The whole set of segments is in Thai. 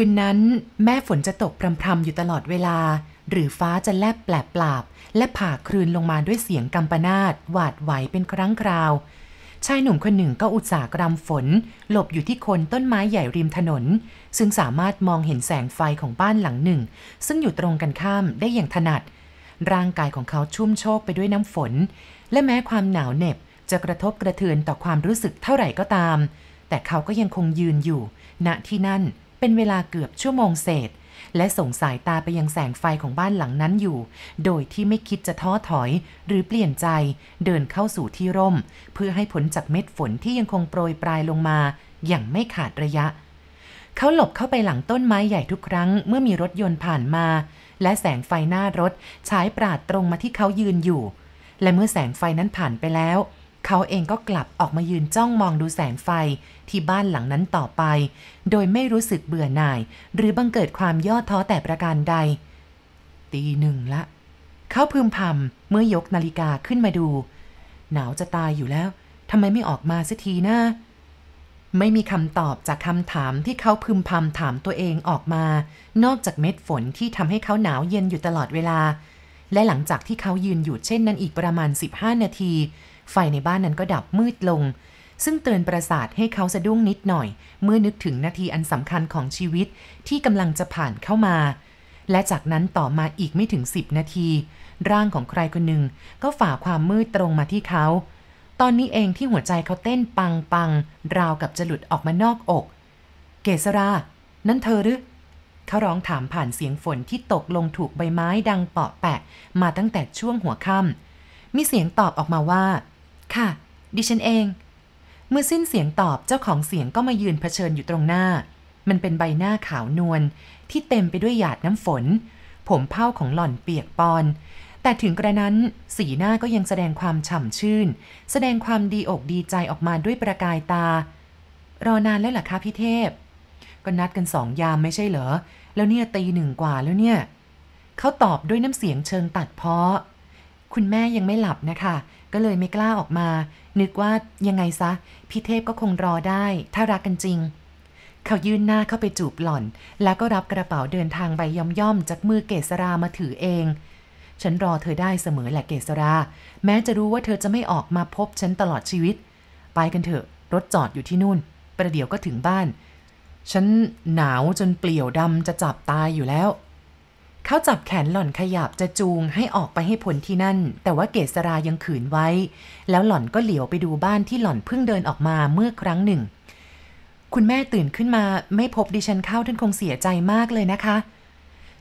คืนนั้นแม่ฝนจะตกพรำๆอยู่ตลอดเวลา หรือฟ้าจะแลบแปลบปลาบ และผ่าคลืนลงมาด้วยเสียงกำปนาดหวาดไหวเป็นครั้งคราว ชายหนุ่มคนหนึ่งก็อุตส่าห์กรำฝน หลบอยู่ที่คนต้นไม้ใหญ่ริมถนน ซึ่งสามารถมองเห็นแสงไฟของบ้านหลังหนึ่ง ซึ่งอยู่ตรงกันข้ามได้อย่างถนัด ร่างกายของเขาชุ่มโชกไปด้วยน้ำฝน และแม้ความหนาวเหน็บจะกระทบกระเทือนต่อความรู้สึกเท่าไหร่ก็ตาม แต่เขาก็ยังคงยืนอยู่ ณที่นั่นเป็นเวลาเกือบชั่วโมงเศษ และส่งสายตาไปยังแสงไฟของบ้านหลังนั้นอยู่ โดยที่ไม่คิดจะท้อถอยหรือเปลี่ยนใจเดินเข้าสู่ที่ร่ม เพื่อให้ผลจากเม็ดฝนที่ยังคงโปรยปลายลงมา อย่างไม่ขาดระยะ เขาหลบเข้าไปหลังต้นไม้ใหญ่ทุกครั้งเมื่อมีรถยนต์ผ่านมา และแสงไฟหน้ารถฉายปราดตรงมาที่เขายืนอยู่ และเมื่อแสงไฟนั้นผ่านไปแล้วเขาเองก็กลับออกมายืนจ้องมองดูแสงไฟที่บ้านหลังนั้นต่อไป โดยไม่รู้สึกเบื่อหน่าย หรือบังเกิดความย่อท้อแต่ประการใด ตีหนึ่งละ เขาพึมพำเมื่อยกนาฬิกาขึ้นมาดู หนาวจะตายอยู่แล้วทำไมไม่ออกมาสักทีนะ ไม่มีคำตอบจากคำถามที่เขาพึมพำถามตัวเองออกมา นอกจากเม็ดฝนที่ทำให้เขาหนาวเย็นอยู่ตลอดเวลา และหลังจากที่เขายืนอยู่เช่นนั้นอีกประมาณ 15 นาทีไฟในบ้านนั้นก็ดับมืดลง ซึ่งเตือนประสาทให้เขาสะดุ้งนิดหน่อย เมื่อนึกถึงนาทีอันสำคัญของชีวิตที่กำลังจะผ่านเข้ามา และจากนั้นต่อมาอีกไม่ถึงสิบนาที ร่างของใครคนหนึ่งก็ฝ่าความมืดตรงมาที่เขา ตอนนี้เองที่หัวใจเขาเต้นปังปัง ราวกับจะหลุดออกมานอกอก เกษรา นั่นเธอหรือ เขาร้องถามผ่านเสียงฝนที่ตกลงถูกใบไม้ ดังเปาะแปะ มาตั้งแต่ช่วงหัวค่ำมีเสียงตอบออกมาว่าค่ะ ดิฉันเอง เมื่อสิ้นเสียงตอบ เจ้าของเสียงก็มายืนเผชิญอยู่ตรงหน้า มันเป็นใบหน้าขาวนวลที่เต็มไปด้วยหยาดน้ำฝน ผมเผ้าของหล่อนเปียกปอน แต่ถึงกระนั้น สีหน้าก็ยังแสดงความฉ่ำชื่น แสดงความดีอกดีใจออกมาด้วยประกายตา รอนานแล้วหรอคะพี่เทพ ก็นัดกันสองยามไม่ใช่เหรอ แล้วเนี่ยตีหนึ่งกว่าแล้วเนี่ย เขาตอบด้วยน้ำเสียงเชิงตัดเพาะคุณแม่ยังไม่หลับนะคะก็เลยไม่กล้าออกมา นึกว่ายังไงซะ พี่เทพก็คงรอได้ ถ้ารักกันจริง เขายื่นหน้าเข้าไปจูบหล่อน แล้วก็รับกระเป๋าเดินทางใบย่อมๆจากมือเกษรามาถือเอง ฉันรอเธอได้เสมอแหละเกษรา แม้จะรู้ว่าเธอจะไม่ออกมาพบฉันตลอดชีวิต ไปกันเถอะรถจอดอยู่ที่นู่น ประเดี๋ยวก็ถึงบ้าน ฉันหนาวจนเปลี่ยวดำจะจับตายอยู่แล้วเขาจับแขนหล่อนขยับจะจูงให้ออกไปให้ผลที่นั่น แต่ว่าเกษรายังขืนไว้แล้วหล่อนก็เหลียวไปดูบ้านที่หล่อนเพิ่งเดินออกมาเมื่อครั้งหนึ่ง คุณแม่ตื่นขึ้นมาไม่พบดิฉันเข้าท่านคงเสียใจมากเลยนะคะ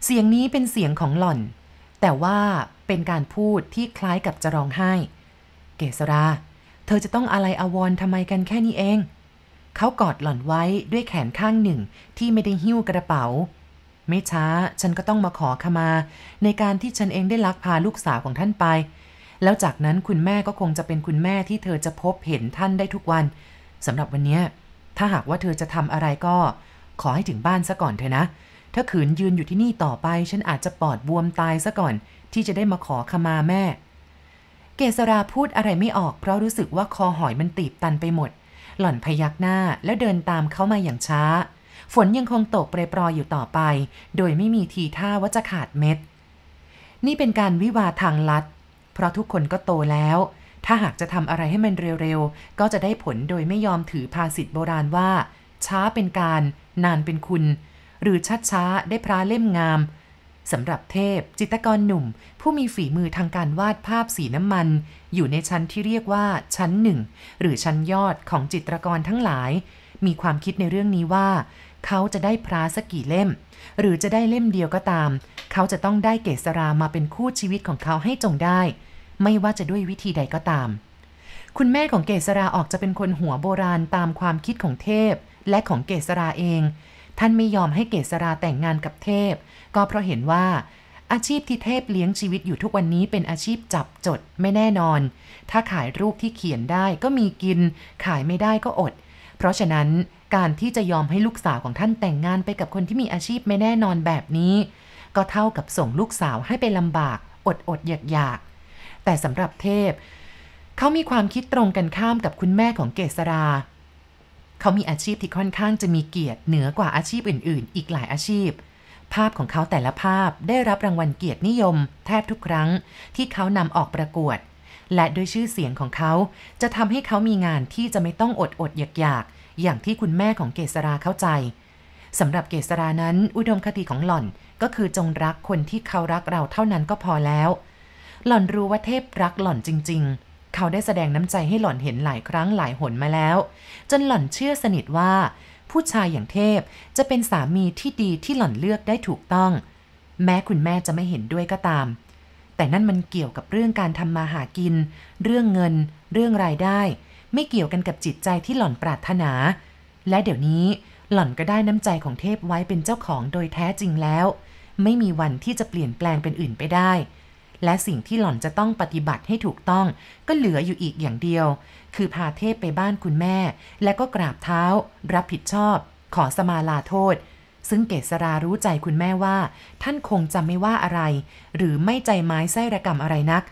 เสียงนี้เป็นเสียงของหล่อน แต่ว่าเป็นการพูดที่คล้ายกับจะร้องไห้ เกษรา เธอจะต้องอะไรอาวรทำไมกันแค่นี้เอง เขากอดหล่อนไว้ด้วยแขนข้างหนึ่งที่ไม่ได้หิ้วกระเป๋าไม่ช้าฉันก็ต้องมาขอขมา ในการที่ฉันเองได้ลักพาลูกสาวของท่านไป แล้วจากนั้นคุณแม่ก็คงจะเป็นคุณแม่ที่เธอจะพบเห็นท่านได้ทุกวันสำหรับวันนี้ถ้าหากว่าเธอจะทำอะไรก็ ขอให้ถึงบ้านซะก่อนเถอะนะ ถ้าขืนยืนอยู่ที่นี่ต่อไปฉันอาจจะปอดบวมตายซะก่อนที่จะได้มาขอขมาแม่ เกษราพูดอะไรไม่ออกเพราะรู้สึกว่าคอหอยมันตีบตันไปหมด หล่อนพยักหน้าแล้วเดินตามเข้ามาอย่างช้าฝนยังคงตกเปรยปรอยอยู่ต่อไป โดยไม่มีทีท่าว่าจะขาดเม็ด นี่เป็นการวิวาทางลัดเพราะทุกคนก็โตแล้ว ถ้าหากจะทำอะไรให้มันเร็ว ๆ ก็จะได้ผลโดยไม่ยอมถือภาษิตโบราณว่า ช้าเป็นการ นานเป็นคุณ หรือชัดช้าได้พระเล่มงามสำหรับเทพจิตกรหนุ่มผู้มีฝีมือทางการวาดภาพสีน้ำมัน อยู่ในชั้นที่เรียกว่าชั้นหนึ่งหรือชั้นยอดของจิตรกรทั้งหลาย มีความคิดในเรื่องนี้ว่าเขาจะได้พระสักกี่เล่ม หรือจะได้เล่มเดียวก็ตาม เขาจะต้องได้เกษรามาเป็นคู่ชีวิตของเขาให้จงได้ ไม่ว่าจะด้วยวิธีใดก็ตาม คุณแม่ของเกษราออกจะเป็นคนหัวโบราณตามความคิดของเทพ และของเกษราเอง ท่านไม่ยอมให้เกษราแต่งงานกับเทพ ก็เพราะเห็นว่า อาชีพที่เทพเลี้ยงชีวิตอยู่ทุกวันนี้เป็นอาชีพจับจดไม่แน่นอน ถ้าขายรูปที่เขียนได้ก็มีกิน ขายไม่ได้ก็อดเพราะฉะนั้นการที่จะยอมให้ลูกสาวของท่านแต่งงานไปกับคนที่มีอาชีพไม่แน่นอนแบบนี้ ก็เท่ากับส่งลูกสาวให้ไปลำบากอดอดอยากอยากแต่สำหรับเทพ เขามีความคิดตรงกันข้ามกับคุณแม่ของเกษรา เขามีอาชีพที่ค่อนข้างจะมีเกียรติ เหนือกว่าอาชีพอื่นๆ อีกหลายอาชีพ ภาพของเขาแต่ละภาพได้รับรางวัลเกียรตินิยม แทบทุกครั้งที่เขานำออกประกวดและด้วยชื่อเสียงของเขา จะทำให้เขามีงานที่จะไม่ต้องอดอดอยากอยากอย่างที่คุณแม่ของเกษราเข้าใจสำหรับเกษรานั้น อุดมคติของหล่อนก็คือจงรักคนที่เขารักเราเท่านั้นก็พอแล้ว หล่อนรู้ว่าเทพรักหล่อนจริงๆ เขาได้แสดงน้ำใจให้หล่อนเห็นหลายครั้งหลายหนมาแล้ว จนหล่อนเชื่อสนิทว่า ผู้ชายอย่างเทพจะเป็นสามีที่ดีที่หล่อนเลือกได้ถูกต้อง แม้คุณแม่จะไม่เห็นด้วยก็ตามแต่นั่นมันเกี่ยวกับเรื่องการทำมาหากิน เรื่องเงิน เรื่องรายได้ ไม่เกี่ยวกันกับจิตใจที่หล่อนปรารถนา และเดี๋ยวนี้ หล่อนก็ได้น้ำใจของเทพไว้เป็นเจ้าของโดยแท้จริงแล้ว ไม่มีวันที่จะเปลี่ยนแปลงเป็นอื่นไปได้ และสิ่งที่หล่อนจะต้องปฏิบัติให้ถูกต้องก็เหลืออยู่อีกอย่างเดียว คือพาเทพไปบ้านคุณแม่ และก็กราบเท้า รับผิดชอบ ขอสมาลาโทษซึ่งเกษรารู้ใจคุณแม่ว่า ท่านคงจะไม่ว่าอะไร หรือไม่ใจไม้ไส้ระกรรมอะไรนัก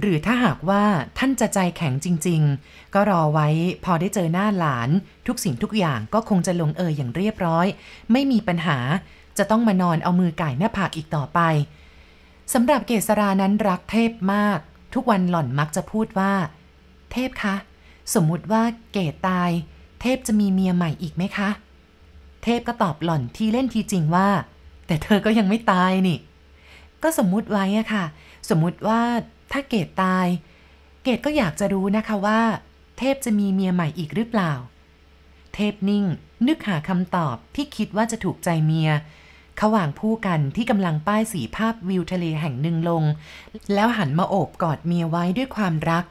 หรือถ้าหากว่าท่านจะใจแข็งจริงๆ ก็รอไว้พอได้เจอหน้าหลาน ทุกสิ่งทุกอย่างก็คงจะลงเอยอย่างเรียบร้อย ไม่มีปัญหา จะต้องมานอนเอามือก่ายหน้าผากอีกต่อไปสำหรับเกษรานั้นรักเทพมาก ทุกวันหล่อนมักจะพูดว่า เทพคะสมมุติว่า เกตตาย เทพจะมีเมียใหม่อีกไหมคะเทพก็ตอบหล่อนทีเล่นทีจริงว่า แต่เธอก็ยังไม่ตายนี่ ก็สมมุติไว้อะค่ะ สมมุติว่า ถ้าเกตตาย เกตก็อยากจะรู้นะคะว่า เทพจะมีเมียใหม่อีกหรือเปล่า เทพนิ่ง นึกหาคำตอบที่คิดว่าจะถูกใจเมีย เขาวางผู้กันที่กำลังป้ายสีภาพวิวทะเลแห่งหนึ่งลง แล้วหันมาโอบกอดเมียไว้ด้วยความรัก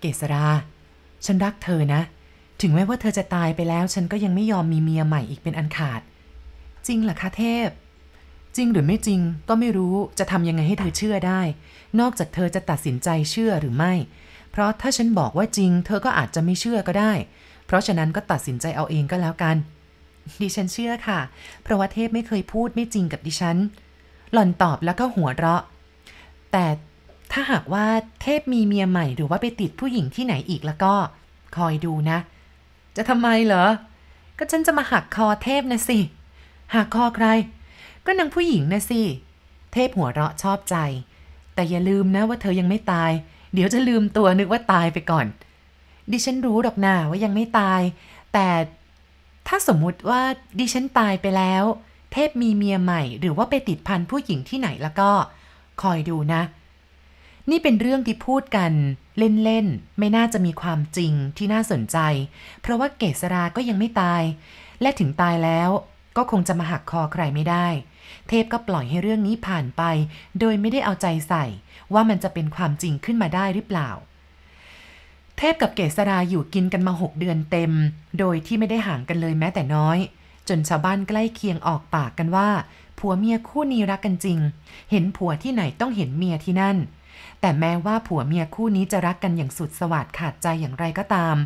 เกษราฉันรักเธอนะถึงแม้ว่าเธอจะตายไปแล้วฉันก็ยังไม่ยอมมีเมียใหม่อีกเป็นอันขาด จริงเหรอคะเทพ จริงหรือไม่จริงก็ไม่รู้จะทำยังไงให้เธอเชื่อได้ นอกจากเธอจะตัดสินใจเชื่อหรือไม่ เพราะถ้าฉันบอกว่าจริงเธอก็อาจจะไม่เชื่อก็ได้ เพราะฉะนั้นก็ตัดสินใจเอาเองก็แล้วกัน ดิฉันเชื่อค่ะเพราะว่าเทพไม่เคยพูดไม่จริงกับดิฉัน หล่อนตอบแล้วก็หัวเราะ แต่ถ้าหากว่าเทพมีเมียใหม่หรือว่าไปติดผู้หญิงที่ไหนอีกแล้วก็คอยดูนะจะทำไมเหรอ ก็ฉันจะมาหักคอเทพนะสิ หักคอใคร ก็นางผู้หญิงนะสิ เทพหัวเราะชอบใจ แต่อย่าลืมนะว่าเธอยังไม่ตาย เดี๋ยวจะลืมตัวนึกว่าตายไปก่อน ดิฉันรู้ดอกนาว่ายังไม่ตาย แต่ถ้าสมมุติว่าดิฉันตายไปแล้ว เทพมีเมียใหม่ หรือว่าไปติดพันผู้หญิงที่ไหนแล้วก็ คอยดูนะ นี่เป็นเรื่องที่พูดกันเล่นๆ ไม่น่าจะมีความจริงที่น่าสนใจ เพราะว่าเกษราก็ยังไม่ตาย และถึงตายแล้วก็คงจะมาหักคอใครไม่ได้ เทพก็ปล่อยให้เรื่องนี้ผ่านไป โดยไม่ได้เอาใจใส่ ว่ามันจะเป็นความจริงขึ้นมาได้หรือเปล่า เทพกับเกษราอยู่กินกันมาหกเดือนเต็ม โดยที่ไม่ได้ห่างกันเลยแม้แต่น้อย จนชาวบ้านใกล้เคียงออกปากกันว่าผัวเมียคู่นี้รักกันจริง เห็นผัวที่ไหนต้องเห็นเมียที่นั่นแต่แม้ว่าผัวเมียคู่นี้จะรักกันอย่างสุดสวัสดิ์ขาดใจอย่างไรก็ตาม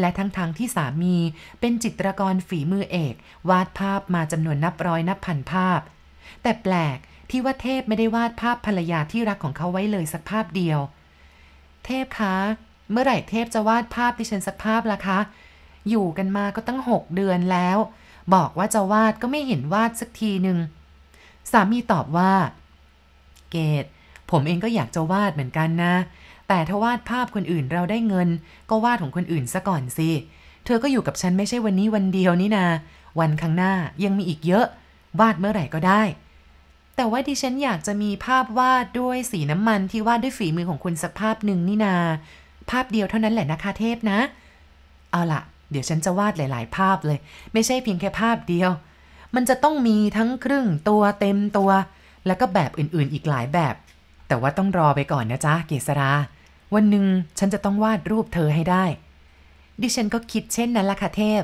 และทั้งๆทที่สามี เป็นจิตรกรฝีมือเอก วาดภาพมาจำนวนนับร้อยนับพันภาพ แต่แปลกที่ว่าเทพไม่ได้วาดภาพภรรยาที่รักของเขาไว้เลยสักภาพเดียว เทพคะ เมื่อไหร่เทพจะวาดภาพที่ฉันสักภาพล่ะคะอยู่กันมาก็ตั้งหกเดือนแล้ว บอกว่าจะวาดก็ไม่เห็นวาดสักทีหนึ่งสามีตอบว่า เกดผมเองก็อยากจะวาดเหมือนกันนะ แต่ถ้าวาดภาพคนอื่นเราได้เงิน ก็วาดของคนอื่นซะก่อนสิ เธอก็อยู่กับฉันไม่ใช่วันนี้วันเดียวนี่นา วันข้างหน้ายังมีอีกเยอะ วาดเมื่อไหร่ก็ได้ แต่ว่าดิฉันอยากจะมีภาพวาดด้วยสีน้ำมันที่วาดด้วยฝีมือของคุณสักภาพหนึ่งนี่นา ภาพเดียวเท่านั้นแหละนะคะเทพนะ เอาละเดี๋ยวฉันจะวาดหลาย ๆ ภาพเลย ไม่ใช่เพียงแค่ภาพเดียว มันจะต้องมีทั้งครึ่งตัวเต็มตัว แล้วก็แบบอื่น ๆ อีกหลายแบบแต่ว่าต้องรอไปก่อนนะจ๊ะเกษรา วันหนึ่งฉันจะต้องวาดรูปเธอให้ได้ ดิฉันก็คิดเช่นนั้นละค่ะเทพ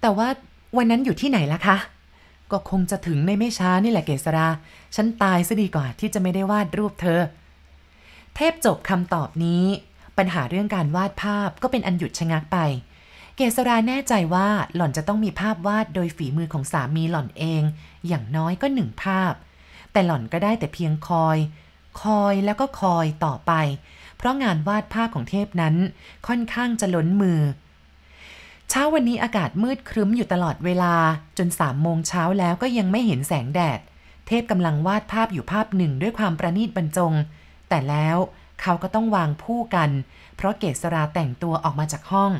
แต่ว่าวันนั้นอยู่ที่ไหนล่ะคะ ก็คงจะถึงในไม่ช้านี่แหละเกษรา ฉันตาย ซะดีกว่าที่จะไม่ได้วาดรูปเธอ เทพจบคำตอบนี้ ปัญหาเรื่องการวาดภาพก็เป็นอันหยุดชะงักไป เกษราแน่ใจว่าหล่อนจะต้องมีภาพวาดโดยฝีมือของสามีหล่อนเอง อย่างน้อยก็หนึ่งภาพ แต่หล่อนก็ได้แต่เพียงคอยคอยแล้วก็คอยต่อไป เพราะงานวาดภาพของเทพนั้นค่อนข้างจะล้นมือ เช้าวันนี้อากาศมืดครึ้มอยู่ตลอดเวลาจนสามโมงเช้าแล้วก็ยังไม่เห็นแสงแดด เทพกำลังวาดภาพอยู่ภาพหนึ่งด้วยความประณีตบรรจง แต่แล้วเขาก็ต้องวางผู้กัน เพราะเกษราแต่งตัวออกมาจากห้อง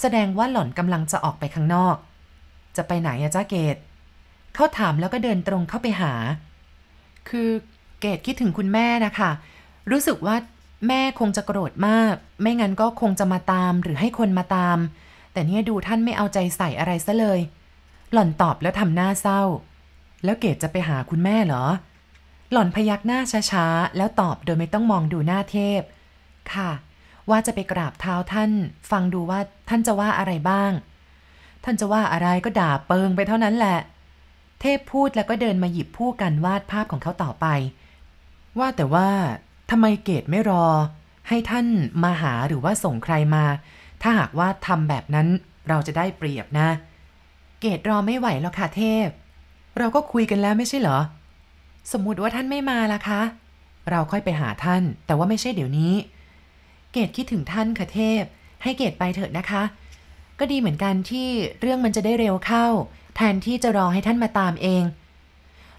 แสดงว่าหล่อนกำลังจะออกไปข้างนอก จะไปไหนอะจ้าเกศเขาถามแล้วก็เดินตรงเข้าไปหา คือเกตคิดถึงคุณแม่นะคะ รู้สึกว่าแม่คงจะโกรธมาก ไม่งั้นก็คงจะมาตามหรือให้คนมาตาม แต่เนี่ยดูท่านไม่เอาใจใส่อะไรซะเลย หล่อนตอบแล้วทำหน้าเศร้า แล้วเกดจะไปหาคุณแม่เหรอ หล่อนพยักหน้าช้าๆ แล้วตอบโดยไม่ต้องมองดูหน้าเทพ ค่ะ ว่าจะไปกราบเท้าท่านฟังดูว่าท่านจะว่าอะไรบ้าง ท่านจะว่าอะไรก็ด่าเปิงไปเท่านั้นแหละ เทพพูดแล้วก็เดินมาหยิบผู้กันวาดภาพของเขาต่อไปว่าแต่ว่าทำไมเกตไม่รอ ให้ท่านมาหาหรือว่าส่งใครมา ถ้าหากว่าทำแบบนั้นเราจะได้เปรียบนะ เกตรอไม่ไหวแล้วค่ะเทพ เราก็คุยกันแล้วไม่ใช่เหรอ สมมติว่าท่านไม่มาล่ะคะ เราค่อยไปหาท่าน แต่ว่าไม่ใช่เดี๋ยวนี้ เกตคิดถึงท่านค่ะเทพให้เกตไปเถิดนะคะ ก็ดีเหมือนกันที่เรื่องมันจะได้เร็วเข้า แทนที่จะรอให้ท่านมาตามเอง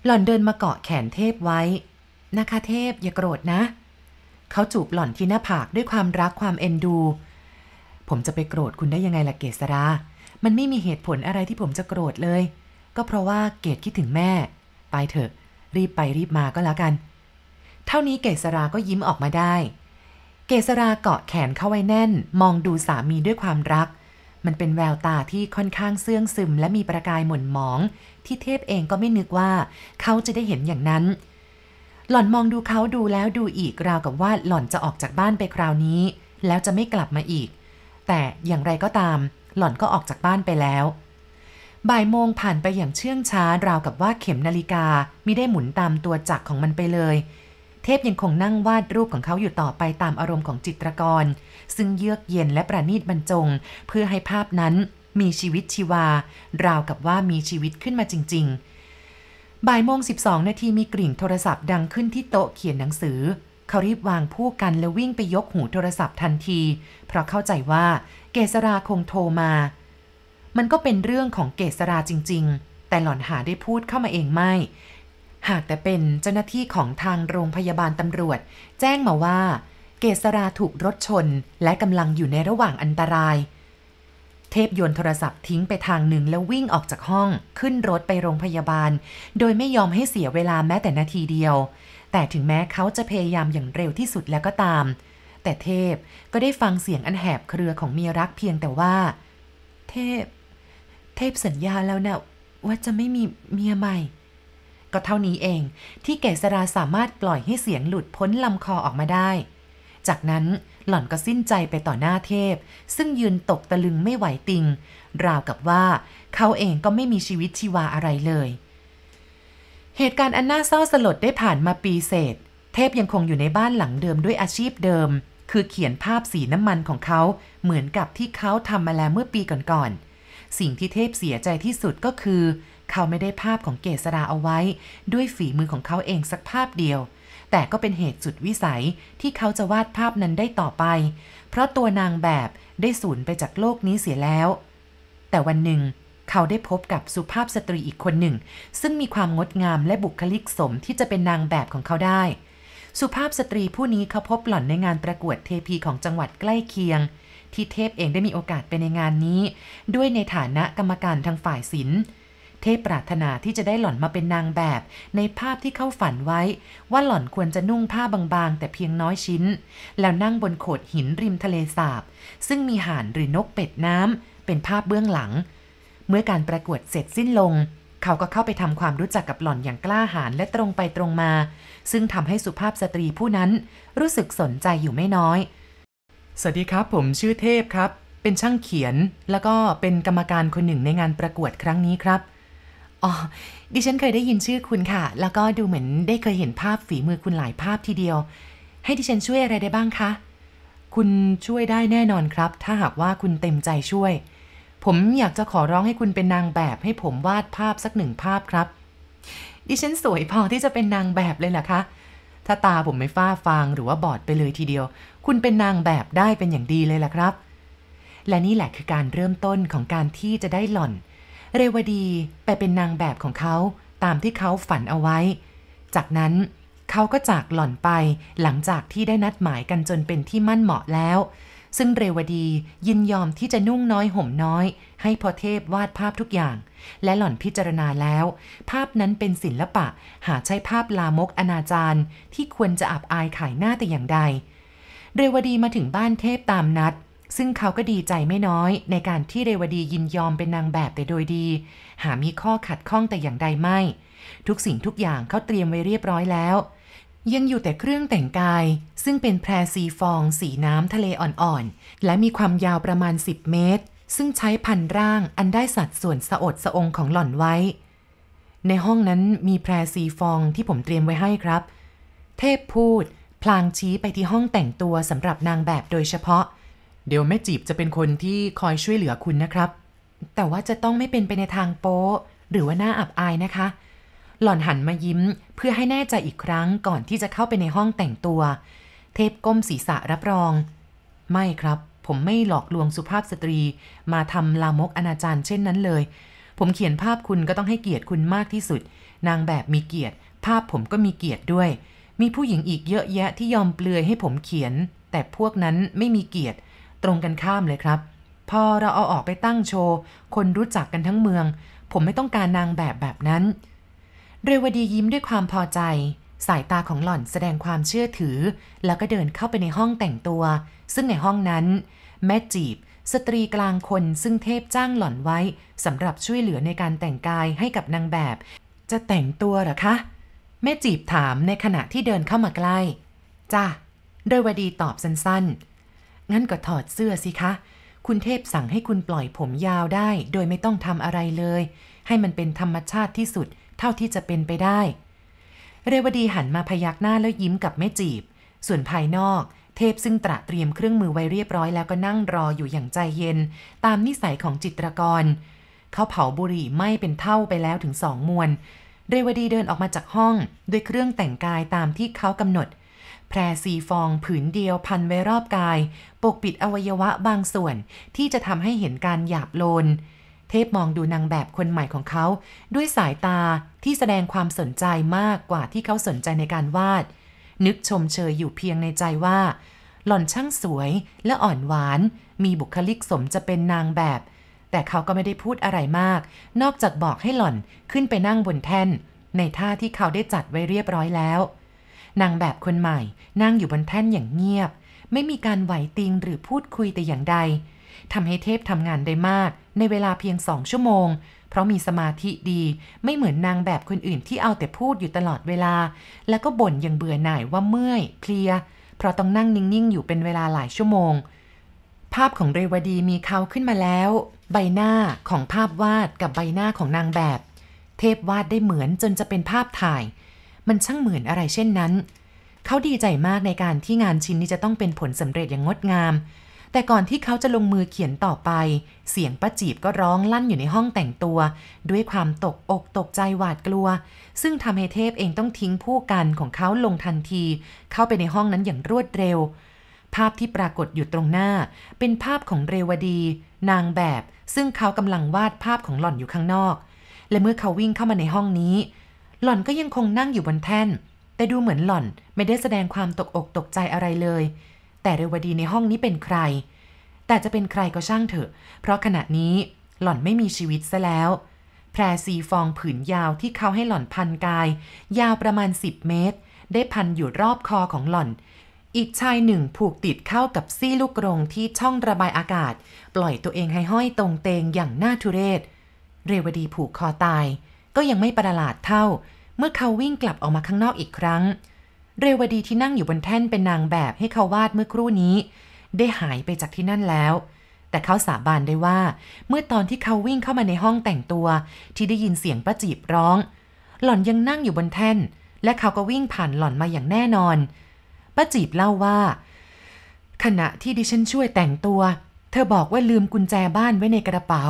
หล่อนเดินมาเกาะแขนเทพไว้นะคะเทพอย่าโกรธนะ เขาจูบหล่อนที่หน้าผาก ด้วยความรักความเอ็นดู ผมจะไปโกรธคุณได้ยังไงล่ะเกษรา มันไม่มีเหตุผลอะไรที่ผมจะโกรธเลย ก็เพราะว่าเกศคิดถึงแม่ ไปเถอะ รีบไปรีบมาก็แล้วกัน เท่านี้เกษรา ก็ยิ้มออกมาได้ เกษราเกาะแขนเข้าไว้แน่น มองดูสามีด้วยความรัก มันเป็นแววตาที่ค่อนข้างเสื่องซึม และมีประกายหม่นหมองที่เทพเองก็ไม่นึกว่า เขาจะได้เห็นอย่างนั้นหล่อนมองดูเขาดูแล้วดูอีกราวกับว่าหล่อนจะออกจากบ้านไปคราวนี้ แล้วจะไม่กลับมาอีก แต่อย่างไรก็ตาม หล่อนก็ออกจากบ้านไปแล้ว บ่ายโมงผ่านไปอย่างเชื่องช้า ราวกับว่าเข็มนาฬิกามิได้หมุนตามตัวจักรของมันไปเลย เทพยังคงนั่งวาดรูปของเขาอยู่ต่อไปตามอารมณ์ของจิตรกร ซึ่งเยือกเย็นและประณีตบรรจง เพื่อให้ภาพนั้นมีชีวิตชีวา ราวกับว่ามีชีวิตขึ้นมาจริง ๆบ่ายโมงสิบองนาทีมีกริ่งโทรศัพท์ดังขึ้นที่โต๊ะเขียนหนังสือ เขารีบวางผู้กัน แล้ววิ่งไปยกหูโทรศัพท์ทันที เพราะเข้าใจว่า เกษราคงโทรมา มันก็เป็นเรื่องของเกษราจริง ๆ แต่หล่อนหาได้พูดเข้ามาเองไม่ หากแต่เป็นเจ้าหน้าที่ของทางโรงพยาบาลตำรวจ แจ้งมาว่า เกษราถูกรถชนและกำลังอยู่ในระหว่างอันตรายเทพโยนโทรศัพท์ทิ้งไปทางหนึ่งแล้ววิ่งออกจากห้องขึ้นรถไปโรงพยาบาล โดยไม่ยอมให้เสียเวลาแม้แต่นาทีเดียว แต่ถึงแม้เขาจะพยายามอย่างเร็วที่สุดแล้วก็ตาม แต่เทพก็ได้ฟังเสียงอันแหบเครือของเมียรักเพียงแต่ว่า เทพ เทพสัญญาแล้วนะว่าจะไม่มีเมียใหม่ ก็เท่านี้เองที่เกษราสามารถปล่อยให้เสียงหลุดพ้นลำคอออกมาได้ จากนั้นหล่อนก็สิ้นใจไปต่อหน้าเทพ ซึ่งยืนตกตะลึงไม่ไหวติง ราวกับว่าเขาเองก็ไม่มีชีวิตชีวาอะไรเลย เหตุการณ์อันน่าเศร้าสลดได้ผ่านมาปีเศษ เทพยังคงอยู่ในบ้านหลังเดิมด้วยอาชีพเดิม คือเขียนภาพสีน้ำมันของเขาเหมือนกับที่เขาทำมาแล้วเมื่อปีก่อนๆสิ่งที่เทพเสียใจที่สุดก็คือ เขาไม่ได้ภาพของเกษราเอาไว้ ด้วยฝีมือของเขาเองสักภาพเดียวแต่ก็เป็นเหตุสุดวิสัยที่เขาจะวาดภาพนั้นได้ต่อไป เพราะตัวนางแบบได้สูญไปจากโลกนี้เสียแล้ว แต่วันหนึ่ง เขาได้พบกับสุภาพสตรีอีกคนหนึ่ง ซึ่งมีความงดงามและบุคลิกสมที่จะเป็นนางแบบของเขาได้ สุภาพสตรีผู้นี้เขาพบหล่อนในงานประกวดเทพี ของจังหวัดใกล้เคียง ที่เทพเองได้มีโอกาสไปในงานนี้ ด้วยในฐานะกรรมการทางฝ่ายศิลป์เทพปรารถนาที่จะได้หล่อนมาเป็นนางแบบ ในภาพที่เข้าฝันไว้ ว่าหล่อนควรจะนุ่งผ้าบางๆแต่เพียงน้อยชิ้น แล้วนั่งบนโขดหินริมทะเลสาบ ซึ่งมีห่านหรือนกเป็ดน้ำเป็นภาพเบื้องหลัง เมื่อการประกวดเสร็จสิ้นลง เขาก็เข้าไปทำความรู้จักกับหล่อนอย่างกล้าหาญและตรงไปตรงมา ซึ่งทำให้สุภาพสตรีผู้นั้น รู้สึกสนใจอยู่ไม่น้อยสวัสดีครับ ผมชื่อเทพครับ เป็นช่างเขียน แล้วก็เป็นกรรมการคนหนึ่งในงานประกวดครั้งนี้ครับอ๋อดิฉันเคยได้ยินชื่อคุณค่ะ แล้วก็ดูเหมือนได้เคยเห็นภาพฝีมือคุณหลายภาพทีเดียว ให้ดิฉันช่วยอะไรได้บ้างคะ คุณช่วยได้แน่นอนครับ ถ้าหากว่าคุณเต็มใจช่วย ผมอยากจะขอร้องให้คุณเป็นนางแบบให้ผมวาดภาพสักหนึ่งภาพครับ ดิฉันสวยพอที่จะเป็นนางแบบเลยเหรอคะ ถ้าตาผมไม่ฟ้าฟางหรือว่าบอดไปเลยทีเดียว คุณเป็นนางแบบได้เป็นอย่างดีเลยล่ะครับ และนี่แหละคือการเริ่มต้นของการที่จะได้หล่อนเรวดีไปเป็นนางแบบของเขาตามที่เขาฝันเอาไว้ จากนั้นเขาก็จากหล่อนไปหลังจากที่ได้นัดหมายกันจนเป็นที่มั่นเหมาะแล้ว ซึ่งเรวดียินยอมที่จะนุ่งน้อยห่มน้อย ให้พอเทพวาดภาพทุกอย่าง และหล่อนพิจารณาแล้ว ภาพนั้นเป็นศินละปะหาใช้ภาพลามกอนาจารที่ควรจะอับอายขายหน้าแต่อย่างใด เรวดีมาถึงบ้านเทพตามนัดซึ่งเขาก็ดีใจไม่น้อยในการที่เรวดียินยอมเป็นนางแบบแต่โดยดี หามีข้อขัดข้องแต่อย่างใดไม่ ทุกสิ่งทุกอย่างเขาเตรียมไว้เรียบร้อยแล้ว ยังอยู่แต่เครื่องแต่งกาย ซึ่งเป็นแพรสีฟอง สีน้ำทะเลอ่อนๆ และมีความยาวประมาณ 10 เมตร ซึ่งใช้พันร่างอันได้สัดส่วนสะอดสะองของหล่อนไว้ ในห้องนั้นมีแพรสีฟองที่ผมเตรียมไว้ให้ครับ เทพพูด พลางชี้ไปที่ห้องแต่งตัวสำหรับนางแบบโดยเฉพาะเดี๋ยวแม่จีบจะเป็นคนที่คอยช่วยเหลือคุณนะครับ แต่ว่าจะต้องไม่เป็นไปในทางโป๊หรือว่าหน้าอับอายนะคะ หล่อนหันมายิ้ม เพื่อให้แน่ใจอีกครั้งก่อนที่จะเข้าไปในห้องแต่งตัว เทพก้มศีรษะรับรอง ไม่ครับ ผมไม่หลอกลวงสุภาพสตรี มาทำลามกอนาจารเช่นนั้นเลย ผมเขียนภาพคุณก็ต้องให้เกียรติคุณมากที่สุด นางแบบมีเกียรติ ภาพผมก็มีเกียรติด้วย มีผู้หญิงอีกเยอะแยะที่ยอมเปลือยให้ผมเขียน แต่พวกนั้นไม่มีเกียรติตรงกันข้ามเลยครับ พอเราเอาออกไปตั้งโชว์คนรู้จักกันทั้งเมือง ผมไม่ต้องการนางแบบแบบนั้นเรวดียิ้มด้วยความพอใจ สายตาของหล่อนแสดงความเชื่อถือ แล้วก็เดินเข้าไปในห้องแต่งตัวซึ่งในห้องนั้น แม่จีบสตรีกลางคนซึ่งเทพจ้างหล่อนไว้สำหรับช่วยเหลือในการแต่งกายให้กับนางแบบ จะแต่งตัวหรอคะ แม่จีบถามในขณะที่เดินเข้ามาใกล้จ้าโดยวดีตอบสั้นๆงั้นก็ถอดเสื้อสิคะ คุณเทพสั่งให้คุณปล่อยผมยาวได้ โดยไม่ต้องทำอะไรเลย ให้มันเป็นธรรมชาติที่สุด เท่าที่จะเป็นไปได้ เรวดีหันมาพยักหน้าแล้วยิ้มกับแม่จีบ ส่วนภายนอก เทพซึ่งตระเตรียมเครื่องมือไว้เรียบร้อยแล้วก็นั่งรออยู่อย่างใจเย็น ตามนิสัยของจิตรกร เขาเผาบุหรี่ไหม้เป็นเท่าไปแล้วถึงสองมวนเรวดีเดินออกมาจากห้อง ด้วยเครื่องแต่งกายตามที่เขากำหนดแพรสีฟองผืนเดียวพันไว้รอบกาย ปกปิดอวัยวะบางส่วนที่จะทำให้เห็นการหยาบโลน เทพมองดูนางแบบคนใหม่ของเขา ด้วยสายตาที่แสดงความสนใจมากกว่าที่เขาสนใจในการวาด นึกชมเชยอยู่เพียงในใจว่า หล่อนช่างสวยและอ่อนหวาน มีบุคลิกสมจะเป็นนางแบบ แต่เขาก็ไม่ได้พูดอะไรมาก นอกจากบอกให้หล่อนขึ้นไปนั่งบนแท่น ในท่าที่เขาได้จัดไว้เรียบร้อยแล้วนางแบบคนใหม่ นั่งอยู่บนแท่นอย่างเงียบ ไม่มีการไหวติงหรือพูดคุยแต่อย่างใดทำให้เทพทำงานได้มาก ในเวลาเพียงสองชั่วโมง เพราะมีสมาธิดี ไม่เหมือนนางแบบคนอื่นที่เอาแต่พูดอยู่ตลอดเวลา แล้วก็บ่นอย่างเบื่อหน่ายว่าเมื่อยเพลีย เพราะต้องนั่งนิ่งๆ อยู่เป็นเวลาหลายชั่วโมง ภาพของเรวดีมีเขาขึ้นมาแล้ว ใบหน้าของภาพวาดกับใบหน้าของนางแบบ เทพวาดได้เหมือนจนจะเป็นภาพถ่ายมันช่างเหมือนอะไรเช่นนั้น เขาดีใจมากในการที่งานชิ้นนี้จะต้องเป็นผลสำเร็จอย่างงดงาม แต่ก่อนที่เขาจะลงมือเขียนต่อไป เสียงป้าจีบก็ร้องลั่นอยู่ในห้องแต่งตัว ด้วยความตกอกตกใจหวาดกลัว ซึ่งทำให้เทพเองต้องทิ้งผู้กันของเขาลงทันที เข้าไปในห้องนั้นอย่างรวดเร็ว ภาพที่ปรากฏอยู่ตรงหน้า เป็นภาพของเรวดี นางแบบ ซึ่งเขากำลังวาดภาพของหล่อนอยู่ข้างนอก และเมื่อเขาวิ่งเข้ามาในห้องนี้หล่อนก็ยังคงนั่งอยู่บนแท่น แต่ดูเหมือนหล่อนไม่ได้แสดงความตกอกตกใจอะไรเลย แต่เรวดีในห้องนี้เป็นใคร แต่จะเป็นใครก็ช่างเถอะ เพราะขณะนี้หล่อนไม่มีชีวิตซะแล้ว แพรสีฟองผืนยาวที่เขาให้หล่อนพันกาย ยาวประมาณ 10 เมตร ได้พันอยู่รอบคอของหล่อน อีกชายหนึ่งผูกติดเข้ากับซี่ลูกกรงที่ช่องระบายอากาศ ปล่อยตัวเองให้ห้อยตรงเตงอย่างน่าทุเรศ เรวดีผูกคอตายก็ยังไม่ประหลาดเท่า เมื่อเขาวิ่งกลับออกมาข้างนอกอีกครั้ง เรวดีที่นั่งอยู่บนแท่นเป็นนางแบบให้เขาวาดเมื่อครู่นี้ ได้หายไปจากที่นั่นแล้ว แต่เขาสาบานได้ว่า เมื่อตอนที่เขาวิ่งเข้ามาในห้องแต่งตัว ที่ได้ยินเสียงประจีบร้อง หล่อนยังนั่งอยู่บนแท่น และเขาก็วิ่งผ่านหล่อนมาอย่างแน่นอนป้าจีบเล่าว่า ขณะที่ดิฉันช่วยแต่งตัว เธอบอกว่าลืมกุญแจบ้านไว้ในกระเป๋า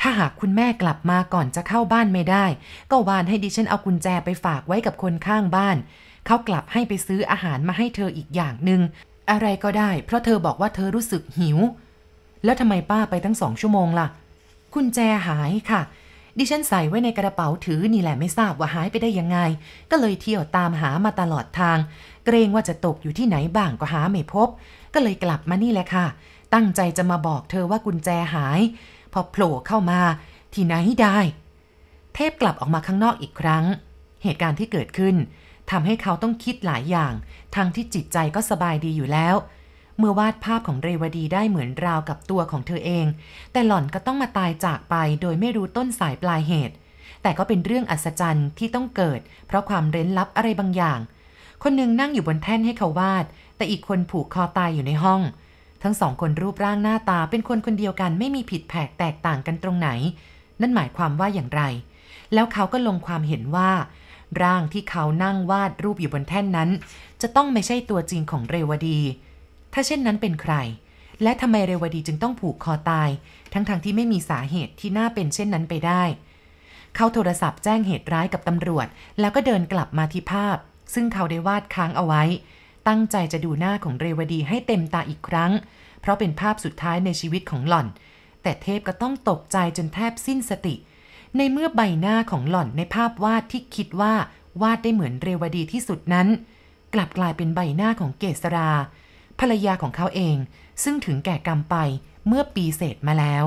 ถ้าหากคุณแม่กลับมาก่อนจะเข้าบ้านไม่ได้ ก็วานให้ดิฉันเอากุญแจไปฝากไว้กับคนข้างบ้าน เขากลับให้ไปซื้ออาหารมาให้เธออีกอย่างหนึง่งอะไรก็ได้เพราะเธอบอกว่าเธอรู้สึกหิว แล้วทำไมป้าไปตั้งสองชั่วโมงล่ะกุญแจหายค่ะ ดิฉันใส่ไว้ในกระเป๋าถือนี่แหละไม่ทราบว่าหายไปได้ยังไง ก็เลยเที่ยวตามหามาตลอดทาง เกรงว่าจะตกอยู่ที่ไหนบ้างก็หาไม่พบ ก็เลยกลับมานี่แหละค่ะ ตั้งใจจะมาบอกเธอว่ากุญแจหายพอโผล่เข้ามาที่ไหนได้ เทพกลับออกมาข้างนอกอีกครั้ง เหตุการณ์ที่เกิดขึ้นทำให้เขาต้องคิดหลายอย่าง ทั้งที่จิตใจก็สบายดีอยู่แล้ว เมื่อวาดภาพของเรวดีได้เหมือนราวกับตัวของเธอเอง แต่หล่อนก็ต้องมาตายจากไป โดยไม่รู้ต้นสายปลายเหตุ แต่ก็เป็นเรื่องอัศจรรย์ที่ต้องเกิด เพราะความเร้นลับอะไรบางอย่าง คนหนึ่งนั่งอยู่บนแท่นให้เขาวาด แต่อีกคนผูกคอตายอยู่ในห้องทั้งสองคนรูปร่างหน้าตาเป็นคนคนเดียวกันไม่มีผิดแผกแตกต่างกันตรงไหน นั่นหมายความว่าอย่างไร แล้วเขาก็ลงความเห็นว่า ร่างที่เขานั่งวาดรูปอยู่บนแท่นนั้น จะต้องไม่ใช่ตัวจริงของเรวดี ถ้าเช่นนั้นเป็นใคร และทำไมเรวดีจึงต้องผูกคอตาย ทั้งๆทที่ไม่มีสาเหตุที่น่าเป็นเช่นนั้นไปได้ เขาโทรศัพท์แจ้งเหตุร้ายกับตำรวจแล้วก็เดินกลับมาที่ภาพ ซึ่งเขาได้วาดค้างเอาไว้ตั้งใจจะดูหน้าของเรวดีให้เต็มตาอีกครั้ง เพราะเป็นภาพสุดท้ายในชีวิตของหล่อน แต่เทพก็ต้องตกใจจนแทบสิ้นสติ ในเมื่อใบหน้าของหล่อนในภาพวาดที่คิดว่า วาดได้เหมือนเรวดีที่สุดนั้น กลับกลายเป็นใบหน้าของเกษรา ภรรยาของเขาเอง ซึ่งถึงแก่กรรมไปเมื่อปีเศษมาแล้ว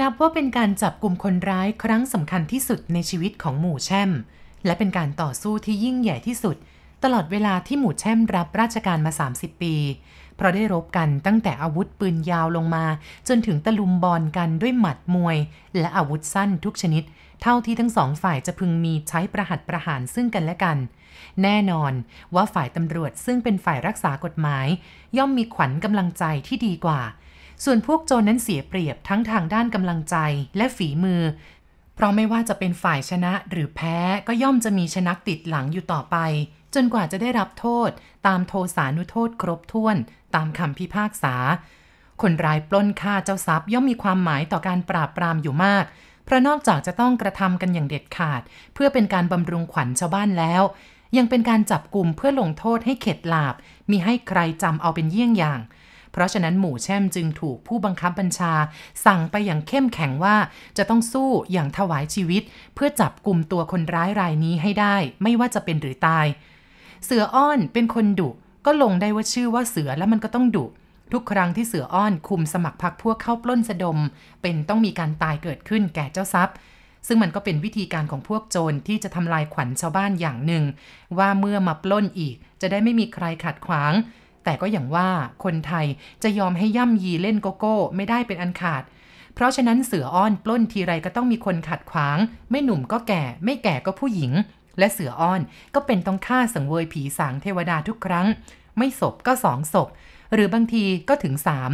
นับว่าเป็นการจับกลุ่มคนร้ายครั้งสำคัญที่สุดในชีวิตของหมู่แช่ม และเป็นการต่อสู้ที่ยิ่งใหญ่ที่สุด ตลอดเวลาที่หมู่แช่มรับราชการมา 30 ปีเพราะได้รบกันตั้งแต่อาวุธปืนยาวลงมา จนถึงตะลุมบอลกันด้วยหมัดมวยและอาวุธสั้นทุกชนิด เท่าที่ทั้งสองฝ่ายจะพึงมีใช้ประหัดประหารซึ่งกันและกัน แน่นอน ว่าฝ่ายตำรวจซึ่งเป็นฝ่ายรักษากฎหมาย ย่อมมีขวัญกำลังใจที่ดีกว่าส่วนพวกโจรนนั้นเสียเปรียบทั้งทางด้านกำลังใจและฝีมือ เพราะไม่ว่าจะเป็นฝ่ายชนะหรือแพ้ก็ย่อมจะมีชนักติดหลังอยู่ต่อไป จนกว่าจะได้รับโทษ ตามโทสานุโทษครบถ้วนตามคำพิพากษา คนร้ายปล้นฆ่าเจ้าทรัพย์ย่อมมีความหมายต่อการปราบปรามอยู่มาก เพราะนอกจากจะต้องกระทำกันอย่างเด็ดขาด เพื่อเป็นการบำรุงขวัญชาวบ้านแล้ว ยังเป็นการจับกลุ่มเพื่อลงโทษให้เข็ดหลาบมีให้ใครจำเอาเป็นเยี่ยงอย่างเพราะฉะนั้นหมู่แช่มจึงถูกผู้บังคับบัญชา สั่งไปอย่างเข้มแข็งว่าจะต้องสู้อย่างถวายชีวิต เพื่อจับกลุ่มตัวคนร้ายรายนี้ให้ได้ไม่ว่าจะเป็นหรือตาย เสืออ้อนเป็นคนดุ ก็ลงได้ว่าชื่อว่าเสือแล้วมันก็ต้องดุ ทุกครั้งที่เสืออ้อนคุมสมัครพรรคพวกเข้าปล้นสะดม เป็นต้องมีการตายเกิดขึ้นแก่เจ้าทรัพย์ ซึ่งมันก็เป็นวิธีการของพวกโจรที่จะทำลายขวัญชาวบ้านอย่างหนึ่ง ว่าเมื่อมาปล้นอีกจะได้ไม่มีใครขัดขวางแต่ก็อย่างว่าคนไทยจะยอมให้ย่ำยีเล่นโกโก้ ไม่ได้เป็นอันขาด เพราะฉะนั้นเสืออ้อนปล้นทีไรก็ต้องมีคนขัดขวาง ไม่หนุ่มก็แก่ไม่แก่ก็ผู้หญิง และเสืออ้อนก็เป็นต้องฆ่าสังเวย ผีสางเทวดาทุกครั้ง ไม่ศพก็สองศพหรือบางทีก็ถึงสาม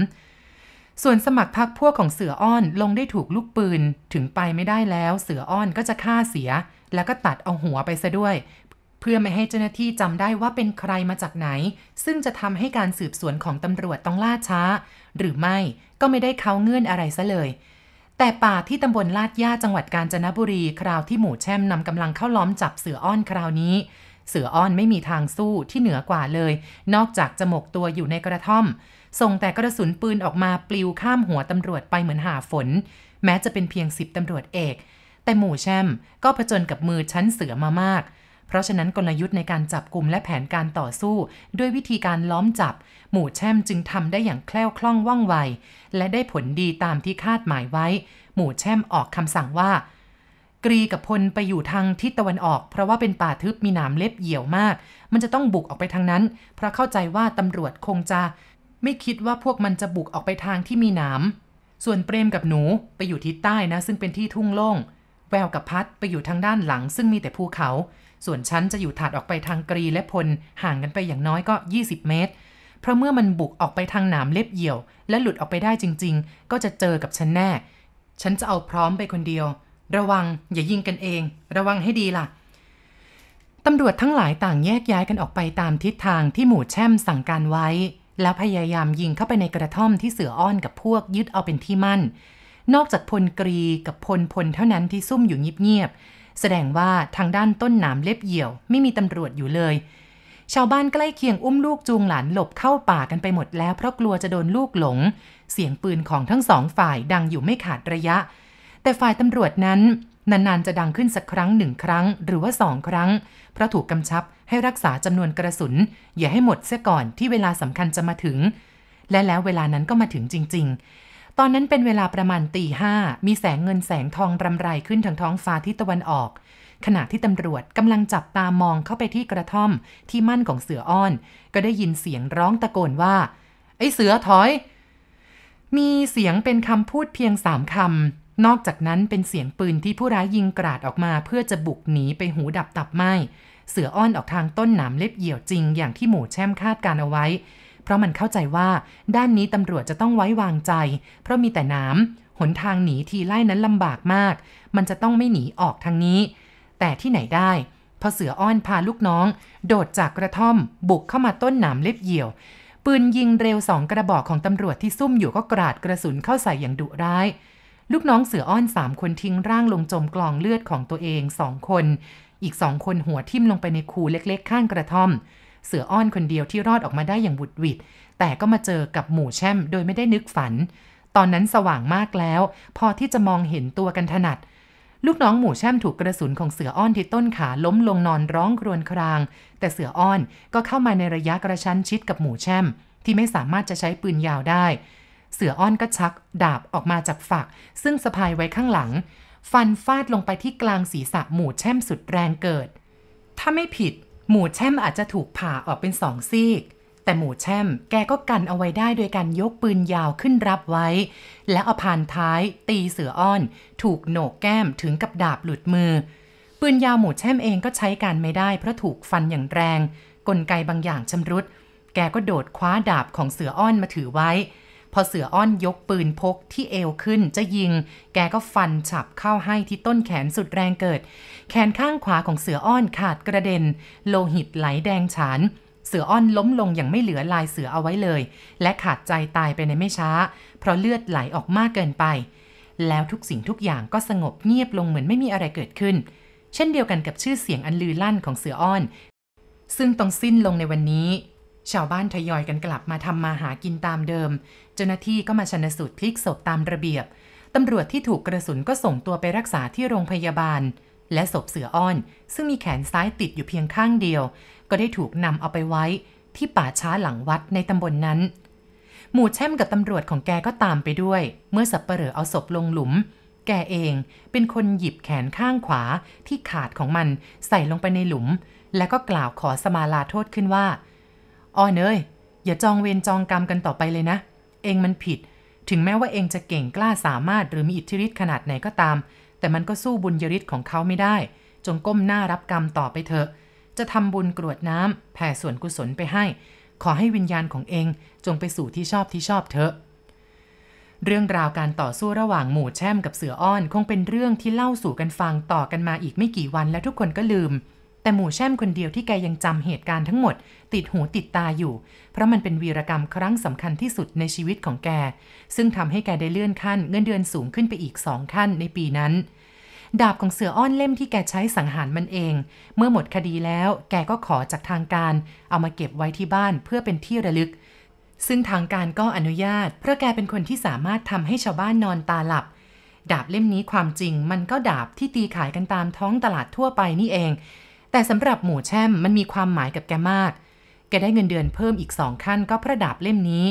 ส่วนสมัครพรรคพวกของเสืออ้อนลงได้ถูกลูกปืนถึงไปไม่ได้แล้ว เสืออ้อนก็จะฆ่าเสีย แล้วก็ตัดเอาหัวไปซะด้วยเพื่อไม่ให้เจ้าหน้าที่จำได้ว่าเป็นใครมาจากไหน ซึ่งจะทำให้การสืบสวนของตำรวจต้องล่าช้า หรือไม่ก็ไม่ได้เขาเงื่อนอะไรซะเลย แต่ป่าที่ตำบลลาดย่าจังหวัดกาญจนบุรีคราวที่หมู่แช่มนำกำลังเข้าล้อมจับเสืออ้อนคราวนี้ เสืออ้อนไม่มีทางสู้ที่เหนือกว่าเลย นอกจากจะหมกตัวอยู่ในกระท่อมส่งแต่กระสุนปืนออกมาปลิวข้ามหัวตำรวจไปเหมือนหาฝน แม้จะเป็นเพียงสิบตำรวจเอก แต่หมู่แช่มก็ผจญกับมือชั้นเสือมามากเพราะฉะนั้นกลยุทธ์ในการจับกลุ่มและแผนการต่อสู้ ด้วยวิธีการล้อมจับ หมู่แช่มจึงทำได้อย่างแคล่วคล่องว่องไวและได้ผลดีตามที่คาดหมายไว้ หมู่แช่มออกคำสั่งว่า กรีกับพลไปอยู่ทางทิศตะวันออก เพราะว่าเป็นป่าทึบมีหนามเล็บเหี่ยวมาก มันจะต้องบุกออกไปทางนั้น เพราะเข้าใจว่าตำรวจคงจะ ไม่คิดว่าพวกมันจะบุกออกไปทางที่มีหนามส่วนเปรมกับหนูไปอยู่ทิศใต้นะ ซึ่งเป็นที่ทุ่งโล่งแววกับพัดไปอยู่ทางด้านหลังซึ่งมีแต่ภูเขาส่วนชั้นจะอยู่ถัดออกไปทางกรีและพลห่างกันไปอย่างน้อยก็ 20 เมตร เพราะเมื่อมันบุกออกไปทางหนามเล็บเหี่ยว และหลุดออกไปได้จริง ๆ ก็จะเจอกับฉันแน่ ฉันจะเอาพร้อมไปคนเดียว ระวังอย่ายิงกันเอง ระวังให้ดีล่ะ ตำรวจทั้งหลายต่างแยกย้ายกันออกไปตามทิศทางที่หมู่แช่มสั่งการไว้ แล้วพยายามยิงเข้าไปในกระท่อมที่เสืออ้อนกับพวกยึดเอาเป็นที่มั่น นอกจากพลกรีกับพลพลเท่านั้นที่ซุ่มอยู่เงียบแสดงว่าทางด้านต้นหนามเล็บเหี่ยวไม่มีตำรวจอยู่เลย ชาวบ้านใกล้เคียงอุ้มลูกจูงหลานหลบเข้าป่ากันไปหมดแล้ว เพราะกลัวจะโดนลูกหลง เสียงปืนของทั้งสองฝ่ายดังอยู่ไม่ขาดระยะ แต่ฝ่ายตำรวจนั้นนานๆจะดังขึ้นสักครั้งหนึ่งครั้ง หรือว่าสองครั้งเพราะถูกกำชับให้รักษาจำนวนกระสุนอย่าให้หมดเสียก่อนที่เวลาสำคัญจะมาถึง และแล้วเวลานั้นก็มาถึงจริง ๆตอนนั้นเป็นเวลาประมาณตีห้า มีแสงเงินแสงทองรำไรขึ้นทางท้องฟ้าที่ตะวันออก ขณะที่ตำรวจกำลังจับตามองเข้าไปที่กระท่อม ที่มั่นของเสืออ้อน ก็ได้ยินเสียงร้องตะโกนว่า ไอ้เสือถอย มีเสียงเป็นคำพูดเพียงสามคำ นอกจากนั้นเป็นเสียงปืนที่ผู้ร้ายยิงกราดออกมา เพื่อจะบุกหนีไปหูดับตับไหมเสืออ้อนออกทางต้นหนามเล็บเหี่ยวจริง อย่างที่หมูแช่มคาดการเอาไว้เพราะมันเข้าใจว่าด้านนี้ตำรวจจะต้องไว้วางใจ เพราะมีแต่น้ำหนทางหนีทีไล่นั้นลำบากมาก มันจะต้องไม่หนีออกทางนี้ แต่ที่ไหนได้ พอเสืออ้อนพาลูกน้องโดดจากกระท่อม บุกเข้ามาต้นหนามเล็บเหี่ยว ปืนยิงเร็วสองกระบอกของตำรวจที่ซุ่มอยู่ก็กราดกระสุนเข้าใส่อย่างดุร้าย ลูกน้องเสืออ้อนสามคนทิ้งร่างลงจมกลองเลือดของตัวเองสองคนอีกสองคนหัวทิ่มลงไปในคูเล็กๆ ข้างกระท่อมเสืออ้อนคนเดียวที่รอดออกมาได้อย่างบุดวิด แต่ก็มาเจอกับหมู่แช่มโดยไม่ได้นึกฝัน ตอนนั้นสว่างมากแล้ว พอที่จะมองเห็นตัวกันถนัด ลูกน้องหมู่แช่มถูกกระสุนของเสืออ้อนที่ต้นขาล้มลงนอนร้องครวญคราง แต่เสืออ้อนก็เข้ามาในระยะกระชั้นชิดกับหมู่แช่ม ที่ไม่สามารถจะใช้ปืนยาวได้ เสืออ้อนก็ชัก ดาบออกมาจากฝัก ซึ่งสะพายไว้ข้างหลัง ฟันฟาดลงไปที่กลางศีรษะหมู่แช่มสุดแรงเกิด ถ้าไม่ผิดหมูแช่มอาจจะถูกผ่าออกเป็นสองซีก แต่หมูแช่มแกก็กันเอาไว้ได้โดยการยกปืนยาวขึ้นรับไว้ และเอาผ่านท้าย ตีเสืออ้อนถูกโหนกแก้มถึงกับดาบหลุดมือ ปืนยาวหมูแช่มเองก็ใช้การไม่ได้เพราะถูกฟันอย่างแรง กลไกบางอย่างชำรุด แกก็โดดคว้าดาบของเสืออ้อนมาถือไว้พอเสืออ้อนยกปืนพกที่เอวขึ้นจะยิง แกก็ฟันฉับเข้าให้ที่ต้นแขนสุดแรงเกิด แขนข้างขวาของเสืออ้อนขาดกระเด็น โลหิตไหลแดงฉาน เสืออ้อนล้มลงอย่างไม่เหลือลายเสือเอาไว้เลย และขาดใจตายไปในไม่ช้า เพราะเลือดไหลออกมากเกินไป แล้วทุกสิ่งทุกอย่างก็สงบเงียบลงเหมือนไม่มีอะไรเกิดขึ้น เช่นเดียวกันกับชื่อเสียงอันลือลั่นของเสืออ้อน ซึ่งต้องสิ้นลงในวันนี้ชาวบ้านทยอยกันกลับมาทำมาหากินตามเดิม เจ้าหน้าที่ก็มาชนสูตรพลิกศพตามระเบียบ ตำรวจที่ถูกกระสุนก็ส่งตัวไปรักษาที่โรงพยาบาล และศพเสืออ้อนซึ่งมีแขนซ้ายติดอยู่เพียงข้างเดียวก็ได้ถูกนำเอาไปไว้ที่ป่าช้าหลังวัดในตำบลนนั้น หมู่แช่มกับตำรวจของแกก็ตามไปด้วย เมื่อสับเปลือเอาศพลงหลุม แกเองเป็นคนหยิบแขนข้างขวาที่ขาดของมันใส่ลงไปในหลุม และก็กล่าวขอสมาลาโทษขึ้นว่าอ้อเนยอย่าจองเวรจองกรรมกันต่อไปเลยนะ เองมันผิด ถึงแม้ว่าเองจะเก่งกล้าสามารถหรือมีอิทธิฤทธิ์ขนาดไหนก็ตาม แต่มันก็สู้บุญยริศของเขาไม่ได้ จงก้มหน้ารับกรรมต่อไปเถอะจะทำบุญกรวดน้ำแผ่ส่วนกุศลไปให้ ขอให้วิญญาณของเองจงไปสู่ที่ชอบที่ชอบเถอะเรื่องราวการต่อสู้ระหว่างหมู่แช่มกับเสืออ้อนคงเป็นเรื่องที่เล่าสู่กันฟังต่อกันมาอีกไม่กี่วันและทุกคนก็ลืมแต่หมู่แช่มคนเดียวที่แกยังจำเหตุการณ์ทั้งหมดติดหูติดตาอยู่ เพราะมันเป็นวีรกรรมครั้งสำคัญที่สุดในชีวิตของแก ซึ่งทำให้แกได้เลื่อนขั้นเงินเดือนสูงขึ้นไปอีกสองขั้นในปีนั้น ดาบของเสืออ้อนเล่มที่แกใช้สังหารมันเอง เมื่อหมดคดีแล้วแกก็ขอจากทางการ เอามาเก็บไว้ที่บ้านเพื่อเป็นที่ระลึก ซึ่งทางการก็อนุญาต เพราะแกเป็นคนที่สามารถทำให้ชาวบ้านนอนตาหลับ ดาบเล่มนี้ความจริง มันก็ดาบที่ตีขายกันตามท้องตลาดทั่วไปนี่เองแต่สำหรับหมูแช่มมันมีความหมายกับแกมาก แกได้เงินเดือนเพิ่มอีกสองขั้นก็พระดาบเล่มนี้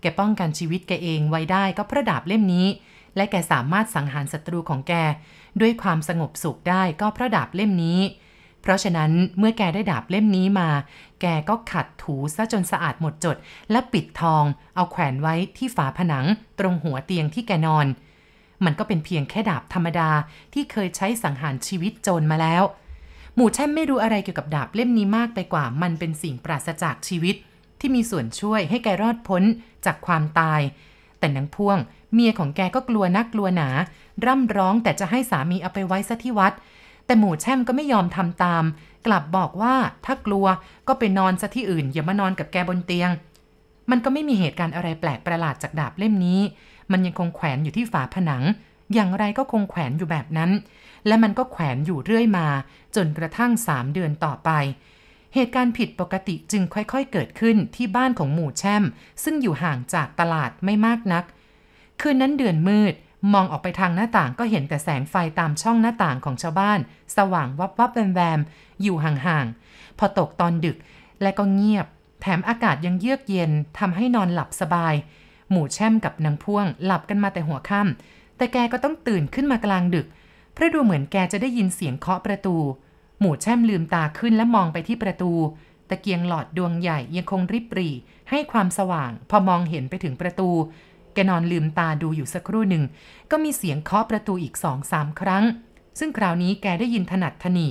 แกป้องกันชีวิตแกเองไว้ได้ก็พระดาบเล่มนี้ และแกสามารถสังหารศัตรูของแก ด้วยความสงบสุขได้ก็พระดาบเล่มนี้ เพราะฉะนั้นเมื่อแกได้ดาบเล่มนี้มา แกก็ขัดถูซะจนสะอาดหมดจด และปิดทอง เอาแขวนไว้ที่ฝาผนัง ตรงหัวเตียงที่แกนอน มันก็เป็นเพียงแค่ดาบธรรมดาที่เคยใช้สังหารชีวิตโจรมาแล้วหมู่แช่มไม่รู้อะไรเกี่ยวกับดาบเล่มนี้มากไปกว่ามันเป็นสิ่งปราศจากชีวิต ที่มีส่วนช่วยให้แกรอดพ้นจากความตาย แต่นางพ่วง เมียของแกก็กลัวนักกลัวหนา ร่ำร้องแต่จะให้สามีเอาไปไว้ซะที่วัด แต่หมู่แช่มก็ไม่ยอมทำตาม กลับบอกว่าถ้ากลัวก็ไปนอนซะที่อื่นอย่ามานอนกับแกบนเตียง มันก็ไม่มีเหตุการณ์อะไรแปลกประหลาดจากดาบเล่มนี้ มันยังคงแขวนอยู่ที่ฝาผนัง อย่างไรก็คงแขวนอยู่แบบนั้นและมันก็แขวนอยู่เรื่อยมา จนกระทั่งสามเดือนต่อไป เหตุการณ์ผิดปกติจึงค่อยๆเกิดขึ้นที่บ้านของหมู่แช่ม ซึ่งอยู่ห่างจากตลาดไม่มากนัก คืนนั้นเดือนมืด มองออกไปทางหน้าต่างก็เห็นแต่แสงไฟตามช่องหน้าต่างของชาวบ้าน สว่างวับวับแวมแวมอยู่ห่างๆพอตกตอนดึกและก็เงียบ แถมอากาศยังเยือกเย็นทำให้นอนหลับสบาย หมู่แช่มกับนางพ่วง หลับกันมาแต่หัวค่ำแต่แกก็ต้องตื่นขึ้นมากลางดึกเพราะดูเหมือนแกจะได้ยินเสียงเคาะประตู หมู่แช่มลืมตาขึ้นและมองไปที่ประตูตะเกียงหลอดดวงใหญ่ยังคงริบหรี่ให้ความสว่าง พอมองเห็นไปถึงประตู แกนอนลืมตาดูอยู่สักครู่หนึ่ง ก็มีเสียงเคาะประตูอีกสองสามครั้ง ซึ่งคราวนี้แกได้ยินถนัดทนี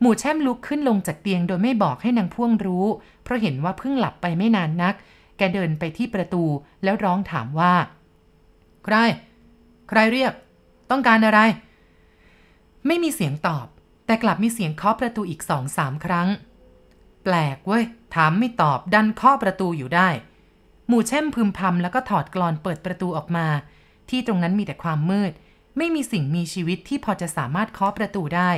หมู่แช่มลุกขึ้นลงจากเตียงโดยไม่บอกให้นางพ่วงรู้ เพราะเห็นว่าเพิ่งหลับไปไม่นานนัก แกเดินไปที่ประตูแล้วร้องถามว่า ใคร ใครเรียก ต้องการอะไรไม่มีเสียงตอบ แต่กลับมีเสียงเคาะประตูอีกสองสามครั้ง แปลกเว้ยถามไม่ตอบ ดันเคาะประตูอยู่ได้ หมู่เช่มพึมพำแล้วก็ถอดกรอนเปิดประตูออกมา ที่ตรงนั้นมีแต่ความมืด ไม่มีสิ่งมีชีวิตที่พอจะสามารถเคาะประตูได้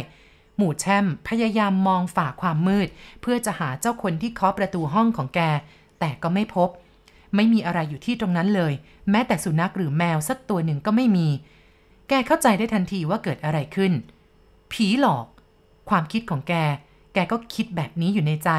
หมู่แช่มพยายามมองฝ่าความมืด เพื่อจะหาเจ้าคนที่เคาะประตูห้องของแก แต่ก็ไม่พบ ไม่มีอะไรอยู่ที่ตรงนั้นเลย แม้แต่สุนัขหรือแมวสักตัวหนึ่งก็ไม่มีแกเข้าใจได้ทันทีว่าเกิดอะไรขึ้น ผีหลอก ความคิดของแก แกก็คิดแบบนี้อยู่ในใจ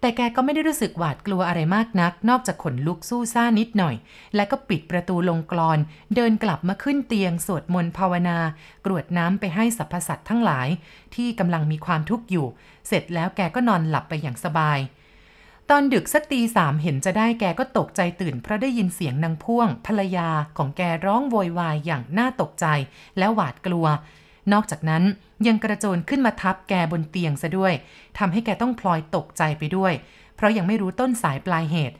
แต่แกก็ไม่ได้รู้สึกหวาดกลัวอะไรมากนัก นอกจากขนลุกสู้ซ่านิดหน่อย แล้วก็ปิดประตูลงกรอน เดินกลับมาขึ้นเตียง สวดมนต์ภาวนา กรวดน้ำไปให้สรรพสัตว์ทั้งหลายที่กำลังมีความทุกข์อยู่ เสร็จแล้วแกก็นอนหลับไปอย่างสบายตอนดึกสักตีสามเห็นจะได้แกก็ตกใจตื่นเพราะได้ยินเสียงนางพ่วงภรรยาของแกร้องโวยวายอย่างน่าตกใจและหวาดกลัว นอกจากนั้นยังกระโจนขึ้นมาทับแกบนเตียงซะด้วยทำให้แกต้องพลอยตกใจไปด้วย เพราะยังไม่รู้ต้นสายปลายเหตุ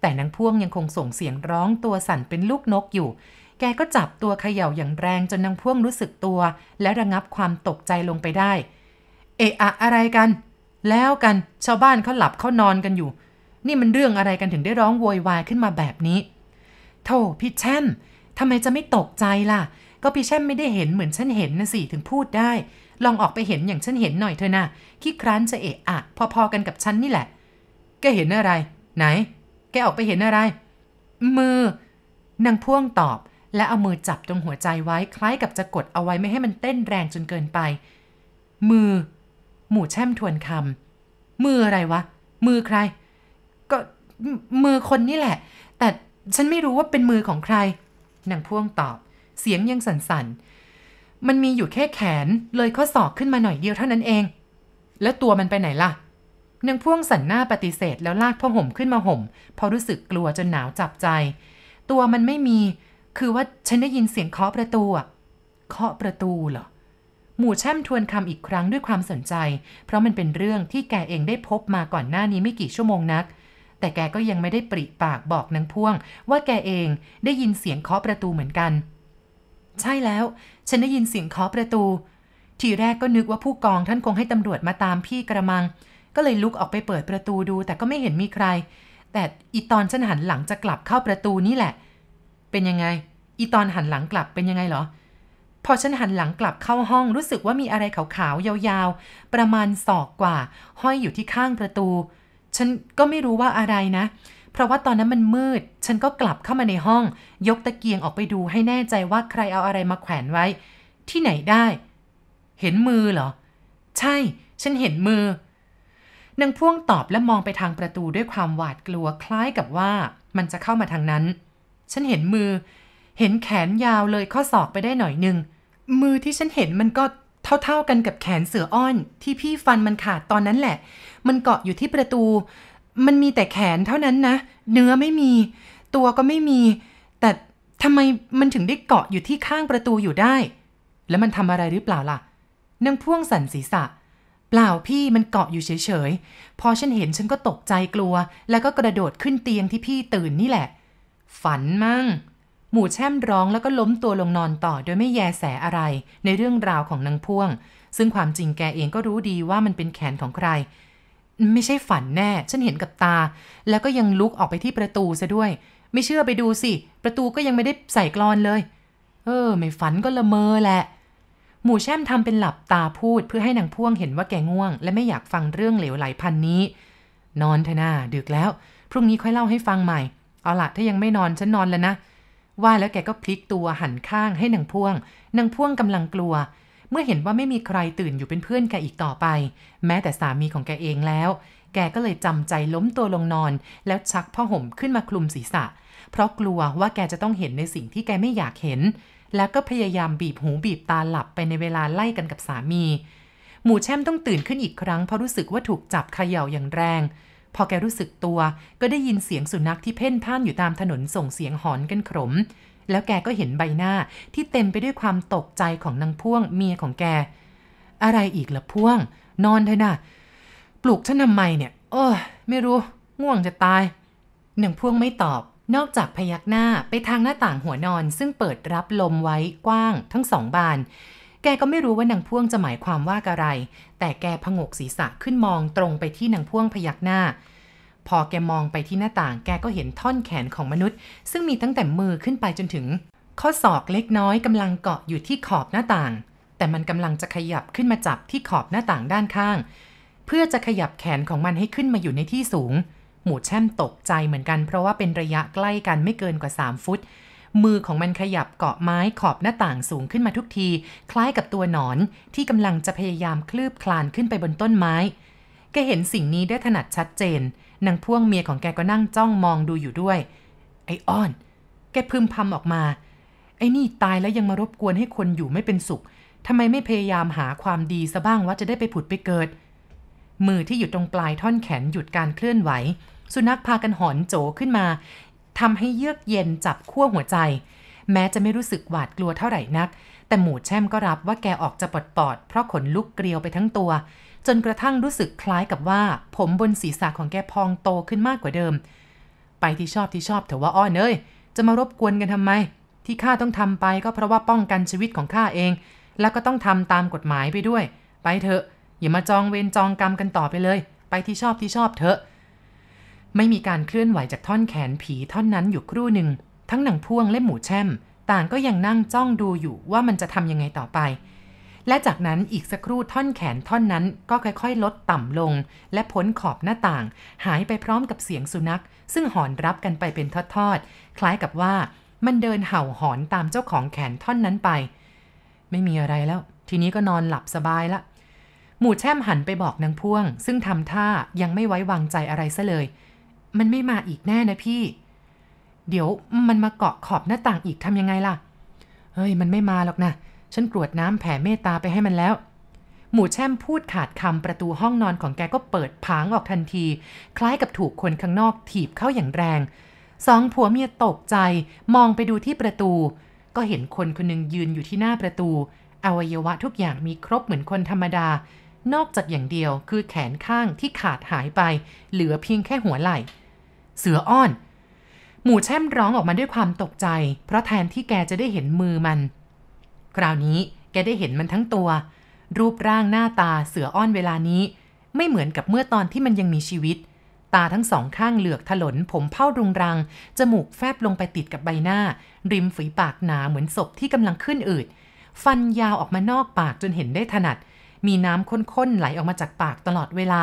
แต่นางพ่วงยังคงส่งเสียงร้องตัวสั่นเป็นลูกนกอยู่ แกก็จับตัวเขย่าอย่างแรงจนนางพ่วงรู้สึกตัว และระงับความตกใจลงไปได้เอะอะอะไรกันแล้วกันชาวบ้านเขาหลับเขานอนกันอยู่ นี่มันเรื่องอะไรกันถึงได้ร้องโวยวายขึ้นมาแบบนี้โธ่พี่แช่มทำไมจะไม่ตกใจล่ะก็พี่แช่มไม่ได้เห็นเหมือนฉันเห็นนะสิถึงพูดได้ ลองออกไปเห็นอย่างฉันเห็นหน่อยเถอะนะขี้ครั้นจะเอะอะ พอๆกันกับฉันนี่แหละ แกเห็นอะไร ไหน แกออกไปเห็นอะไร มือ นางพ่วงตอบ และเอามือจับตรงหัวใจไว้คล้ายกับจะกดเอาไว้ไม่ให้มันเต้นแรงจนเกินไป มือหมู่แช่มทวนคำมืออะไรวะมือใคร ก็มือคนนี่แหละ แต่ฉันไม่รู้ว่าเป็นมือของใครนางพ่วงตอบ เสียงยังสัน่นๆมันมีอยู่แค่แขนเลยข้อศอกขึ้นมาหน่อยเดียวเท่านั้นเอง แล้วตัวมันไปไหนล่ะนางพ่วงสันหน้าปฏิเสธแล้วลากผ้าห่มขึ้นมาห่มพอรู้สึกกลัวจนหนาวจับใจ ตัวมันไม่มีคือว่าฉันได้ยินเสียงเคาะประตูอะเคาะประตูเหรอหมู่แช่มทวนคำอีกครั้งด้วยความสนใจ เพราะมันเป็นเรื่องที่แกเองได้พบมาก่อนหน้านี้ไม่กี่ชั่วโมงนัก แต่แกก็ยังไม่ได้ปริปากบอกนางพ่วงว่าแกเองได้ยินเสียงเคาะประตูเหมือนกัน ใช่แล้วฉันได้ยินเสียงเคาะประตู ทีแรกก็นึกว่าผู้กองท่านคงให้ตำรวจมาตามพี่กระมัง ก็เลยลุกออกไปเปิดประตูดูแต่ก็ไม่เห็นมีใคร แต่อีตอนฉันหันหลังจะกลับเข้าประตูนี่แหละเป็นยังไงอีตอนหันหลังกลับเป็นยังไงเหรอพอฉันหันหลังกลับเข้าห้องรู้สึกว่ามีอะไรขาวๆ ยาวๆ ประมาณศอกกว่า ห้อยอยู่ที่ข้างประตู ฉันก็ไม่รู้ว่าอะไรนะ เพราะว่าตอนนั้นมันมืด ฉันก็กลับเข้ามาในห้อง ยกตะเกียงออกไปดูให้แน่ใจว่าใครเอาอะไรมาแขวนไว้ ที่ไหนได้ เห็นมือเหรอ ใช่ ฉันเห็นมือนางพ่วงตอบและมองไปทางประตูด้วยความหวาดกลัวคล้ายกับว่ามันจะเข้ามาทางนั้น ฉันเห็นมือ เห็นแขนยาวเลยข้อศอกไปได้หน่อยนึงมือที่ฉันเห็นมันก็เท่าๆกันกับแขนเสืออ้อน ที่พี่ฟันมันขาดตอนนั้นแหละ มันเกาะอยู่ที่ประตู มันมีแต่แขนเท่านั้นนะ เนื้อไม่มี ตัวก็ไม่มีแต่ทำไมมันถึงได้เกาะอยู่ที่ข้างประตูอยู่ได้ แล้วมันทำอะไรหรือเปล่าล่ะนางพ่วงสันศีรษะ เปล่าพี่มันเกาะอยู่เฉยๆพอฉันเห็นฉันก็ตกใจกลัว แล้วก็กระโดดขึ้นเตียงที่พี่ตื่นนี่แหละ ฝันมั่งหมู่แช่มร้องแล้วก็ล้มตัวลงนอนต่อโดยไม่แยแสอะไร ในเรื่องราวของนางพ่วง ซึ่งความจริงแกเองก็รู้ดีว่ามันเป็นแขนของใคร ไม่ใช่ฝันแน่ฉันเห็นกับตา แล้วก็ยังลุกออกไปที่ประตูซะด้วย ไม่เชื่อไปดูสิ ประตูก็ยังไม่ได้ใส่กรอนเลย เออ ไม่ฝันก็ละเมอแหละ หมู่แช่มทำเป็นหลับตาพูดเพื่อให้นางพ่วงเห็นว่าแกง่วง และไม่อยากฟังเรื่องเหลวไหลพันนี้ นอนเถอะนาดึกแล้ว พรุ่งนี้ค่อยเล่าให้ฟังใหม่เอาละถ้ายังไม่นอนฉันนอนแล้วนะว่าแล้วแกก็พลิกตัวหันข้างให้นางพ่วงนางพ่วงกำลังกลัว เมื่อเห็นว่าไม่มีใครตื่นอยู่เป็นเพื่อนแกอีกต่อไป แม้แต่สามีของแกเองแล้ว แกก็เลยจำใจล้มตัวลงนอน แล้วชักผ้าห่มขึ้นมาคลุมศีรษะ เพราะกลัวว่าแกจะต้องเห็นในสิ่งที่แกไม่อยากเห็น แล้วก็พยายามบีบหู บีบตาหลับไปในเวลาไล่กันกับสามี หมูแช่มต้องตื่นขึ้นอีกครั้งเพราะรู้สึกว่าถูกจับเขย่าอย่างแรงพอแกรู้สึกตัวก็ได้ยินเสียงสุนัขที่เพ่นพ่านอยู่ตามถนนส่งเสียงหอนกันขรม แล้วแกก็เห็นใบหน้าที่เต็มไปด้วยความตกใจของนางพ่วงเมียของแก อะไรอีกล่ะพ่วง นอนเถอะนะปลุกฉันทำไมเนี่ยโอ้ไม่รู้ ง่วงจะตาย นางพ่วงไม่ตอบ นอกจากพยักหน้าไปทางหน้าต่างหัวนอนซึ่งเปิดรับลมไว้กว้างทั้งสองบานแกก็ไม่รู้ว่านางพ่วงจะหมายความว่าอะไร แต่แกพงกศีรษะขึ้นมองตรงไปที่นางพ่วงพยักหน้า พอแกมองไปที่หน้าต่าง แกก็เห็นท่อนแขนของมนุษย์ ซึ่งมีตั้งแต่มือขึ้นไปจนถึง ข้อศอกเล็กน้อยกำลังเกาะอยู่ที่ขอบหน้าต่าง แต่มันกำลังจะขยับขึ้นมาจับที่ขอบหน้าต่างด้านข้าง เพื่อจะขยับแขนของมันให้ขึ้นมาอยู่ในที่สูง หมูแช่มตกใจเหมือนกันเพราะว่าเป็นระยะใกล้กันไม่เกินกว่า 3 ฟุตมือของมันขยับเกาะไม้ขอบหน้าต่างสูงขึ้นมาทุกที คล้ายกับตัวหนอนที่กำลังจะพยายามคลืบคลานขึ้นไปบนต้นไม้ แกเห็นสิ่งนี้ได้ถนัดชัดเจนนางพ่วงเมียของแกก็นั่งจ้องมองดูอยู่ด้วย ไอ้อ้อน แกพึมพำออกมา ไอ้นี่ตายแล้วยังมารบกวนให้คนอยู่ไม่เป็นสุขทำไมไม่พยายามหาความดีซะบ้างว่าจะได้ไปผุดไปเกิด มือที่อยู่ตรงปลายท่อนแขนหยุดการเคลื่อนไหว สุนัขพากันหอนโจขึ้นมาทำให้เยือกเย็นจับขั้วหัวใจ แม้จะไม่รู้สึกหวาดกลัวเท่าไหร่นัก แต่หมูแช่มก็รับว่าแกออกจะปอดปอด เพราะขนลุกเกลียวไปทั้งตัว จนกระทั่งรู้สึกคล้ายกับว่า ผมบนศีรษะของแกพองโตขึ้นมากกว่าเดิม ไปที่ชอบที่ชอบเถอะว่าอ้อนเอ้ยจะมารบกวนกันทำไม ที่ข้าต้องทำไปก็เพราะว่าป้องกันชีวิตของข้าเอง แล้วก็ต้องทำตามกฎหมายไปด้วยไปเถอะ อย่ามาจองเวรจองกรรมกันต่อไปเลย ไปที่ชอบที่ชอบเถอะไม่มีการเคลื่อนไหวจากท่อนแขนผีท่อนนั้นอยู่ครู่หนึ่งทั้งหนังพ่วงและหมูแช่มต่างก็ยังนั่งจ้องดูอยู่ว่ามันจะทำยังไงต่อไป และจากนั้นอีกสักครู่ท่อนแขนท่อนนั้น ก็ค่อยๆ ลดต่ำลงและพ้นขอบหน้าต่าง หายไปพร้อมกับเสียงสุนัข ซึ่งหอนรับกันไปเป็นทอดๆ คล้ายกับว่า มันเดินเห่าหอนตามเจ้าของแขนท่อนนั้นไป ไม่มีอะไรแล้ว ทีนี้ก็นอนหลับสบายละ หมู่แช่มหันไปบอกนางพ่วง ซึ่งทำท่ายังไม่ไว้วางใจอะไรซะเลยมันไม่มาอีกแน่นะพี่ เดี๋ยวมันมาเกาะขอบหน้าต่างอีกทำยังไงล่ะ เฮ้ย มันไม่มาหรอกนะ ฉันกรวดน้ำแผ่เมตตาไปให้มันแล้ว หมูแช่มพูดขาดคำประตูห้องนอนของแกก็เปิดผางออกทันที คล้ายกับถูกคนข้างนอกถีบเข้าอย่างแรง สองผัวเมียตกใจมองไปดูที่ประตู ก็เห็นคนคนนึงยืนอยู่ที่หน้าประตู อวัยวะทุกอย่างมีครบเหมือนคนธรรมดา นอกจากอย่างเดียวคือแขนข้างที่ขาดหายไป เหลือเพียงแค่หัวไหล่เสืออ้อน หมูแช่มร้องออกมาด้วยความตกใจ เพราะแทนที่แกจะได้เห็นมือมัน คราวนี้แกได้เห็นมันทั้งตัว รูปร่างหน้าตาเสืออ้อนเวลานี้ ไม่เหมือนกับเมื่อตอนที่มันยังมีชีวิต ตาทั้งสองข้างเหลือกถลนผมเผ้ารุงรังจมูกแฟบลงไปติดกับใบหน้า ริมฝีปากหนาเหมือนศพที่กำลังขึ้นอืดฟันยาวออกมานอกปากจนเห็นได้ถนัด มีน้ำข้นๆไหลออกมาจากปากตลอดเวลา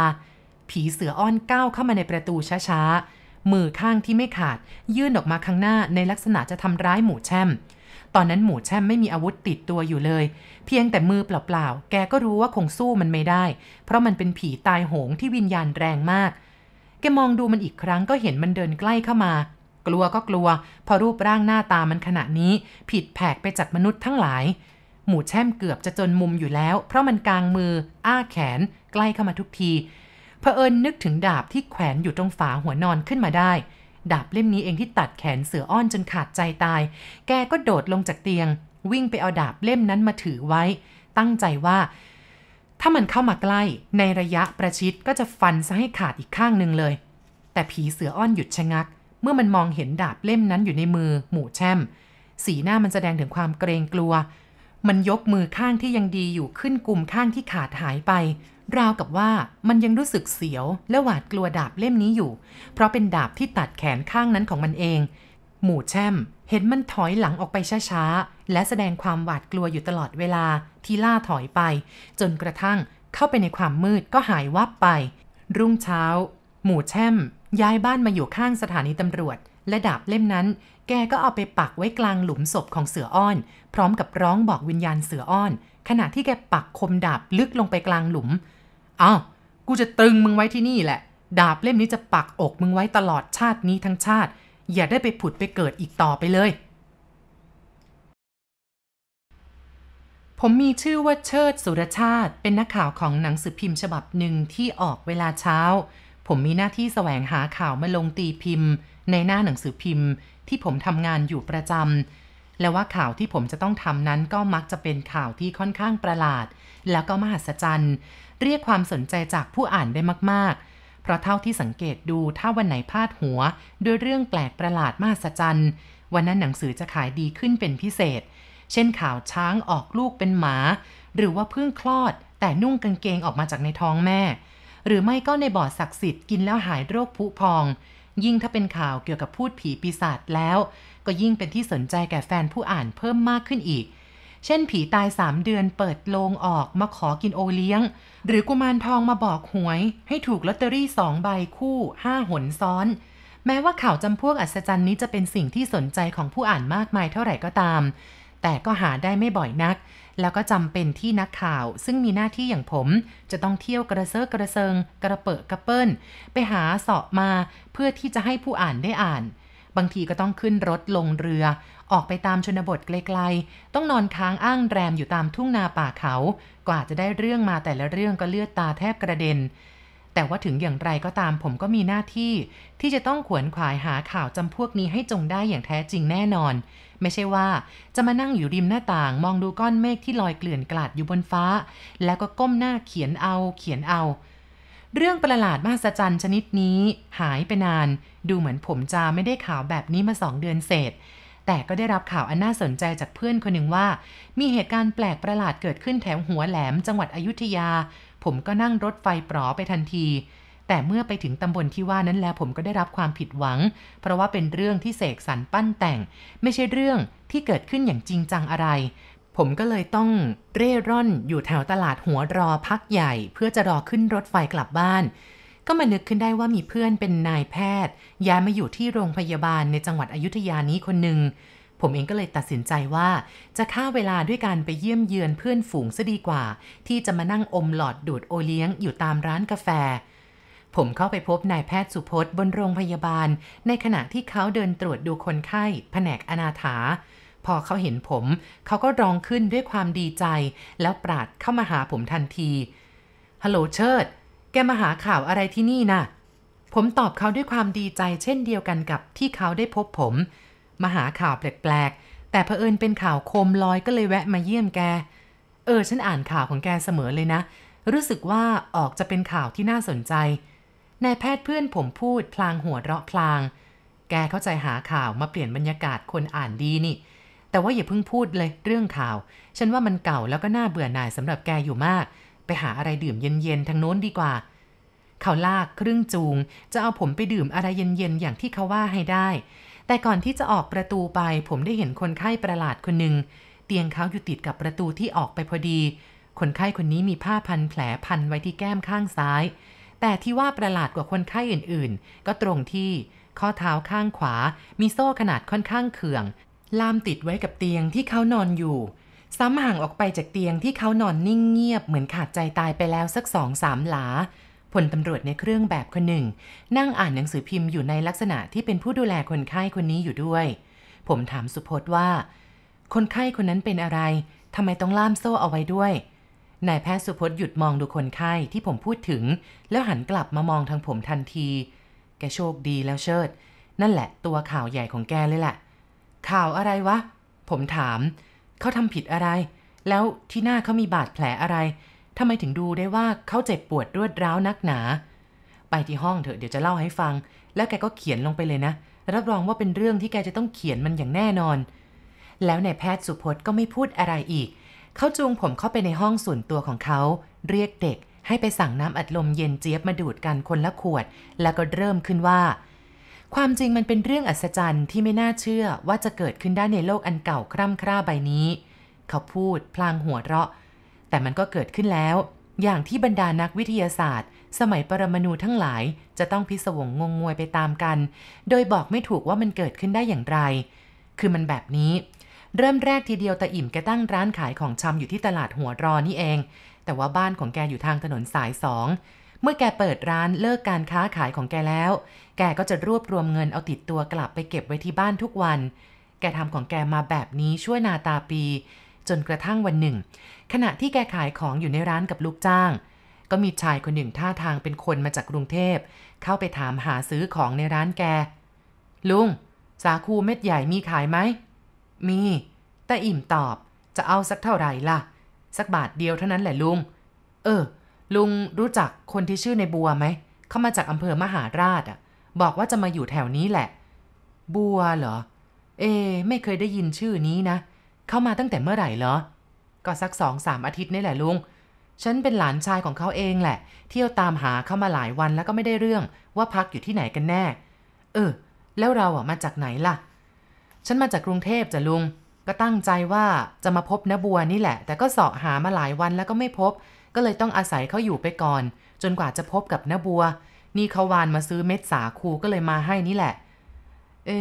ผีเสืออ้อนก้าวเข้ามาในประตูช้าๆมือข้างที่ไม่ขาด ยื่นออกมาข้างหน้าในลักษณะจะทำร้ายหมูแช่ม ตอนนั้นหมูแช่มไม่มีอาวุธติดตัวอยู่เลย เพียงแต่มือเปล่าๆ แกก็รู้ว่าคงสู้มันไม่ได้ เพราะมันเป็นผีตายโหงที่วิญญาณแรงมากแกมองดูมันอีกครั้ง ก็เห็นมันเดินใกล้เข้ามา กลัวก็กลัว พอรูปร่างหน้าตามันขณะนี้ ผิดแผกไปจากมนุษย์ทั้งหลาย หมูแช่มเกือบจะจนมุมอยู่แล้ว เพราะมันกางมืออ้าแขน ใกล้เข้ามาทุกทีเผอิญ นึกถึงดาบที่แขวนอยู่ตรงฝาหัวนอนขึ้นมาได้ ดาบเล่มนี้เองที่ตัดแขนเสืออ้อนจนขาดใจตาย แกก็โดดลงจากเตียง วิ่งไปเอาดาบเล่มนั้นมาถือไว้ ตั้งใจว่า ถ้ามันเข้ามาใกล้ ในระยะประชิดก็จะฟันซะให้ขาดอีกข้างหนึ่งเลย แต่ผีเสืออ้อนหยุดชะงักเมื่อมันมองเห็นดาบเล่มนั้นอยู่ในมือ หมู่แช่ม สีหน้ามันแสดงถึงความเกรงกลัว มันยกมือข้างที่ยังดีอยู่ขึ้นกลุ่มข้างที่ขาดหายไปราวกับว่ามันยังรู้สึกเสียว และหวาดกลัวดาบเล่มนี้อยู่ เพราะเป็นดาบที่ตัดแขนข้างนั้นของมันเอง หมู่แช่ม เห็นมันถอยหลังออกไปช้าๆและแสดงความหวาดกลัวอยู่ตลอดเวลาที่ล่าถอยไป จนกระทั่งเข้าไปในความมืดก็หายวับไป รุ่งเช้า หมู่แช่ม ย้ายบ้านมาอยู่ข้างสถานีตำรวจ และดาบเล่มนั้น แกก็เอาไปปักไว้กลางหลุมศพของเสืออ้อน พร้อมกับร้องบอกวิญญาณเสืออ้อน ขณะที่แกปักคมดาบลึกลงไปกลางหลุมเอา้ากูจะตรึงมึงไว้ที่นี่แหละ ดาบเล่มนี้จะปักอกมึงไว้ตลอดชาตินี้ทั้งชาติ อย่าได้ไปผุดไปเกิดอีกต่อไปเลย ผมมีชื่อว่าเชิด สุรชาติ เป็นนักข่าวของหนังสือพิมพ์ฉบับหนึ่งที่ออกเวลาเช้า ผมมีหน้าที่แสวงหาข่าวมาลงตีพิมพ์ ในหน้าหนังสือพิมพ์ ที่ผมทำงานอยู่ประจำและว่าข่าวที่ผมจะต้องทำนั้นก็มักจะเป็นข่าวที่ค่อนข้างประหลาด แล้วก็มหัศจรรย์เรียกความสนใจจากผู้อ่านได้มาก ๆ เพราะเท่าที่สังเกตดู ถ้าวันไหนพลาดหัว ด้วยเรื่องแปลกประหลาดมาัศจรรย์ วันนั้นหนังสือจะขายดีขึ้นเป็นพิเศษ เช่นข่าวช้างออกลูกเป็นหมา หรือว่าเพิ่งคลอด แต่นุ่งกางเกงออกมาจากในท้องแม่ หรือไม่ก็ในบ่อศักดิ์สิทธิ์กินแล้วหายโรคผุพอง ยิ่งถ้าเป็นข่าวเกี่ยวกับพูดผีปีศาจแล้ว ก็ยิ่งเป็นที่สนใจแก่แฟนผู้อ่านเพิ่มมากขึ้นอีกเช่นผีตายสามเดือนเปิดโลงออกมาขอกินโอเลี้ยง หรือกุมารทองมาบอกหวย ให้ถูกลอตเตอรี่สองใบคู่ห้าหนซ้อน แม้ว่าข่าวจำพวกอัศจรรย์นี้จะเป็นสิ่งที่สนใจของผู้อ่านมากมายเท่าไหร่ก็ตาม แต่ก็หาได้ไม่บ่อยนัก แล้วก็จำเป็นที่นักข่าว ซึ่งมีหน้าที่อย่างผมจะต้องเที่ยวกระเซาะกระเซิงกระเปะกระเปิ้นไปหาเสาะมาเพื่อที่จะให้ผู้อ่านได้อ่าน บางทีก็ต้องขึ้นรถลงเรือออกไปตามชนบทไกลๆ ต้องนอนค้างอ้างแรมอยู่ตามทุ่งนาป่าเขา กว่าจะได้เรื่องมาแต่ละเรื่องก็เลือดตาแทบกระเด็น แต่ว่าถึงอย่างไรก็ตามผมก็มีหน้าที่ ที่จะต้องขวนขวายหาข่าวจำพวกนี้ให้จงได้อย่างแท้จริงแน่นอน ไม่ใช่ว่าจะมานั่งอยู่ริมหน้าต่างมองดูก้อนเมฆที่ลอยเกลื่อนกลาดอยู่บนฟ้า แล้วก็ก้มหน้าเขียนเอาเขียนเอา เรื่องประหลาดมหัศจรรย์ชนิดนี้ หายไปนาน ดูเหมือนผมจะไม่ได้ข่าวแบบนี้มาสองเดือนเศษแต่ก็ได้รับข่าวอันน่าสนใจจากเพื่อนคนหนึ่งว่า มีเหตุการณ์แปลกประหลาดเกิดขึ้นแถวหัวแหลมจังหวัดอยุธยา ผมก็นั่งรถไฟปลอไปทันที แต่เมื่อไปถึงตำบลที่ว่านั้นแล้วผมก็ได้รับความผิดหวัง เพราะว่าเป็นเรื่องที่ เสกสรรปั้นแต่ง ไม่ใช่เรื่องที่เกิดขึ้นอย่างจริงจังอะไร ผมก็เลยต้องเร่ร่อนอยู่แถวตลาดหัวรอพักใหญ่ เพื่อจะรอขึ้นรถไฟกลับบ้านก็มานึกขึ้นได้ว่ามีเพื่อนเป็นนายแพทย์ย้ายมาอยู่ที่โรงพยาบาลในจังหวัดอยุธยานี้คนหนึ่ง ผมเองก็เลยตัดสินใจว่า จะฆ่าเวลาด้วยการไปเยี่ยมเยือนเพื่อนฝูงซะดีกว่า ที่จะมานั่งอมหลอดดูดโอเลี้ยงอยู่ตามร้านกาแฟ ผมเข้าไปพบนายแพทย์สุพจน์บนโรงพยาบาล ในขณะที่เขาเดินตรวจดูคนไข้ แผนกอนาถา พอเขาเห็นผมเขาก็ร้องขึ้นด้วยความดีใจ แล้วปราดเข้ามาหาผมทันทีฮัลโหลเชิดแกมาหาข่าวอะไรที่นี่นะ่ะ ผมตอบเขาด้วยความดีใจเช่นเดียวกันกับที่เขาได้พบผม มาหาข่าวแปลกๆ แต่เผอิญเป็นข่าวโคมลอยก็เลยแวะมาเยี่ยมแก เออ ฉันอ่านข่าวของแกเสมอเลยนะ รู้สึกว่าออกจะเป็นข่าวที่น่าสนใจ นายแพทย์เพื่อนผมพูด พลางหัวเราะพลาง แกเข้าใจหาข่าวมาเปลี่ยนบรรยากาศคนอ่านดีนี่ แต่ว่าอย่าเพิ่งพูดเลยเรื่องข่าว ฉันว่ามันเก่าแล้วก็น่าเบื่อหน่ายสำหรับแกอยู่มากไปหาอะไรดื่มเย็นๆ ทางโน้นดีกว่าเขาลากครึ่งจูงจะเอาผมไปดื่มอะไรเย็นๆ อย่างที่เขาว่าให้ได้ แต่ก่อนที่จะออกประตูไป ผมได้เห็นคนไข้ประหลาดคนหนึ่งเตียงเขาอยู่ติดกับประตูที่ออกไปพอดี คนไข้คนนี้มีผ้าพันแผลพันไว้ที่แก้มข้างซ้าย แต่ที่ว่าประหลาดกว่าคนไข้อื่นๆ ก็ตรงที่ ข้อเท้าข้างขวา มีโซ่ขนาดค่อนข้างเขื่องล่ามติดไว้กับเตียงที่เขานอนอยู่ซ้ำห่างออกไปจากเตียงที่เขานอนนิ่งเงียบ เหมือนขาดใจตายไปแล้วสักสองสามหลาพลตำรวจในเครื่องแบบคนหนึ่ง นั่งอ่านหนังสือพิมพ์อยู่ในลักษณะที่เป็นผู้ดูแลคนไข้คนนี้อยู่ด้วย ผมถามสุพจน์ว่า คนไข้คนนั้นเป็นอะไรทำไมต้องล่ามโซ่เอาไว้ด้วย นายแพทย์สุพจน์หยุดมองดูคนไข้ ที่ผมพูดถึง แล้วหันกลับมามองทางผมทันที แกโชคดีแล้วเชิด นั่นแหละตัวข่าวใหญ่ของแกเลยแหละข่าวอะไรวะ ผมถามเขาทำผิดอะไร แล้วที่หน้าเขามีบาดแผลอะไรทำไมถึงดูได้ว่าเขาเจ็บปวดรวดร้าวนักหนา ไปที่ห้องเถอะ เดี๋ยวจะเล่าให้ฟัง แล้วแกก็เขียนลงไปเลยนะ รับรองว่าเป็นเรื่องที่แกจะต้องเขียนมันอย่างแน่นอน แล้วนายแพทย์สุพจน์ก็ไม่พูดอะไรอีก เขาจูงผมเข้าไปในห้องส่วนตัวของเขา เรียกเด็ก ให้ไปสั่งน้ำอัดลมเย็นเจี๊ยบมาดูดกันคนละขวด แล้วก็เริ่มขึ้นว่าความจริงมันเป็นเรื่องอัศจรรย์ที่ไม่น่าเชื่อว่าจะเกิดขึ้นได้ในโลกอันเก่าคร่ำคร่าใบนี้ เขาพูดพลางหัวเราะ แต่มันก็เกิดขึ้นแล้ว อย่างที่บรรดานักวิทยาศาสตร์ สมัยปรมาณูทั้งหลาย จะต้องพิศวงงงงวยไปตามกัน โดยบอกไม่ถูกว่ามันเกิดขึ้นได้อย่างไร คือมันแบบนี้ เริ่มแรกทีเดียวตาอิ่มแกตั้งร้านขายของชำอยู่ที่ตลาดหัวรอนี่เอง แต่ว่าบ้านของแกอยู่ทางถนนสายสองเมื่อแกเปิดร้านเลิกการค้าขายของแกแล้ว แกก็จะรวบรวมเงินเอาติดตัวกลับไปเก็บไว้ที่บ้านทุกวัน แกทำของแกมาแบบนี้ช่วยนาตาปี จนกระทั่งวันหนึ่ง ขณะที่แกขายของอยู่ในร้านกับลูกจ้าง ก็มีชายคนหนึ่งท่าทางเป็นคนมาจากกรุงเทพ เข้าไปถามหาซื้อของในร้านแก ลุง สาคูเม็ดใหญ่มีขายไหมมีแต่อิ่มตอบจะเอาสักเท่าไหร่ล่ะ สักบาทเดียวเท่านั้นแหละลุง เออลุงรู้จักคนที่ชื่อในบัวไหม เข้ามาจากอำเภอมหาราชอ่ะ บอกว่าจะมาอยู่แถวนี้แหละ บัวเหรอ เอ ไม่เคยได้ยินชื่อนี้นะเข้ามาตั้งแต่เมื่อไหร่เหรอ ก็สักสองสามอาทิตย์นี่แหละลุง ฉันเป็นหลานชายของเขาเองแหละ เที่ยวตามหาเข้ามาหลายวันแล้วก็ไม่ได้เรื่อง ว่าพักอยู่ที่ไหนกันแน่ เออ แล้วเราอ่ะมาจากไหนล่ะ ฉันมาจากกรุงเทพจ้ะลุง ก็ตั้งใจว่าจะมาพบนบัวนี่แหละ แต่ก็สอบหามาหลายวันแล้วก็ไม่พบก็เลยต้องอาศัยเขาอยู่ไปก่อน จนกว่าจะพบกับนบัว นี่เขาวานมาซื้อเม็ดสาคูก็เลยมาให้นี่แหละ เอ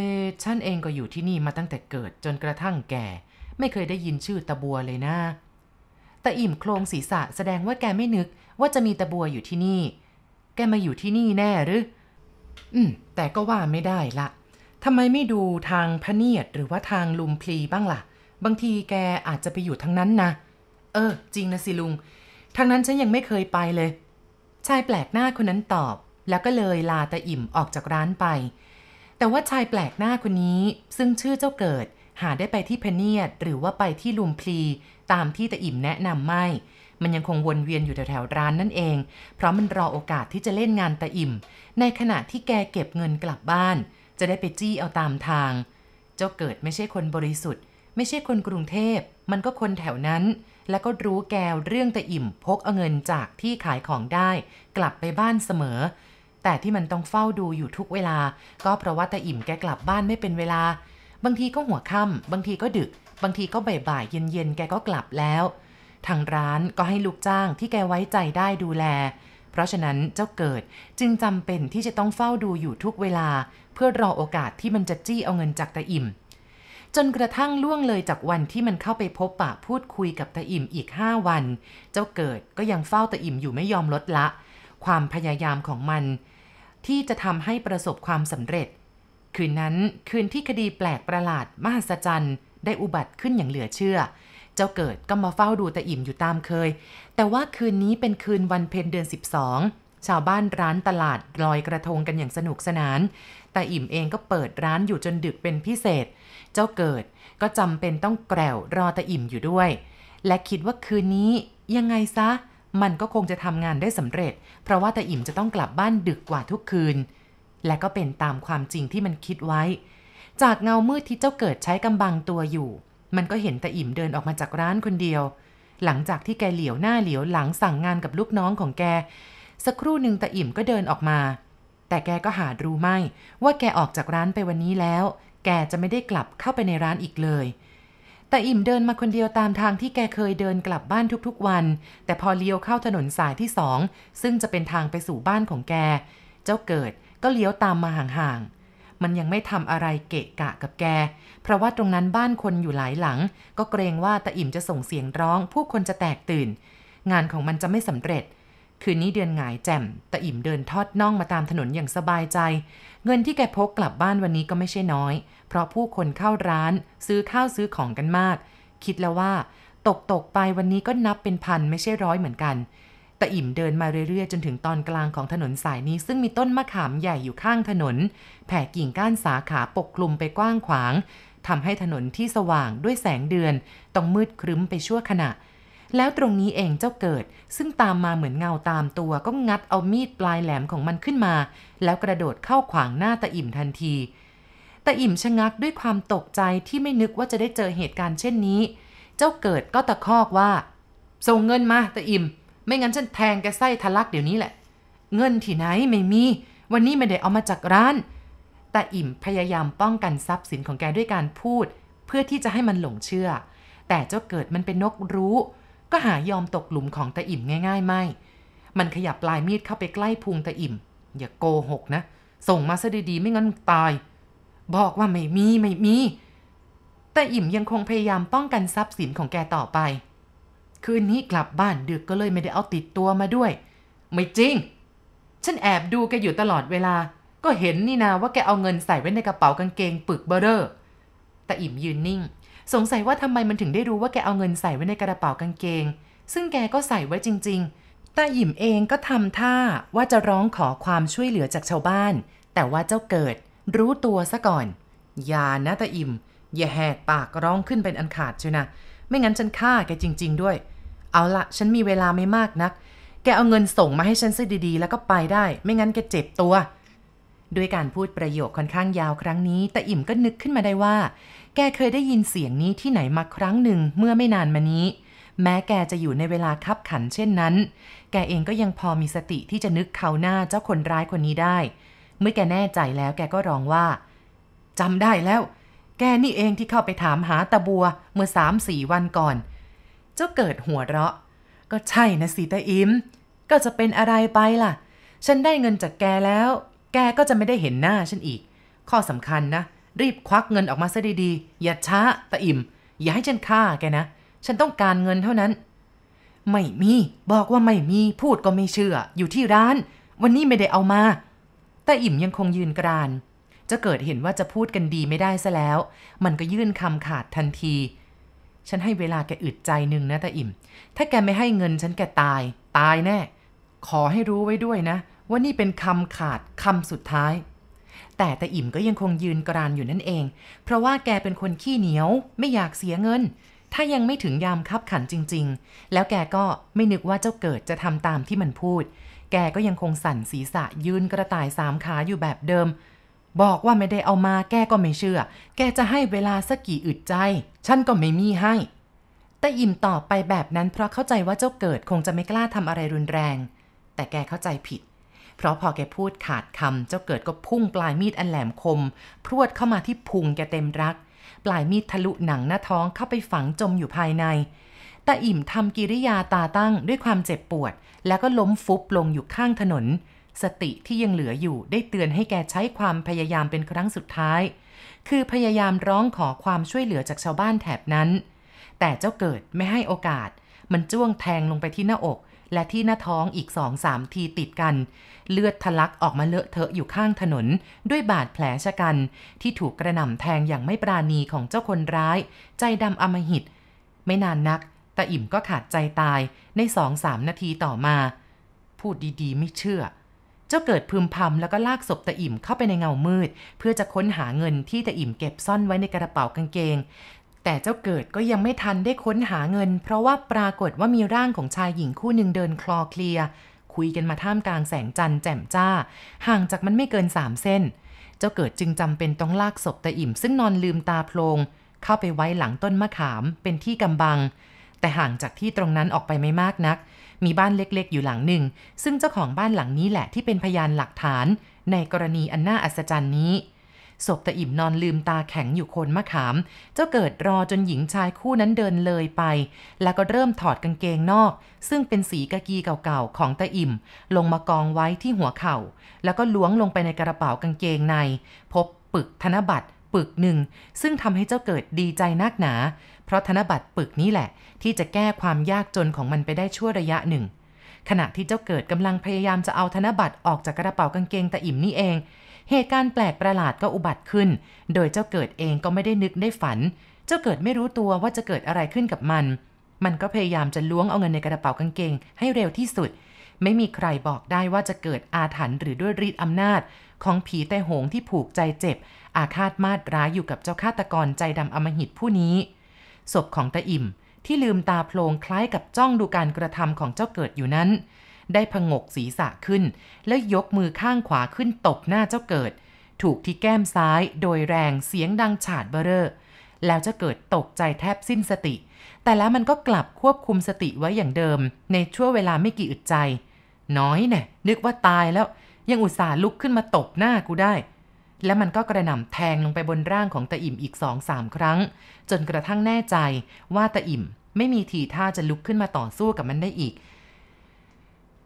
ฉันเองก็อยู่ที่นี่มาตั้งแต่เกิด จนกระทั่งแก่ ไม่เคยได้ยินชื่อตะบัวเลยนะ แต่อิ่มโครงศีรษะแสดงว่าแกไม่นึก ว่าจะมีตะบัวอยู่ที่นี่ แกมาอยู่ที่นี่แน่หรือ อืมแต่ก็ว่าไม่ได้ละทำไมไม่ดูทางพระเนียดหรือว่าทางลุมพลีบ้างละ่ะ บางทีแกอาจจะไปอยู่ทางนั้นนะเออจริงนะสิลุงทั้งนั้นฉันยังไม่เคยไปเลย ชายแปลกหน้าคนนั้นตอบ แล้วก็เลยลาตาอิ่มออกจากร้านไป แต่ว่าชายแปลกหน้าคนนี้ ซึ่งชื่อเจ้าเกิด หาได้ไปที่พเนียด หรือว่าไปที่ลุมพลี ตามที่ตาอิ่มแนะนำไม่ มันยังคงวนเวียนอยู่แถวๆร้านนั่นเอง เพราะมันรอโอกาสที่จะเล่นงานตาอิ่ม ในขณะที่แกเก็บเงินกลับบ้าน จะได้ไปจี้เอาตามทางเจ้าเกิดไม่ใช่คนบริสุทธิ์ ไม่ใช่คนกรุงเทพมันก็คนแถวนั้นและก็รู้แกวเรื่องตะอิ่มพกเอาเงินจากที่ขายของได้กลับไปบ้านเสมอ แต่ที่มันต้องเฝ้าดูอยู่ทุกเวลาก็เพราะว่าตะอิ่มแกกลับบ้านไม่เป็นเวลา บางทีก็หัวค่ำบางทีก็ดึก บางทีก็บ่ายๆเย็นๆแกก็กลับแล้วทางร้านก็ให้ลูกจ้างที่แกไว้ใจได้ดูแล เพราะฉะนั้นเจ้าเกิดจึงจำเป็นที่จะต้องเฝ้าดูอยู่ทุกเวลา เพื่อรอโอกาสที่มันจะจี้เอาเงินจากตะอิ่มจนกระทั่งล่วงเลยจากวันที่มันเข้าไปพบปะพูดคุยกับตาอิ่มอีกห้าวัน เจ้าเกิดก็ยังเฝ้าตาอิ่มอยู่ไม่ยอมลดละ ความพยายามของมัน ที่จะทำให้ประสบความสำเร็จ คืนนั้นคืนที่คดีแปลกประหลาด มหัศจรรย์ได้อุบัติขึ้นอย่างเหลือเชื่อ เจ้าเกิดก็มาเฝ้าดูตาอิ่มอยู่ตามเคย แต่ว่าคืนนี้เป็นคืนวันเพ็ญเดือน12ชาวบ้านร้านตลาดลอยกระทงกันอย่างสนุกสนาน แต่อิ่มเองก็เปิดร้านอยู่จนดึกเป็นพิเศษ เจ้าเกิดก็จำเป็นต้องแกวรอตาอิ่มอยู่ด้วย และคิดว่าคืนนี้ยังไงซะ มันก็คงจะทำงานได้สำเร็จ เพราะว่าตาอิ่มจะต้องกลับบ้านดึกกว่าทุกคืน และก็เป็นตามความจริงที่มันคิดไว้ จากเงามืดที่เจ้าเกิดใช้กำบังตัวอยู่ มันก็เห็นตาอิ่มเดินออกมาจากร้านคนเดียว หลังจากที่แกเหลียวหน้าเหลียวหลังสั่งงานกับลูกน้องของแกสักครู่หนึ่งตาอิ่มก็เดินออกมา แต่แกก็หารู้ไม่ ว่าแกออกจากร้านไปวันนี้แล้ว แกจะไม่ได้กลับเข้าไปในร้านอีกเลยตาอิ่มเดินมาคนเดียวตามทางที่แกเคยเดินกลับบ้านทุกๆ วัน แต่พอเลี้ยวเข้าถนนสายที่สอง ซึ่งจะเป็นทางไปสู่บ้านของแก เจ้าเกิดก็เลี้ยวตามมาห่างๆ มันยังไม่ทำอะไรเกะกะกับแก เพราะว่าตรงนั้นบ้านคนอยู่หลายหลัง ก็เกรงว่าตาอิ่มจะส่งเสียงร้อง ผู้คนจะแตกตื่น งานของมันจะไม่สำเร็จคืนนี้เดือนหงายแจ่มตะอิ่มเดินทอดน่องมาตามถนนอย่างสบายใจ เงินที่แกพกกลับบ้านวันนี้ก็ไม่ใช่น้อย เพราะผู้คนเข้าร้านซื้อข้าวซื้อของกันมาก คิดแล้วว่าตกตกไปวันนี้ก็นับเป็นพันไม่ใช่ร้อยเหมือนกันตะอิ่มเดินมาเรื่อยๆ จนถึงตอนกลางของถนนสายนี้ซึ่งมีต้นมะขามใหญ่อยู่ข้างถนน แผ่กิ่งก้านสาขาปกคลุมไปกว้างขวางทำให้ถนนที่สว่างด้วยแสงเดือนต้องมืดครึ้มไปชั่วขณะแล้วตรงนี้เองเจ้าเกิด ซึ่งตามมาเหมือนเงาตามตัวก็งัดเอามีดปลายแหลมของมันขึ้นมา แล้วกระโดดเข้าขวางหน้าตะอิ่มทันทีตะอิ่มชะงักด้วยความตกใจที่ไม่นึกว่าจะได้เจอเหตุการณ์เช่นนี้ เจ้าเกิดก็ตะคอกว่าส่งเงินมาตะอิ่ม ไม่งั้นฉันแทงแกไส้ทะลักเดี๋ยวนี้แหละ เงินที่ไหนไม่มี วันนี้ไม่ได้เอามาจากร้านตาอิ่มพยายามป้องกันทรัพย์สินของแกด้วยการพูดเพื่อที่จะให้มันหลงเชื่อ แต่เจ้าเกิดมันเป็นนกรู้ก็หายอมตกหลุมของตะอิ่มง่าย ๆ ไม่ มันขยับปลายมีดเข้าไปใกล้พุงตะอิ่ม อย่าโกหกนะ ส่งมาซะดีๆไม่งั้นตาย บอกว่าไม่มีไม่มีตะอิ่มยังคงพยายามป้องกันทรัพย์สินของแกต่อไป คืนนี้กลับบ้านดึกก็เลยไม่ได้เอาติดตัวมาด้วย ไม่จริง ฉันแอบดูแกอยู่ตลอดเวลา ก็เห็นนี่นาว่าแกเอาเงินใส่ไว้ในกระเป๋ากางเกง ปึกเบอร์เรอตะอิ่มยืนนิ่งสงสัยว่าทำไมมันถึงได้รู้ว่าแกเอาเงินใส่ไว้ในกระเป๋ากางเกง ซึ่งแกก็ใส่ไว้จริงๆตาหยิมเองก็ทำท่าว่าจะร้องขอความช่วยเหลือจากชาวบ้าน แต่ว่าเจ้าเกิดรู้ตัวซะก่อนอย่านะตาอิ่ม อย่าแหกปากร้องขึ้นเป็นอันขาดเชียวนะ ไม่งั้นฉันฆ่าแกจริง ๆด้วย เอาละฉันมีเวลาไม่มากนัก แกเอาเงินส่งมาให้ฉันซะดีๆ แล้วก็ไปได้ ไม่งั้นแกเจ็บตัว ด้วยการพูดประโยคค่อนข้างยาวครั้งนี้ตาอิ่มก็นึกขึ้นมาได้ว่าแกเคยได้ยินเสียงนี้ที่ไหนมาครั้งหนึ่งเมื่อไม่นานมานี้ แม้แกจะอยู่ในเวลาคับขันเช่นนั้น แกเองก็ยังพอมีสติที่จะนึกเขาหน้าเจ้าคนร้ายคนนี้ได้ เมื่อแกแน่ใจแล้วแกก็ร้องว่าจำได้แล้ว แกนี่เองที่เข้าไปถามหาตะบัวเมื่อสามสี่วันก่อน เจ้าเกิดหัวเราะ ก็ใช่นะสีตาอิมก็จะเป็นอะไรไปล่ะ ฉันได้เงินจากแกแล้ว แกก็จะไม่ได้เห็นหน้าฉันอีก ข้อสำคัญนะเรีบควักเงินออกมาซะดีๆ อย่าช้าตะอิ่ม อย่าให้ฉันฆ่าแกนะ ฉันต้องการเงินเท่านั้น ไม่มี บอกว่าไม่มี พูดก็ไม่เชื่อ อยู่ที่ร้าน วันนี้ไม่ได้เอามาตาอิ่มยังคงยืนกราน จะเกิดเห็นว่าจะพูดกันดีไม่ได้ซะแล้ว มันก็ยื่นคำขาดทันที ฉันให้เวลาแกอึดใจหนึ่งนะตาอิ่ม ถ้าแกไม่ให้เงิน ฉันแกตาย ตายแน่ ขอให้รู้ไว้ด้วยนะว่านี่เป็นคำขาดคำสุดท้ายแต่ตาอิ่มก็ยังคงยืนกรานอยู่นั่นเอง เพราะว่าแกเป็นคนขี้เหนียว ไม่อยากเสียเงิน ถ้ายังไม่ถึงยามคับขันจริง ๆ แล้วแกก็ไม่นึกว่าเจ้าเกิดจะทำตามที่มันพูด แกก็ยังคงสั่นศีรษะยืนกระต่ายสามขาอยู่แบบเดิม บอกว่าไม่ได้เอามาแกก็ไม่เชื่อ แกจะให้เวลาสักกี่อึดใจ ฉันก็ไม่มีให้ตาอิ่มตอบไปแบบนั้น เพราะเข้าใจว่าเจ้าเกิดคงจะไม่กล้าทำอะไรรุนแรง แต่แกเข้าใจผิดเพราะพอแกพูดขาดคำเจ้าเกิดก็พุ่งปลายมีดอันแหลมคมพรวดเข้ามาที่พุงแกเต็มรัก ปลายมีดทะลุหนังหน้าท้องเข้าไปฝังจมอยู่ภายในตาอิ่มทำกิริยาตาตั้งด้วยความเจ็บปวด แล้วก็ล้มฟุบลงอยู่ข้างถนน สติที่ยังเหลืออยู่ได้เตือนให้แกใช้ความพยายามเป็นครั้งสุดท้าย คือพยายามร้องขอความช่วยเหลือจากชาวบ้านแถบนั้น แต่เจ้าเกิดไม่ให้โอกาส มันจ้วงแทงลงไปที่หน้าอกและที่หน้าท้องอีกสองสามทีติดกัน เลือดทะลักออกมาเลอะเทอะอยู่ข้างถนน ด้วยบาดแผลชะกัน ที่ถูกกระหน่ำแทงอย่างไม่ปราณีของเจ้าคนร้าย ใจดำอมหิต ไม่นานนักตาอิ่มก็ขาดใจตายในสองสามนาทีต่อมา พูดดีๆ ไม่เชื่อ เจ้าเกิดพึมพำแล้วก็ลากศพตาอิ่มเข้าไปในเงามืด เพื่อจะค้นหาเงินที่ตาอิ่มเก็บซ่อนไว้ในกระเป๋ากางเกงแต่เจ้าเกิดก็ยังไม่ทันได้ค้นหาเงิน เพราะว่าปรากฏว่ามีร่างของชายหญิงคู่หนึ่งเดินคลอเคลียคุยกันมาท่ามกลางแสงจันทร์แจ่มจ้า ห่างจากมันไม่เกินสามเส้น เจ้าเกิดจึงจำเป็นต้องลากศพตาอิ่ม ซึ่งนอนลืมตาโพลงเข้าไปไว้หลังต้นมะขามเป็นที่กำบัง แต่ห่างจากที่ตรงนั้นออกไปไม่มากนัก มีบ้านเล็กๆ อยู่หลังหนึ่ง ซึ่งเจ้าของบ้านหลังนี้แหละที่เป็นพยานหลักฐาน ในกรณีอันน่าอัศจรรย์นี้ศพตะอิ่มนอนลืมตาแข็งอยู่โคนมะขาม เจ้าเกิดรอจนหญิงชายคู่นั้นเดินเลยไป แล้วก็เริ่มถอดกางเกงนอก ซึ่งเป็นสีกะกีเก่าๆของตะอิ่ม ลงมากองไว้ที่หัวเขา่า แล้วก็ล้วงลงไปในกระเป๋ากางเกงใน พบปึกธนบัตรปึกหนึ่ง ซึ่งทำให้เจ้าเกิดดีใจนักหนา เพราะธนบัตรปึกนี้แหละ ที่จะแก้ความยากจนของมันไปได้ชั่วระยะหนึ่ง ขณะที่เจ้าเกิดกำลังพยายามจะเอาธนบัตรออกจากกระเป๋ากางเกงตะอิ่มนี่เองเหตุการณ์แปลกประหลาดก็อุบัติขึ้น โดยเจ้าเกิดเองก็ไม่ได้นึกได้ฝัน เจ้าเกิดไม่รู้ตัวว่าจะเกิดอะไรขึ้นกับมัน มันก็พยายามจะล้วงเอาเงินในกระเป๋ากางเกงให้เร็วที่สุด ไม่มีใครบอกได้ว่าจะเกิดอาถรรพ์หรือด้วยฤทธิ์อำนาจ ของผีแต่หงที่ผูกใจเจ็บ อาฆาตมาดร้ายอยู่กับเจ้าฆาตกรใจดำอมหิตผู้นี้ ศพของตาอิ่ม ที่ลืมตาโพลงคล้ายกับจ้องดูการกระทำของเจ้าเกิดอยู่นั้นได้พงกศีรษะขึ้น แล้วยกมือข้างขวาขึ้นตบหน้าเจ้าเกิด ถูกที่แก้มซ้าย โดยแรงเสียงดังฉาดเบ้อเรอแล้วเจ้าเกิดตกใจแทบสิ้นสติ แต่แล้วมันก็กลับควบคุมสติไว้อย่างเดิม ในช่วงเวลาไม่กี่อึดใจ น้อยเนี่ยนึกว่าตายแล้ว ยังอุตส่าห์ลุกขึ้นมาตบหน้ากูได้ แล้วมันก็กระหน่ำแทงลงไปบนร่างของตาอิ่มอีกสองสามครั้ง จนกระทั่งแน่ใจว่าตาอิ่มไม่มีทีท่าจะลุกขึ้นมาต่อสู้กับมันได้อีก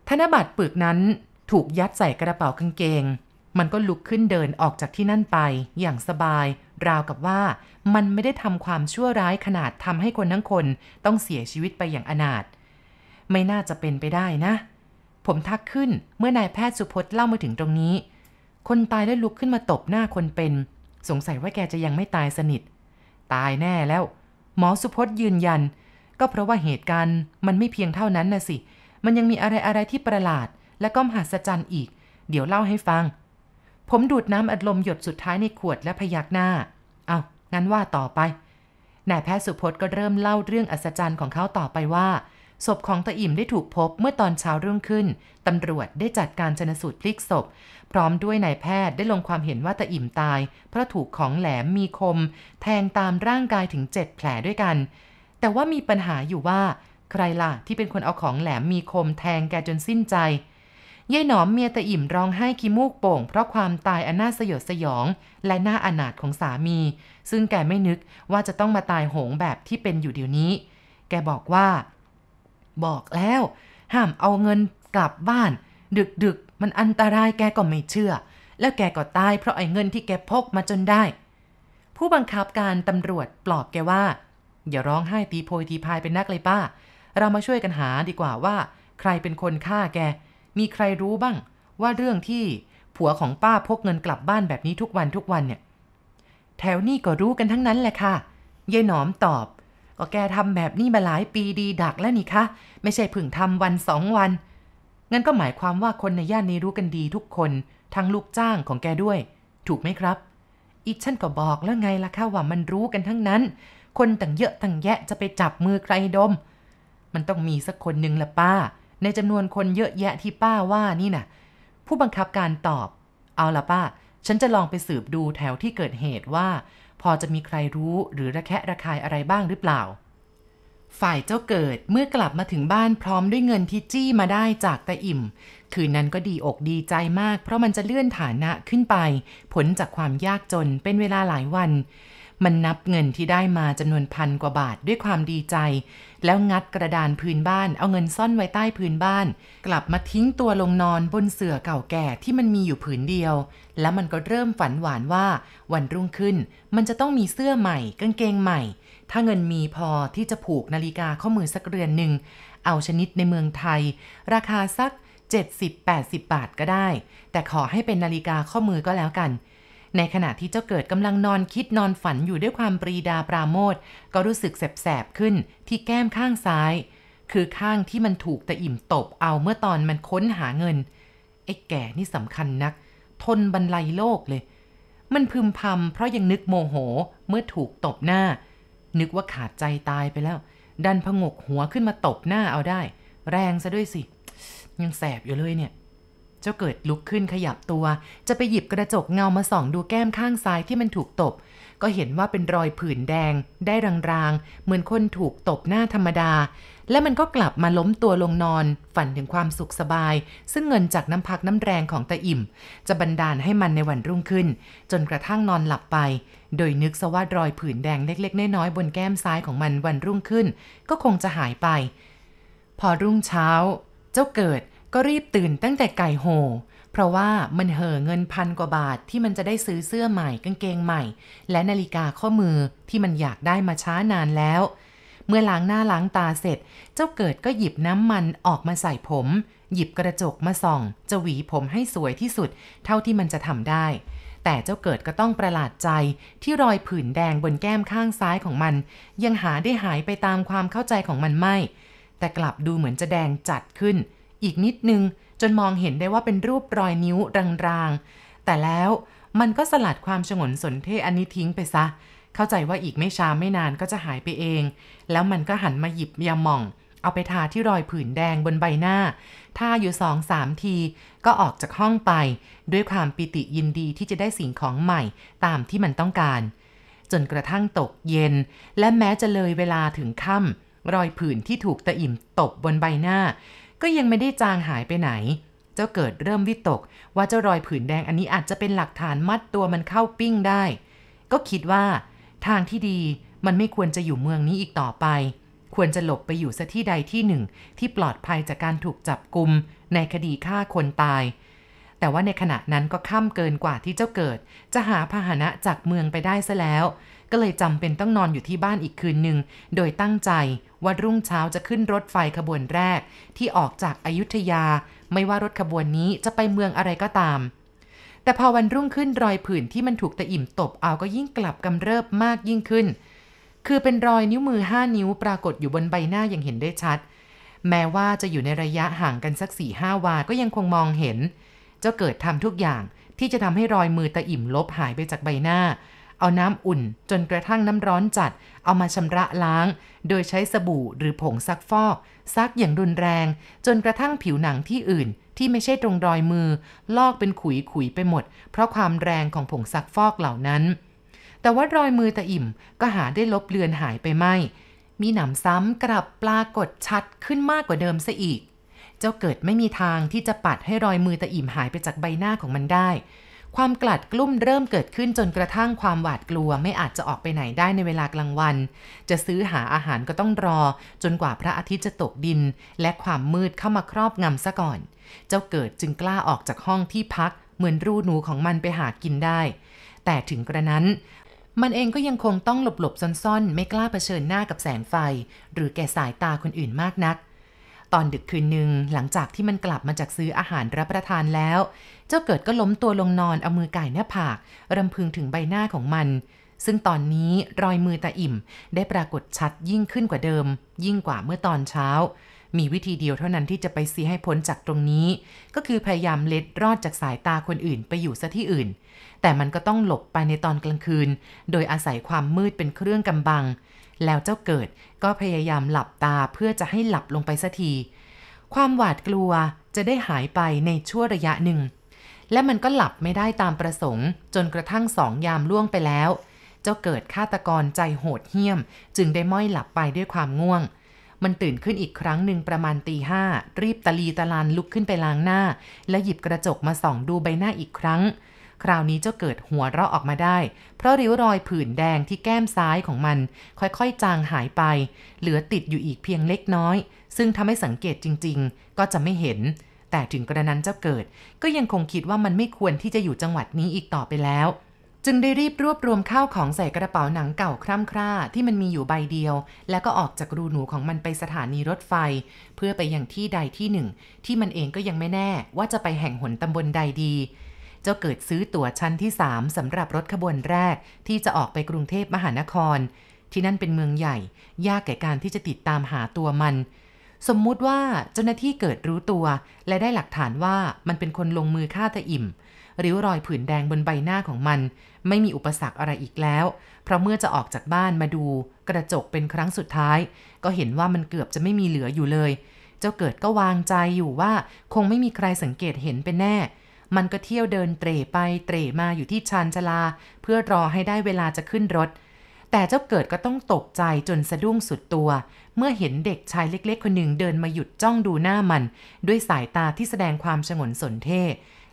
ธนบัตรปึกนั้นถูกยัดใส่กระเป๋ากางเกง มันก็ลุกขึ้นเดินออกจากที่นั่นไป อย่างสบาย ราวกับว่ามันไม่ได้ทำความชั่วร้ายขนาดทำให้คนทั้งคน ต้องเสียชีวิตไปอย่างอนาถไม่น่าจะเป็นไปได้นะ ผมทักขึ้นเมื่อนายแพทย์สุพจน์เล่ามาถึงตรงนี้ คนตายได้ลุกขึ้นมาตบหน้าคนเป็น สงสัยว่าแกจะยังไม่ตายสนิท ตายแน่แล้ว หมอสุพจน์ยืนยัน ก็เพราะว่าเหตุการณ์มันไม่เพียงเท่านั้นนะสิเมันยังมีอะไร อะไร ที่ประหลาด และก็มหัศจรรย์อีก เดี๋ยวเล่าให้ฟัง ผมดูดน้ำอัดลมหยดสุดท้ายในขวดและพยักหน้า เอางั้นว่าต่อไป นายแพทย์สุพจน์ก็เริ่มเล่าเรื่องอัศจรรย์ของเขาต่อไปว่า ศพของตาอิ่มได้ถูกพบเมื่อตอนเช้ารุ่งขึ้นตำรวจได้จัดการชนสูตรพลิกศพ พร้อมด้วยนายแพทย์ได้ลงความเห็นว่าตาอิ่มตายเพราะถูกของแหลมมีคม แทงตามร่างกายถึง7แผลด้วยกัน แต่ว่ามีปัญหาอยู่ว่าใครล่ะที่เป็นคนเอาของแหลมมีคมแทงแก จนสิ้นใจเย่ยหนอมเมียตะอิ่มร้องไห้ขี้มูกโป่งเพราะความตายอันน่าสยดสยองและน่าอนาถของสามี ซึ่งแกไม่นึกว่าจะต้องมาตายโหงแบบที่เป็นอยู่เดี๋ยวนี้ แกบอกว่า บอกแล้วห้ามเอาเงินกลับบ้าน ดึกดึก มันอันตรายแกก็ไม่เชื่อ แล้วแกก็ตายเพราะไอ้เงินที่แกพกมาจนได้ ผู้บังคับการตำรวจปลอบแกว่า อย่าร้องไห้ตีโพยตีพายเป็นนักเลยป้าเรามาช่วยกันหาดีกว่าว่า ใครเป็นคนฆ่าแก มีใครรู้บ้าง ว่าเรื่องที่ผัวของป้าพกเงินกลับบ้านแบบนี้ทุกวันทุกวันเนี่ย แถวนี้ก็รู้กันทั้งนั้นแหละค่ะยายหนอมตอบ ก็แกทำแบบนี้มาหลายปีดีดักแล้วนี่คะ ไม่ใช่พึ่งทำวันสองวัน งั้นก็หมายความว่าคนในย่านนี้รู้กันดีทุกคน ทั้งลูกจ้างของแกด้วย ถูกไหมครับอีชันก็บอกแล้วไงล่ะคะว่ามันรู้กันทั้งนั้น คนต่างเยอะต่างแยะจะไปจับมือใครดมมันต้องมีสักคนหนึ่งละป้า ในจำนวนคนเยอะแยะที่ป้าว่านี่นะ่ะ ผู้บังคับการตอบ เอาละป้าฉันจะลองไปสืบดูแถวที่เกิดเหตุว่า พอจะมีใครรู้หรือระแคะระคายอะไรบ้างหรือเปล่า ฝ่ายเจ้าเกิดเมื่อกลับมาถึงบ้านพร้อมด้วยเงินที่จี้มาได้จากตาอิ่ม คืนนั้นก็ดีอกดีใจมากเพราะมันจะเลื่อนฐานะขึ้นไป ผลจากความยากจนเป็นเวลาหลายวันมันนับเงินที่ได้มาจำนวนพันกว่าบาทด้วยความดีใจ แล้วงัดกระดานพื้นบ้านเอาเงินซ่อนไว้ใต้พื้นบ้าน กลับมาทิ้งตัวลงนอนบนเสื่อเก่าแก่ที่มันมีอยู่ผืนเดียว แล้วมันก็เริ่มฝันหวานว่า วันรุ่งขึ้น มันจะต้องมีเสื้อใหม่กางเกงใหม่ ถ้าเงินมีพอที่จะผูกนาฬิกาข้อมือสักเรือนหนึ่ง เอาชนิดในเมืองไทย ราคาสัก 70-80 บาทก็ได้ แต่ขอให้เป็นนาฬิกาข้อมือก็แล้วกันในขณะที่เจ้าเกิดกำลังนอนคิดนอนฝันอยู่ด้วยความปรีดาปราโมทก็รู้สึกแสบๆ ขึ้นที่แก้มข้างซ้าย คือข้างที่มันถูกตะอิ่มตบเอาเมื่อตอนมันค้นหาเงิน ไอ้แก่นี่สำคัญนัก ทนบรรลัยโลกเลย มันพึมพำเพราะยังนึกโมโหเมื่อถูกตบหน้า นึกว่าขาดใจตายไปแล้ว ดันพงกหัวขึ้นมาตบหน้าเอาได้ แรงซะด้วยสิยังแสบอยู่เลยเนี่ยเจ้าเกิดลุกขึ้นขยับตัว จะไปหยิบกระจกเงามาส่องดูแก้มข้างซ้ายที่มันถูกตบ ก็เห็นว่าเป็นรอยผื่นแดงได้รางๆเหมือนคนถูกตบหน้าธรรมดา และมันก็กลับมาล้มตัวลงนอน ฝันถึงความสุขสบาย ซึ่งเงินจากน้ำพักน้ำแรงของตาอิ่ม จะบันดาลให้มันในวันรุ่งขึ้น จนกระทั่งนอนหลับไป โดยนึกซะว่ารอยผื่นแดงเล็ก ๆน้อยๆบนแก้มซ้ายของมันวันรุ่งขึ้น ก็คงจะหายไป พอรุ่งเช้า เจ้าเกิดก็รีบตื่นตั้งแต่ไก่โห เพราะว่ามันเห่อเงินพันกว่าบาทที่มันจะได้ซื้อเสื้อใหม่กางเกงใหม่ และนาฬิกาข้อมือที่มันอยากได้มาช้านานแล้ว เมื่อล้างหน้าล้างตาเสร็จเจ้าเกิดก็หยิบน้ำมันออกมาใส่ผม หยิบกระจกมาส่องจะหวีผมให้สวยที่สุด เท่าที่มันจะทำได้ แต่เจ้าเกิดก็ต้องประหลาดใจที่รอยผื่นแดงบนแก้มข้างซ้ายของมัน ยังหาได้หายไปตามความเข้าใจของมันไม่ แต่กลับดูเหมือนจะแดงจัดขึ้นอีกนิดนึงจนมองเห็นได้ว่าเป็นรูปรอยนิ้วรางๆแต่แล้วมันก็สลัดความฉงนสนเทอันนี้ทิ้งไปซะเข้าใจว่าอีกไม่ช้าไม่นานก็จะหายไปเอง แล้วมันก็หันมาหยิบยาหม่อง เอาไปทาที่รอยผื่นแดงบนใบหน้าทาอยู่สองสามที ก็ออกจากห้องไปด้วยความปิติยินดีที่จะได้สิ่งของใหม่ตามที่มันต้องการ จนกระทั่งตกเย็น และแม้จะเลยเวลาถึงค่ำรอยผื่นที่ถูกตะอิ่มตบบนใบหน้าก็ยังไม่ได้จางหายไปไหน เจ้าเกิดเริ่มวิตก ว่า เจ้ารอยผืนแดงอันนี้อาจจะเป็นหลักฐานมัดตัวมันเข้าปิ้งได้ ก็คิดว่า ทางที่ดีมันไม่ควรจะอยู่เมืองนี้อีกต่อไป ควรจะหลบไปอยู่สที่ใดที่หนึ่ง ที่ปลอดภัยจากการถูกจับกลุม ในคดีฆ่าคนตาย แต่ว่าในขณะนั้นก็ค่ำเกินกว่าที่เจ้าเกิด จะหาพาหนะจากเมืองไปได้ซะแล้วก็เลยจำเป็นต้องนอน อยู่ที่บ้านอีกคืนหนึ่งโดยตั้งใจ ว่ารุ่งเช้าจะขึ้นรถไฟขบวนแรก ที่ออกจากอายุทยา ไม่ว่ารถขบวนนี้จะไปเมืองอะไรก็ตาม แต่พอวันรุ่งขึ้นรอยผื่นที่มันถูกตะอิ่มตบ เอาก็ยิ่งกลับกำเริบมากยิ่งขึ้น คือเป็นรอยนิ้วมือห้านิ้วปรากฏอยู่บนใบหน้าอย่างเห็นได้ชัด แม้ว่าจะอยู่ในระยะห่างกันสักสี่ห้าวาก็ยังคงมองเห็น เจ้าเกิดทำทุกอย่างที่จะทำให้รอยมือตะอิ่มลบหายไปจากใบหน้าเอาน้ำอุ่นจนกระทั่งน้ำร้อนจัดเอามาชำระล้าง โดยใช้สบู่หรือผงซักฟอก ซักอย่างรุนแรง จนกระทั่งผิวหนังที่อื่น ที่ไม่ใช่ตรงรอยมือลอกเป็นขุยขุยไปหมดเพราะความแรงของผงซักฟอกเหล่านั้น แต่ว่ารอยมือตะอิ่มก็หาได้ลบเลือนหายไปไม่มีหนำซ้ำกลับปรากฏชัดขึ้นมากกว่าเดิมซะอีก เจ้าเกิดไม่มีทางที่จะปัดให้รอยมือตะอิ่มหายไปจากใบหน้าของมันได้ความกลัดกลุ้มเริ่มเกิดขึ้นจนกระทั่งความหวาดกลัวไม่อาจจะออกไปไหนได้ในเวลากลางวันจะซื้อหาอาหารก็ต้องรอ จนกว่าพระอาทิตย์จะตกดิน และความมืดเข้ามาครอบงำซะก่อน เจ้าเกิดจึงกล้าออกจากห้องที่พักเหมือนรูหนูของมันไปหากินได้ แต่ถึงกระนั้น มันเองก็ยังคงต้องหลบๆซ่อนๆ ไม่กล้าเผชิญหน้ากับแสงไฟ หรือแก่สายตาคนอื่นมากนักตอนดึกคืนหนึ่งหลังจากที่มันกลับมาจากซื้ออาหารรับประทานแล้ว เจ้าเกิดก็ล้มตัวลงนอน เอามือก่ายหน้าผาก รำพึงถึงใบหน้าของมัน ซึ่งตอนนี้รอยมือตาอิ่มได้ปรากฏชัดยิ่งขึ้นกว่าเดิม ยิ่งกว่าเมื่อตอนเช้า มีวิธีเดียวเท่านั้นที่จะไปซีให้พ้นจากตรงนี้ ก็คือพยายามเล็ดรอดจากสายตาคนอื่น ไปอยู่ซะที่อื่น แต่มันก็ต้องหลบไปในตอนกลางคืน โดยอาศัยความมืดเป็นเครื่องกำบังแล้วเจ้าเกิดก็พยายามหลับตาเพื่อจะให้หลับลงไปสักที ความหวาดกลัวจะได้หายไปในชั่วระยะหนึ่ง และมันก็หลับไม่ได้ตามประสงค์ จนกระทั่งสองยามล่วงไปแล้ว เจ้าเกิดฆาตกรใจโหดเหี้ยม จึงได้ม้อยหลับไปด้วยความง่วง มันตื่นขึ้นอีกครั้งหนึ่งประมาณตีห้ารีบตะลีตะลานลุกขึ้นไปล้างหน้า และหยิบกระจกมาส่องดูใบหน้าอีกครั้งคราวนี้เจ้าเกิดหัวเราะออกมาได้ เพราะริ้วรอยผื่นแดงที่แก้มซ้ายของมัน ค่อยๆ จางหายไป เหลือติดอยู่อีกเพียงเล็กน้อย ซึ่งทำให้สังเกตจริง ๆ ก็จะไม่เห็น แต่ถึงกระนั้นเจ้าเกิด ก็ยังคงคิดว่ามันไม่ควรที่จะอยู่จังหวัดนี้อีกต่อไปแล้ว จึงได้รีบรวบรวมข้าวของใส่กระเป๋าหนังเก่าคร่ำคร่าที่มันมีอยู่ใบเดียว แล้วก็ออกจากรูหนูของมันไปสถานีรถไฟ เพื่อไปอยังที่ใดที่หนึ่ง ที่มันเองก็ยังไม่แน่ว่าจะไปแห่งหนตำบลใดดีเจ้าเกิดซื้อตั๋วชั้นที่ 3สำหรับรถขบวนแรกที่จะออกไปกรุงเทพมหานคร ที่นั่นเป็นเมืองใหญ่ ยากแก่การที่จะติดตามหาตัวมัน สมมุติว่าเจ้าหน้าที่เกิดรู้ตัวและได้หลักฐานว่ามันเป็นคนลงมือฆ่าตะอิ่มริ้วรอยผื่นแดงบนใบหน้าของมัน ไม่มีอุปสรรคอะไรอีกแล้ว เพราะเมื่อจะออกจากบ้านมาดู กระจกเป็นครั้งสุดท้าย ก็เห็นว่ามันเกือบจะไม่มีเหลืออยู่เลย เจ้าเกิดก็วางใจอยู่ว่าคงไม่มีใครสังเกตเห็นเป็นแน่มันก็เที่ยวเดินเตร่ไปเตร่มาอยู่ที่ชานชลา เพื่อรอให้ได้เวลาจะขึ้นรถ แต่เจ้าเกิดก็ต้องตกใจจนสะดุ้งสุดตัว เมื่อเห็นเด็กชายเล็กๆคนหนึ่งเดินมาหยุดจ้องดูหน้ามัน ด้วยสายตาที่แสดงความฉงนสนเท่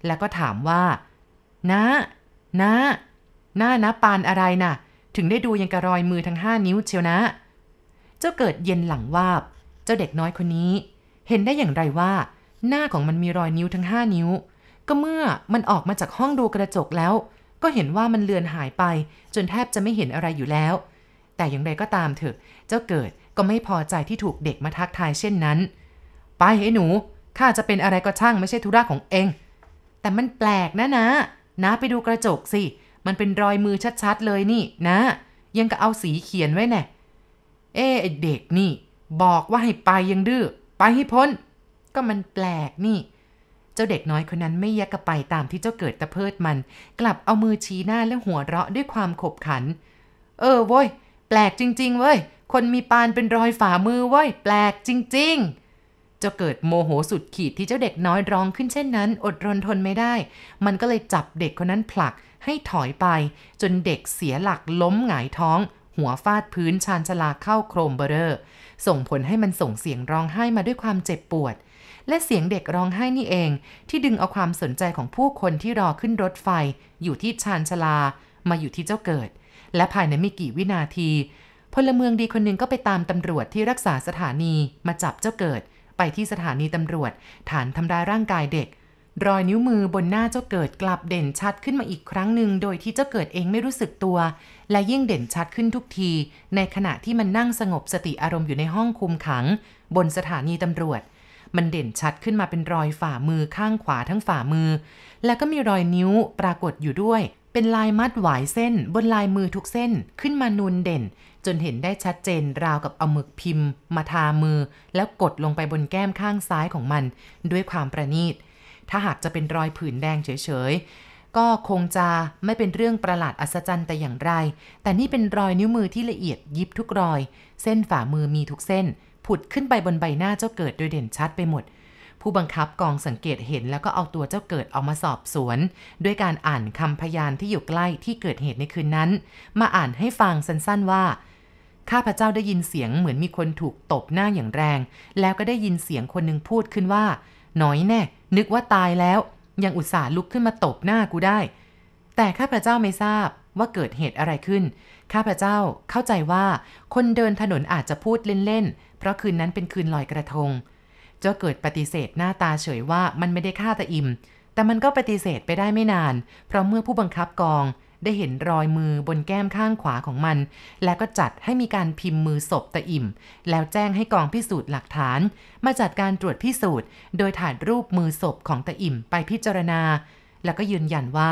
แล้วก็ถามว่านะนะหน้านะปานอะไรนะ่ะ ถึงได้ดูยังกระรอยมือทั้งห้านิ้วเชียวนะ เจ้าเกิดเย็นหลังวาบเจ้าเด็กน้อยคนนี้ เห็นได้อย่างไรว่า หน้าของมันมีรอยนิ้วทั้งห้านิ้วก็เมื่อมันออกมาจากห้องดูกระจกแล้ว ก็เห็นว่ามันเลือนหายไป จนแทบจะไม่เห็นอะไรอยู่แล้ว แต่อย่างไรก็ตามเถอะเจ้าเกิดก็ไม่พอใจที่ถูกเด็กมาทักทายเช่นนั้น ไปไอ้หนูข้าจะเป็นอะไรก็ช่างไม่ใช่ธุระของเองแต่มันแปลกนะนะนะไปดูกระจกสิ มันเป็นรอยมือชัดๆเลยนี่นะ ยังก็เอาสีเขียนไว้แน่เอ๊เด็กนี่ บอกว่าให้ไปยังดื้อไปให้พ้น ก็มันแปลกนี่จ้าเด็กน้อยคนนั้นไม่ยักกระไปตามที่เจ้าเกิดตะเพิดมัน กลับเอามือชี้หน้าและหัวเราะด้วยความขบขัน เออเว้ยแปลกจริง ๆเว้ย คนมีปานเป็นรอยฝ่ามือเว้ย แปลกจริงๆจะเกิดโมโหสุดขีดที่เจ้าเด็กน้อยร้องขึ้นเช่นนั้น อดรนทนไม่ได้ มันก็เลยจับเด็กคนนั้นผลักให้ถอยไป จนเด็กเสียหลักล้มหงายท้อง หัวฟาดพื้นชานชลาเข้าโครมเบอร์ส่งผลให้มันส่งเสียงร้องไห้มาด้วยความเจ็บปวดและเสียงเด็กร้องไห้นี่เองที่ดึงเอาความสนใจของผู้คนที่รอขึ้นรถไฟ อยู่ที่ชานชลามาอยู่ที่เจ้าเกิด และภายในไม่กี่วินาที พลเมืองดีคนหนึ่งก็ไปตามตำรวจที่รักษาสถานีมาจับเจ้าเกิด ไปที่สถานีตำรวจ ฐานทำร้ายร่างกายเด็ก รอยนิ้วมือบนหน้าเจ้าเกิดกลับเด่นชัดขึ้นมาอีกครั้งหนึ่งโดยที่เจ้าเกิดเองไม่รู้สึกตัว และยิ่งเด่นชัดขึ้นทุกที ในขณะที่มันนั่งสงบสติอารมณ์อยู่ในห้องคุมขังบนสถานีตำรวจมันเด่นชัดขึ้นมาเป็นรอยฝ่ามือข้างขวาทั้งฝ่ามือ แล้วก็มีรอยนิ้วปรากฏอยู่ด้วย เป็นลายมัดหวายเส้น บนลายมือทุกเส้นขึ้นมานูนเด่น จนเห็นได้ชัดเจนราวกับเอาหมึกพิมพ์ มาทามือ แล้วกดลงไปบนแก้มข้างซ้ายของมัน ด้วยความประณีตถ้าหากจะเป็นรอยผื่นแดงเฉย ๆ ก็คงจะไม่เป็นเรื่องประหลาดอัศจรรย์แต่อย่างไร แต่นี่เป็นรอยนิ้วมือที่ละเอียดยิบทุกรอย เส้นฝ่ามือมีทุกเส้นผุดขึ้นไปบนใบหน้าเจ้าเกิดโดยเด่นชัดไปหมด ผู้บังคับกองสังเกตเห็นแล้วก็เอาตัวเจ้าเกิดออกมาสอบสวน ด้วยการอ่านคำพยานที่อยู่ใกล้ที่เกิดเหตุในคืนนั้น มาอ่านให้ฟังสั้น ๆ ว่า ข้าพเจ้าได้ยินเสียงเหมือนมีคนถูกตบหน้าอย่างแรง แล้วก็ได้ยินเสียงคนหนึ่งพูดขึ้นว่า น้อยแน่ นึกว่าตายแล้ว ยังอุตส่าห์ลุกขึ้นมาตบหน้ากูได้ แต่ข้าพเจ้าไม่ทราบว่าเกิดเหตุอะไรขึ้น ข้าพเจ้าเข้าใจว่า คนเดินถนนอาจจะพูดเล่นเพราะคืนนั้นเป็นคืนลอยกระทง เจ้าเกิดปฏิเสธหน้าตาเฉยว่ามันไม่ได้ฆ่าตะอิมแต่มันก็ปฏิเสธไปได้ไม่นาน เพราะเมื่อผู้บังคับกอง ได้เห็นรอยมือบนแก้มข้างขวาของมัน และก็จัดให้มีการพิมพ์มือศพตะอิ่ม แล้วแจ้งให้กองพิสูจน์หลักฐาน มาจัดการตรวจพิสูจน์ โดยถ่ายรูปมือศพของตะอิ่มไปพิจารณา แล้วก็ยืนยันว่า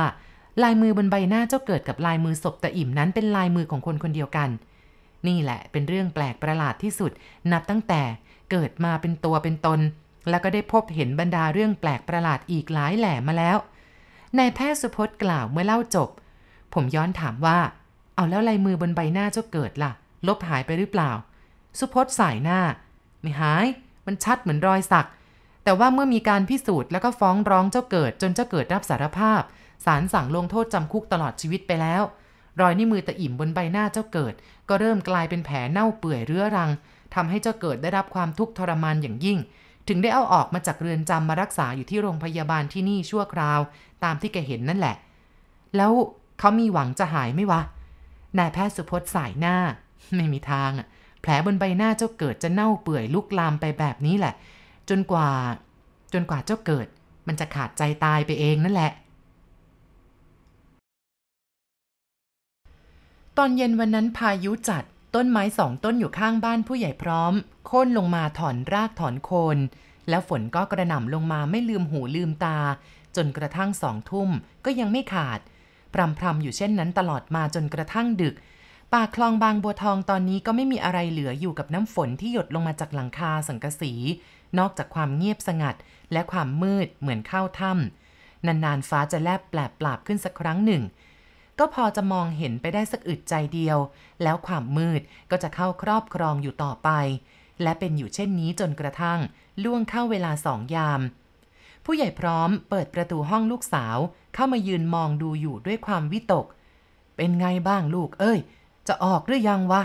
ลายมือบนใบหน้าเจ้าเกิดกับลายมือศพตะอิ่มนั้นเป็นลายมือของคนคนเดียวกันนี่แหละเป็นเรื่องแปลกประหลาดที่สุด นับตั้งแต่เกิดมาเป็นตัวเป็นตน แล้วก็ได้พบเห็นบรรดาเรื่องแปลกประหลาดอีกหลายแหล่มาแล้วนายแพทย์สุพจน์กล่าวเมื่อเล่าจบ ผมย้อนถามว่า เอาแล้วลายมือบนใบหน้าเจ้าเกิดละ่ะลบหายไปหรือเปล่า สุพจน์สายหน้า ไม่หายมันชัดเหมือนรอยสัก แต่ว่าเมื่อมีการพิสูจน์แล้วก็ฟ้องร้องเจ้าเกิดจนเจ้าเกิดรับสารภาพศาลสั่งลงโทษจำคุกตลอดชีวิตไปแล้วรอยนิ้วมือตะอิ่มบนใบหน้าเจ้าเกิด ก็เริ่มกลายเป็นแผลเน่าเปื่อยเรื้อรัง ทำให้เจ้าเกิดได้รับความทุกข์ทรมานอย่างยิ่ง ถึงได้เอาออกมาจากเรือนจำมารักษาอยู่ที่โรงพยาบาลที่นี่ชั่วคราวตามที่แกเห็นนั่นแหละ แล้วเขามีหวังจะหายไหมวะนายแพทย์สุพจน์สายหน้า ไม่มีทางอะแผลบนใบหน้าเจ้าเกิดจะเน่าเปื่อยลุกลามไปแบบนี้แหละ จนกว่าจนกว่าเจ้าเกิด มันจะขาดใจตายไปเองนั่นแหละตอนเย็นวันนั้นพายุจัดต้นไม้สองต้นอยู่ข้างบ้านผู้ใหญ่พร้อมโค่นลงมาถอนรากถอนโคน แล้วฝนก็กระหน่ำลงมาไม่ลืมหูลืมตา จนกระทั่งสองทุ่มก็ยังไม่ขาด พรำพรำอยู่เช่นนั้นตลอดมาจนกระทั่งดึกป่าคลองบางบัวทองตอนนี้ก็ไม่มีอะไรเหลืออยู่กับน้ำฝนที่หยดลงมาจากหลังคาสังกะสี นอกจากความเงียบสงัด และความมืดเหมือนเข้าถ้ำนานๆฟ้าจะแลบแปลบปราบขึ้นสักครั้งหนึ่งก็พอจะมองเห็นไปได้สักอึดใจเดียว แล้วความมืดก็จะเข้าครอบครองอยู่ต่อไป และเป็นอยู่เช่นนี้จนกระทั่ง ล่วงเข้าเวลาสองยาม ผู้ใหญ่พร้อมเปิดประตูห้องลูกสาว เข้ามายืนมองดูอยู่ด้วยความวิตก เป็นไงบ้างลูกเอ้ย จะออกหรือยังวะ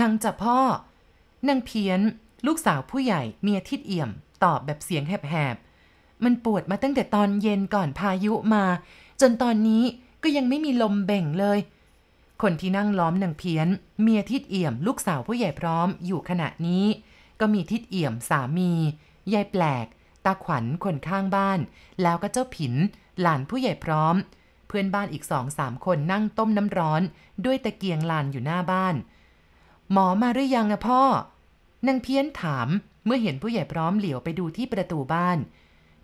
ยังจะพ่อ นางเพี้ยน ลูกสาวผู้ใหญ่เมียทิดเอี่ยมตอบแบบเสียงแหบๆ มันปวดมาตั้งแต่ตอนเย็นก่อนพายุมา จนตอนนี้ก็ยังไม่มีลมเบ่งเลย คนที่นั่งล้อมนังเพี้ยนเมียทิดเอี่ยม ลูกสาวผู้ใหญ่พร้อมอยู่ขณะนี้ ก็มีทิดเอี่ยม สามียายแปลก ตาขวัญคนข้างบ้าน แล้วก็เจ้าผินหลานผู้ใหญ่พร้อม เพื่อนบ้านอีกสองสามคนนั่งต้มน้ำร้อน ด้วยตะเกียงลานอยู่หน้าบ้าน หมอมาหรือยังอะพ่อนางเพี้ยนถามเมื่อเห็นผู้ใหญ่พร้อมเหลียวไปดูที่ประตูบ้าน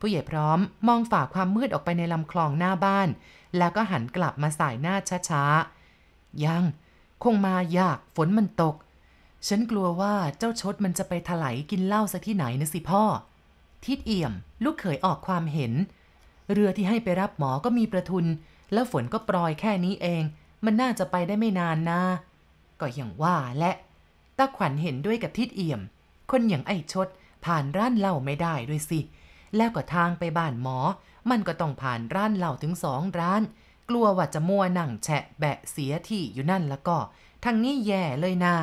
ผู้ใหญ่พร้อมมองฝ่าความมืดออกไปในลำคลองหน้าบ้านแล้วก็หันกลับมาสายหน้าช้า ๆ ยัง คงมาอยากฝนมันตก ฉันกลัวว่าเจ้าชดมันจะไปถลายกินเหล้าสักที่ไหนนะสิพ่อ ทิดเอี่ยมลูกเขยออกความเห็น เรือที่ให้ไปรับหมอก็มีประทุน แล้วฝนก็ปลอยแค่นี้เอง มันน่าจะไปได้ไม่นานนะ ก็อย่างว่าและตาขวัญเห็นด้วยกับทิดเอี่ยม คนอย่างไอ้ชดผ่านร้านเหล้าไม่ได้ด้วยสิเแล้วก็ทางไปบ้านหมอ มันก็ต้องผ่านร้านเหล่าถึงสองร้าน กลัวว่าจะมัวนั่งแฉะแบะเสียที่อยู่นั่นแล้วก็ทั้งนี้แย่เลยนะ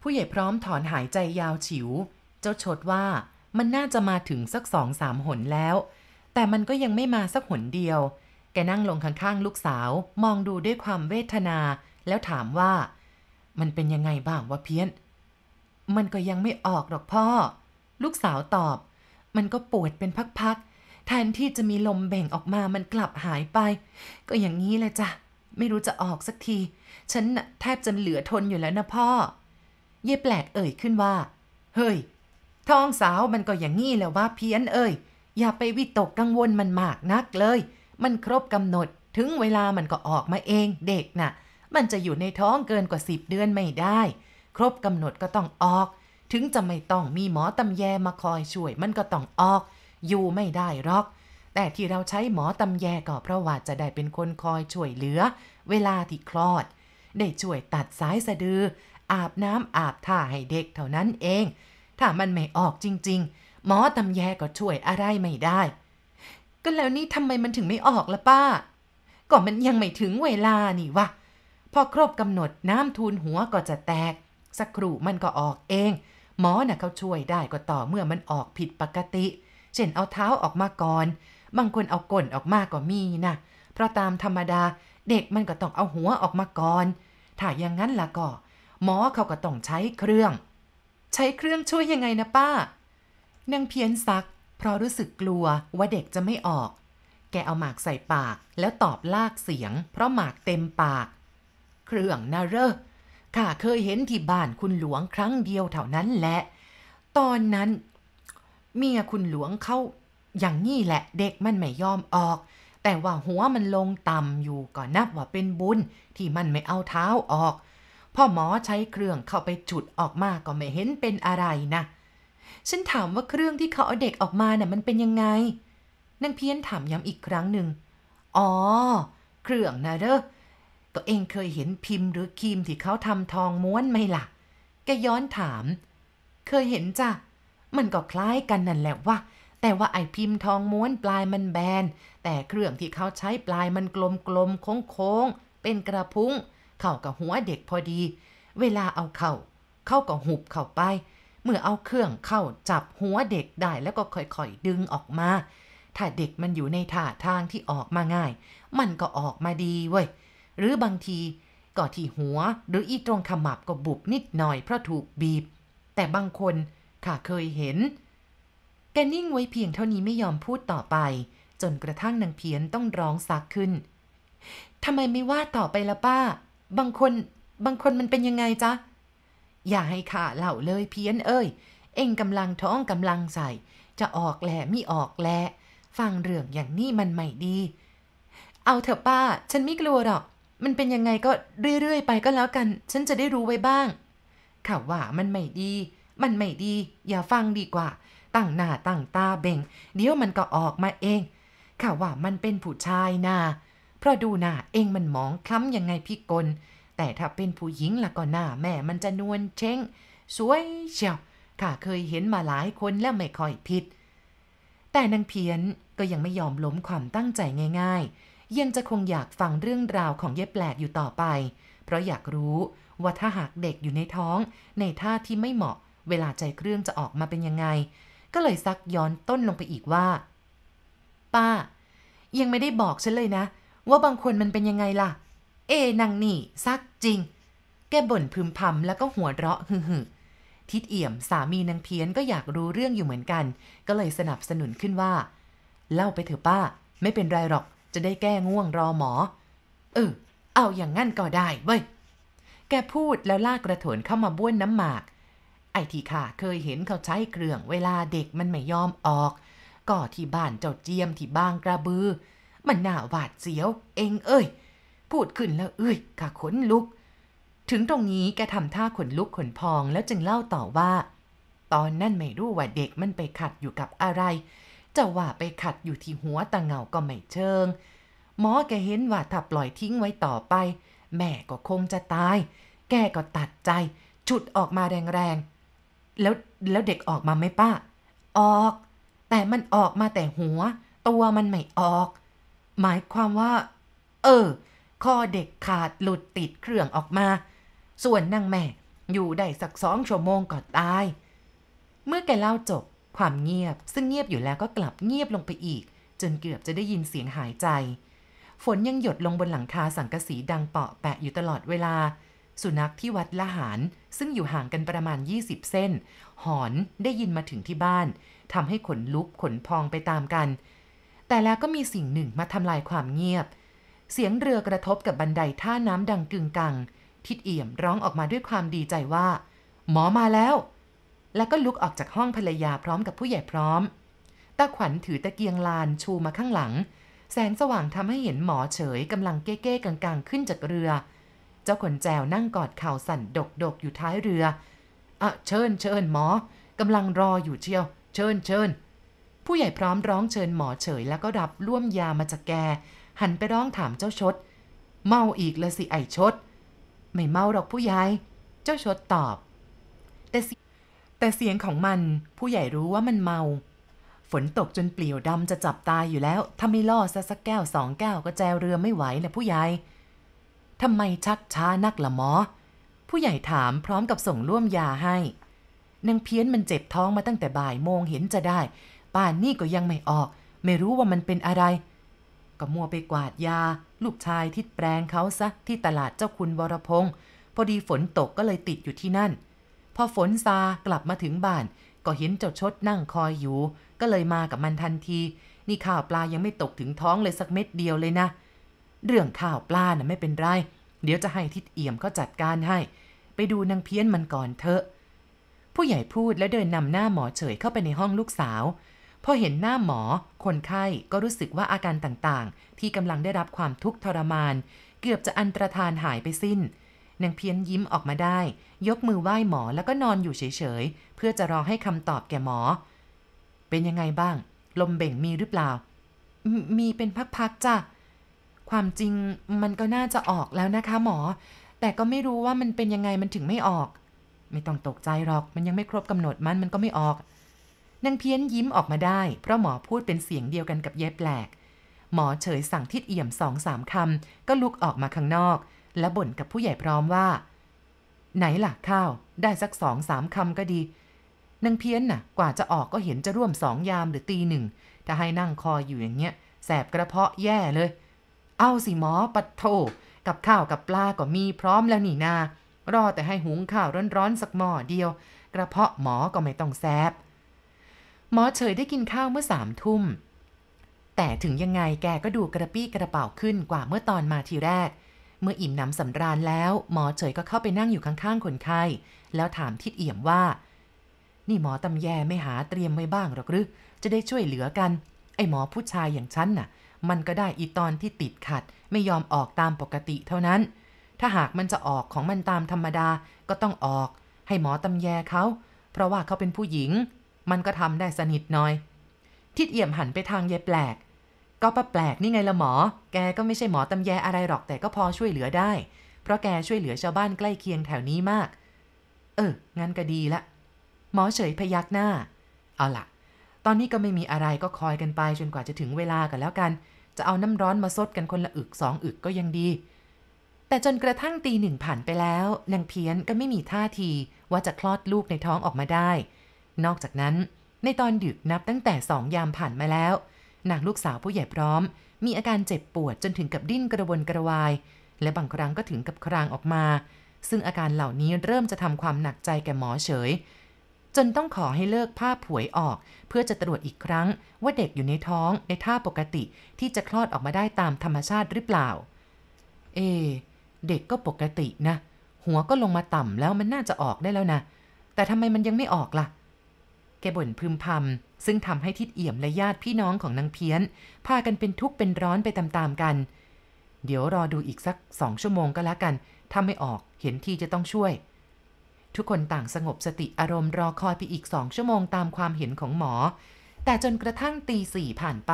ผู้ใหญ่พร้อมถอนหายใจยาวฉิวเจ้าชดว่ามันน่าจะมาถึงสักสองสามหนแล้ว แต่มันก็ยังไม่มาสักหนเดียว แกนั่งลงข้างๆ ลูกสาวมองดูด้วยความเวทนา แล้วถามว่ามันเป็นยังไงบ้างวะเพี้ยน มันก็ยังไม่ออกหรอกพ่อ ลูกสาวตอบมันก็ปวดเป็นพักๆ แทนที่จะมีลมแบ่งออกมามันกลับหายไป ก็อย่างนี้เลยจ้ะ ไม่รู้จะออกสักที ฉันน่ะแทบจะเหลือทนอยู่แล้วนะพ่อ เย่แปลกเอ่ยขึ้นว่า เฮ้ย ท้องสาวมันก็อย่างงี้แล้ว่าเพี้ยนเอ่ย อย่าไปวิตกกังวลมันมากนักเลย มันครบกำหนดถึงเวลามันก็ออกมาเอง เด็กนะ่ะ มันจะอยู่ในท้องเกินกว่าสิบเดือนไม่ได้ ครบกำหนดก็ต้องออกถึงจะไม่ต้องมีหมอตำแยมาคอยช่วยมันก็ต้องออก อยู่ไม่ได้หรอก แต่ที่เราใช้หมอตำแยก็เพราะว่าจะได้เป็นคนคอยช่วยเหลือ เวลาที่คลอด ได้ช่วยตัดสายสะดือ อาบน้ำอาบท่าให้เด็กเท่านั้นเอง ถ้ามันไม่ออกจริง ๆ หมอตำแยก็ช่วยอะไรไม่ได้ก็แล้วนี่ทำไมมันถึงไม่ออกล่ะป้า ก็มันยังไม่ถึงเวลานี่วะ พอครบกำหนดน้ำทูนหัวก็จะแตก สักครู่มันก็ออกเองหมอนะ่ะเขาช่วยได้ก็ต่อเมื่อมันออกผิดปกติ เช่นเอาเท้าออกมาก่อน บางคนเอาก้นออกมากก็มีนะ เพราะตามธรรมดาเด็กมันก็ต้องเอาหัวออกมาก่อนถ้าอย่างนั้นล่ะก็หมอเขาก็ต้องใช้เครื่อง ใช้เครื่องช่วยยังไงนะป้านางเพียนซัก เพราะรู้สึกกลัวว่าเด็กจะไม่ออก แกเอาหมากใส่ปาก แล้วตอบลากเสียงเพราะหมากเต็มปาก เครื่องนะเรอข้าเคยเห็นที่บ้านคุณหลวงครั้งเดียวเท่านั้นแหละ ตอนนั้นเมียคุณหลวงเขาอย่างนี้แหละ เด็กมันไม่ยอมออก แต่ว่าหัวมันลงต่ำอยู่ก็นับว่าเป็นบุญที่มันไม่เอาเท้าออกพ่อหมอใช้เครื่องเข้าไปจุดออกมาก็ไม่เห็นเป็นอะไรนะ ฉันถามว่าเครื่องที่เขาเอาเด็กออกมานะ่ะมันเป็นยังไงนางเพี้ยนถามย้ำอีกครั้งหนึ่งอ๋อ เครื่องนะเด้อกัวเองเคยเห็นพิมพ์หรือครีมที่เขาทำทองม้วนไหมละ่ะแกย้อนถามเคยเห็นจ้ะ มันก็คล้ายกันนั่นแหละว่าแต่ว่าไอ้พิมพ์ทองม้วนปลายมันแบน แต่เครื่องที่เขาใช้ปลายมันกลมๆโค้งโค้งเป็นกระพุ้ง เข่ากับหัวเด็กพอดี เวลาเอาเข่าเข้าก็หุบเข้าไป เมื่อเอาเครื่องเข้าจับหัวเด็กได้แล้วก็ค่อยๆดึงออกมาถ้าเด็กมันอยู่ในท่าทางที่ออกมาง่าย มันก็ออกมาดีเว้ยหรือบางทีก็ที่หัว หรืออีตรงขมับก็บุบนิดหน่อยเพราะถูกบีบ แต่บางคนข้าเคยเห็น แกนิ่งไว้เพียงเท่านี้ไม่ยอมพูดต่อไป จนกระทั่งนางเพียนต้องร้องซักขึ้นทำไมไม่ว่าต่อไปละป้า บางคน บางคนมันเป็นยังไงจ๊ะอย่าให้ข้าเล่าเลยเพียนเอ้ยเองกำลังท้องกำลังใส่จะออกแหละไม่ออกแหละฟังเรื่องอย่างนี้มันไม่ดี เอาเถอะป้าฉันไม่กลัวหรอกมันเป็นยังไงก็เรื่อยๆ ไปก็แล้วกัน ฉันจะได้รู้ไว้บ้าง ข่าวว่ามันไม่ดี มันไม่ดี อย่าฟังดีกว่า ตั้งหน้าตั้งตาเบ่งเดี๋ยวมันก็ออกมาเอง ข่าวว่ามันเป็นผู้ชายนา เพราะดูหน้าเองมันหมองคล้ำยังไงพี่กล แต่ถ้าเป็นผู้หญิงล่ะก็หน้าแม่ มันจะนวลเช้ง สวยเชียวข้าเคยเห็นมาหลายคนแล้วไม่ค่อยผิด แต่นางเพียนก็ยังไม่ยอมล้มความตั้งใจง่าย ๆยังจะคงอยากฟังเรื่องราวของเย็บแปลกอยู่ต่อไป เพราะอยากรู้ ว่าถ้าหากเด็กอยู่ในท้อง ในท่าที่ไม่เหมาะ เวลาใจเครื่องจะออกมาเป็นยังไง ก็เลยซักย้อนต้นลงไปอีกว่า ป้า ยังไม่ได้บอกฉันเลยนะ ว่าบางคนมันเป็นยังไงล่ะ เอนางนี่ ซักจริง แกบ่นพึมพำแล้วก็หัวเราะฮึ่ทิดเอี่ยม สามีนางเพี้ยนก็อยากรู้เรื่องอยู่เหมือนกัน ก็เลยสนับสนุนขึ้นว่าเล่าไปเถอะป้า ไม่เป็นไรหรอกจะได้แก้ง่วงรอหมอ เออเอาอย่างงั้นก็ได้เว้ยแกพูดแล้วลากกระโถนเข้ามาบ้วนน้ำหมาก ไอ้ที่ข้าเคยเห็นเขาใช้เครื่องเวลาเด็กมันไม่ยอมออกก็ที่บ้านเจ้าเจียมที่บางกระบือมันน่าหวาดเสียวเองเอ้ย พูดขึ้นแล้วเอ้ยข้าขนลุก ถึงตรงนี้แกทำท่าขนลุกขนพองแล้วจึงเล่าต่อว่า ตอนนั่นไม่รู้ว่าเด็กมันไปขัดอยู่กับอะไรจะว่าไปขัดอยู่ที่หัวตะเงาก็ไม่เชิง หมอแกเห็นว่าถ้าปล่อยทิ้งไว้ต่อไป แม่ก็คงจะตาย แกก็ตัดใจ ฉุดออกมาแรงๆ แล้วแล้วเด็กออกมาไหมป้าออก แต่มันออกมาแต่หัว ตัวมันไม่ออก หมายความว่า เออ ข้อเด็กขาดหลุดติดเครื่องออกมา ส่วนนางแม่อยู่ได้สักสองชั่วโมงก็ตาย เมื่อแกเล่าจบความเงียบ ซึ่งเงียบอยู่แล้วก็กลับเงียบลงไปอีก จนเกือบจะได้ยินเสียงหายใจ ฝนยังหยดลงบนหลังคาสังกะสีดังเปาะแปะอยู่ตลอดเวลา สุนัขที่วัดละหาร ซึ่งอยู่ห่างกันประมาณ 20เส้น หอนได้ยินมาถึงที่บ้านทำให้ขนลุกขนพองไปตามกัน แต่แล้วก็มีสิ่งหนึ่งมาทำลายความเงียบ เสียงเรือกระทบกับบันไดท่าน้ำดังกึงกังทิดเอี่ยมร้องออกมาด้วยความดีใจว่า หมอมาแล้วแล้วก็ลุกออกจากห้องภรรยาพร้อมกับผู้ใหญ่พร้อม ตาขวัญถือตะเกียงลานชูมาข้างหลัง แสงสว่างทำให้เห็นหมอเฉยกำลังเก้เก้กังๆขึ้นจากเรือ เจ้าขนแจวนั่งกอดเข่าสั่นดกดกอยู่ท้ายเรืออ่ะเชิญเชิญหมอกำลังรออยู่เชียว เชิญเชิญผู้ใหญ่พร้อมร้องเชิญหมอเฉยแล้วก็รับร่วมยามาจากแก หันไปร้องถามเจ้าชดเมาอีกละสิไอชดไม่เมาหรอกผู้ใหญ่เจ้าชดตอบแต่สิแต่เสียงของมันผู้ใหญ่รู้ว่ามันเมา ฝนตกจนเปลี่ยวดำจะจับตายอยู่แล้ว ถ้าไม่ล่อซะสักแก้วสองแก้ว ก็แจวเรือไม่ไหวนะผู้ใหญ่ทำไมชักช้านักละหมอ ผู้ใหญ่ถามพร้อมกับส่งร่วมยาให้นางเพี้ยนมันเจ็บท้องมาตั้งแต่บ่ายโมงเห็นจะได้ป่านนี่ก็ยังไม่ออก ไม่รู้ว่ามันเป็นอะไร ก็มัวไปกวาดยา ลูกชายทิดแปลงเขาซะที่ตลาดเจ้าคุณวรพงศ์พอดีฝนตกก็เลยติดอยู่ที่นั่นพอฝนซากลับมาถึงบ้าน ก็เห็นจดชดนั่งคอยอยู่ ก็เลยมากับมันทันที นี่ข้าวปลายังไม่ตกถึงท้องเลยสักเม็ดเดียวเลยนะ เรื่องข้าวปลานะ่ะไม่เป็นไร เดี๋ยวจะให้ทิดเอี่ยมเขาจัดการให้ ไปดูนางเพี้ยนมันก่อนเถอะ ผู้ใหญ่พูดแล้วเดินนำหน้าหมอเฉยเข้าไปในห้องลูกสาว พอเห็นหน้าหมอคนไข้ก็รู้สึกว่าอาการต่างๆ ที่กำลังได้รับความทุกข์ทรมาน เกือบจะอันตรธานหายไปสิ้นนางเพี้ยนยิ้มออกมาได้ ยกมือไหว้หมอแล้วก็นอนอยู่เฉยๆ เพื่อจะรอให้คำตอบแก่หมอ เป็นยังไงบ้าง ลมเบ่งมีหรือเปล่า มีเป็นพักๆจ้ะ ความจริงมันก็น่าจะออกแล้วนะคะหมอ แต่ก็ไม่รู้ว่ามันเป็นยังไงมันถึงไม่ออก ไม่ต้องตกใจหรอก มันยังไม่ครบกำหนดมันมันก็ไม่ออก นางเพี้ยนยิ้มออกมาได้ เพราะหมอพูดเป็นเสียงเดียวกันกับเย็บแปลก หมอเฉย สั่งทิดเอี่ยมสองสามคำก็ลุกออกมาข้างนอกและบ่นกับผู้ใหญ่พร้อมว่า ไหนล่ะข้าวได้สักสองสามคำก็ดีนางเพี้ยนน่ะ กว่าจะออกก็เห็นจะร่วมสองยามหรือตีหนึ่งถ้าให้นั่งคออยู่อย่างเงี้ยแสบกระเพาะแย่เลย เอาสิหมอปัดโถกับข้าวกับปลาก็มีพร้อมแล้วนี่นา รอแต่ให้หุงข้าวร้อนๆสักหม้อเดียว กระเพาะหมอก็ไม่ต้องแสบ หมอเฉยได้กินข้าวเมื่อสามทุ่ม แต่ถึงยังไงแกก็ดูกระปี้กระเป๋าขึ้นกว่าเมื่อตอนมาทีแรกเมื่ออิ่มน้ำสำราญแล้วหมอเฉยก็เข้าไปนั่งอยู่ข้างๆ คนไข้ แล้วถามทิดเอี่ยมว่า นี่หมอตำแยไม่หาเตรียมไว้บ้างหรอกหรือจะได้ช่วยเหลือกัน ไอหมอผู้ชายอย่างฉันน่ะ มันก็ได้อีตอนที่ติดขัดไม่ยอมออกตามปกติเท่านั้น ถ้าหากมันจะออกของมันตามธรรมดาก็ต้องออกให้หมอตำแยเขา เพราะว่าเขาเป็นผู้หญิง มันก็ทำได้สนิทหน่อย ทิดเอี่ยมหันไปทางยายแปลกก็ป้าแปลกนี่ไงละหมอ แกก็ไม่ใช่หมอตำแยอะไรหรอกแต่ก็พอช่วยเหลือได้ เพราะแกช่วยเหลือชาวบ้านใกล้เคียงแถวนี้มาก เออ งั้นก็ดีละ หมอเฉยพยักหน้า เอาละตอนนี้ก็ไม่มีอะไรก็คอยกันไป จนกว่าจะถึงเวลากันแล้วกัน จะเอาน้ำร้อนมาซดกันคนละอึกสองอึกก็ยังดี แต่จนกระทั่งตีหนึ่งผ่านไปแล้ว นางเพี้ยนก็ไม่มีท่าที ว่าจะคลอดลูกในท้องออกมาได้ นอกจากนั้น ในตอนดึกนับตั้งแต่สองยามผ่านมาแล้วนางลูกสาวผู้ใหญ่พร้อม มีอาการเจ็บปวดจนถึงกับดิ้นกระวนกระวาย และบางครั้งก็ถึงกับครางออกมา ซึ่งอาการเหล่านี้เริ่มจะทำความหนักใจแก่หมอเฉย จนต้องขอให้เลิกผ้าผวยออก เพื่อจะตรวจอีกครั้ง ว่าเด็กอยู่ในท้องในท่าปกติที่จะคลอดออกมาได้ตามธรรมชาติหรือเปล่า เอเด็กก็ปกตินะ หัวก็ลงมาต่ำแล้วมันน่าจะออกได้แล้วนะแต่ทำไมมันยังไม่ออกละ่ะกบ่นพึมพำซึ่งทำให้ทิดเอี่ยมและญาติพี่น้องของนางเพี้ยน พากันเป็นทุกข์ เป็นร้อนไปตามๆกัน เดี๋ยวรอดูอีกสักสองชั่วโมงก็แล้วกันถ้าไม่ออกเห็นทีจะต้องช่วย ทุกคนต่างสงบสติอารมณ์รอคอยไปอีกสองชั่วโมงตามความเห็นของหมอ แต่จนกระทั่งตีสี่ผ่านไป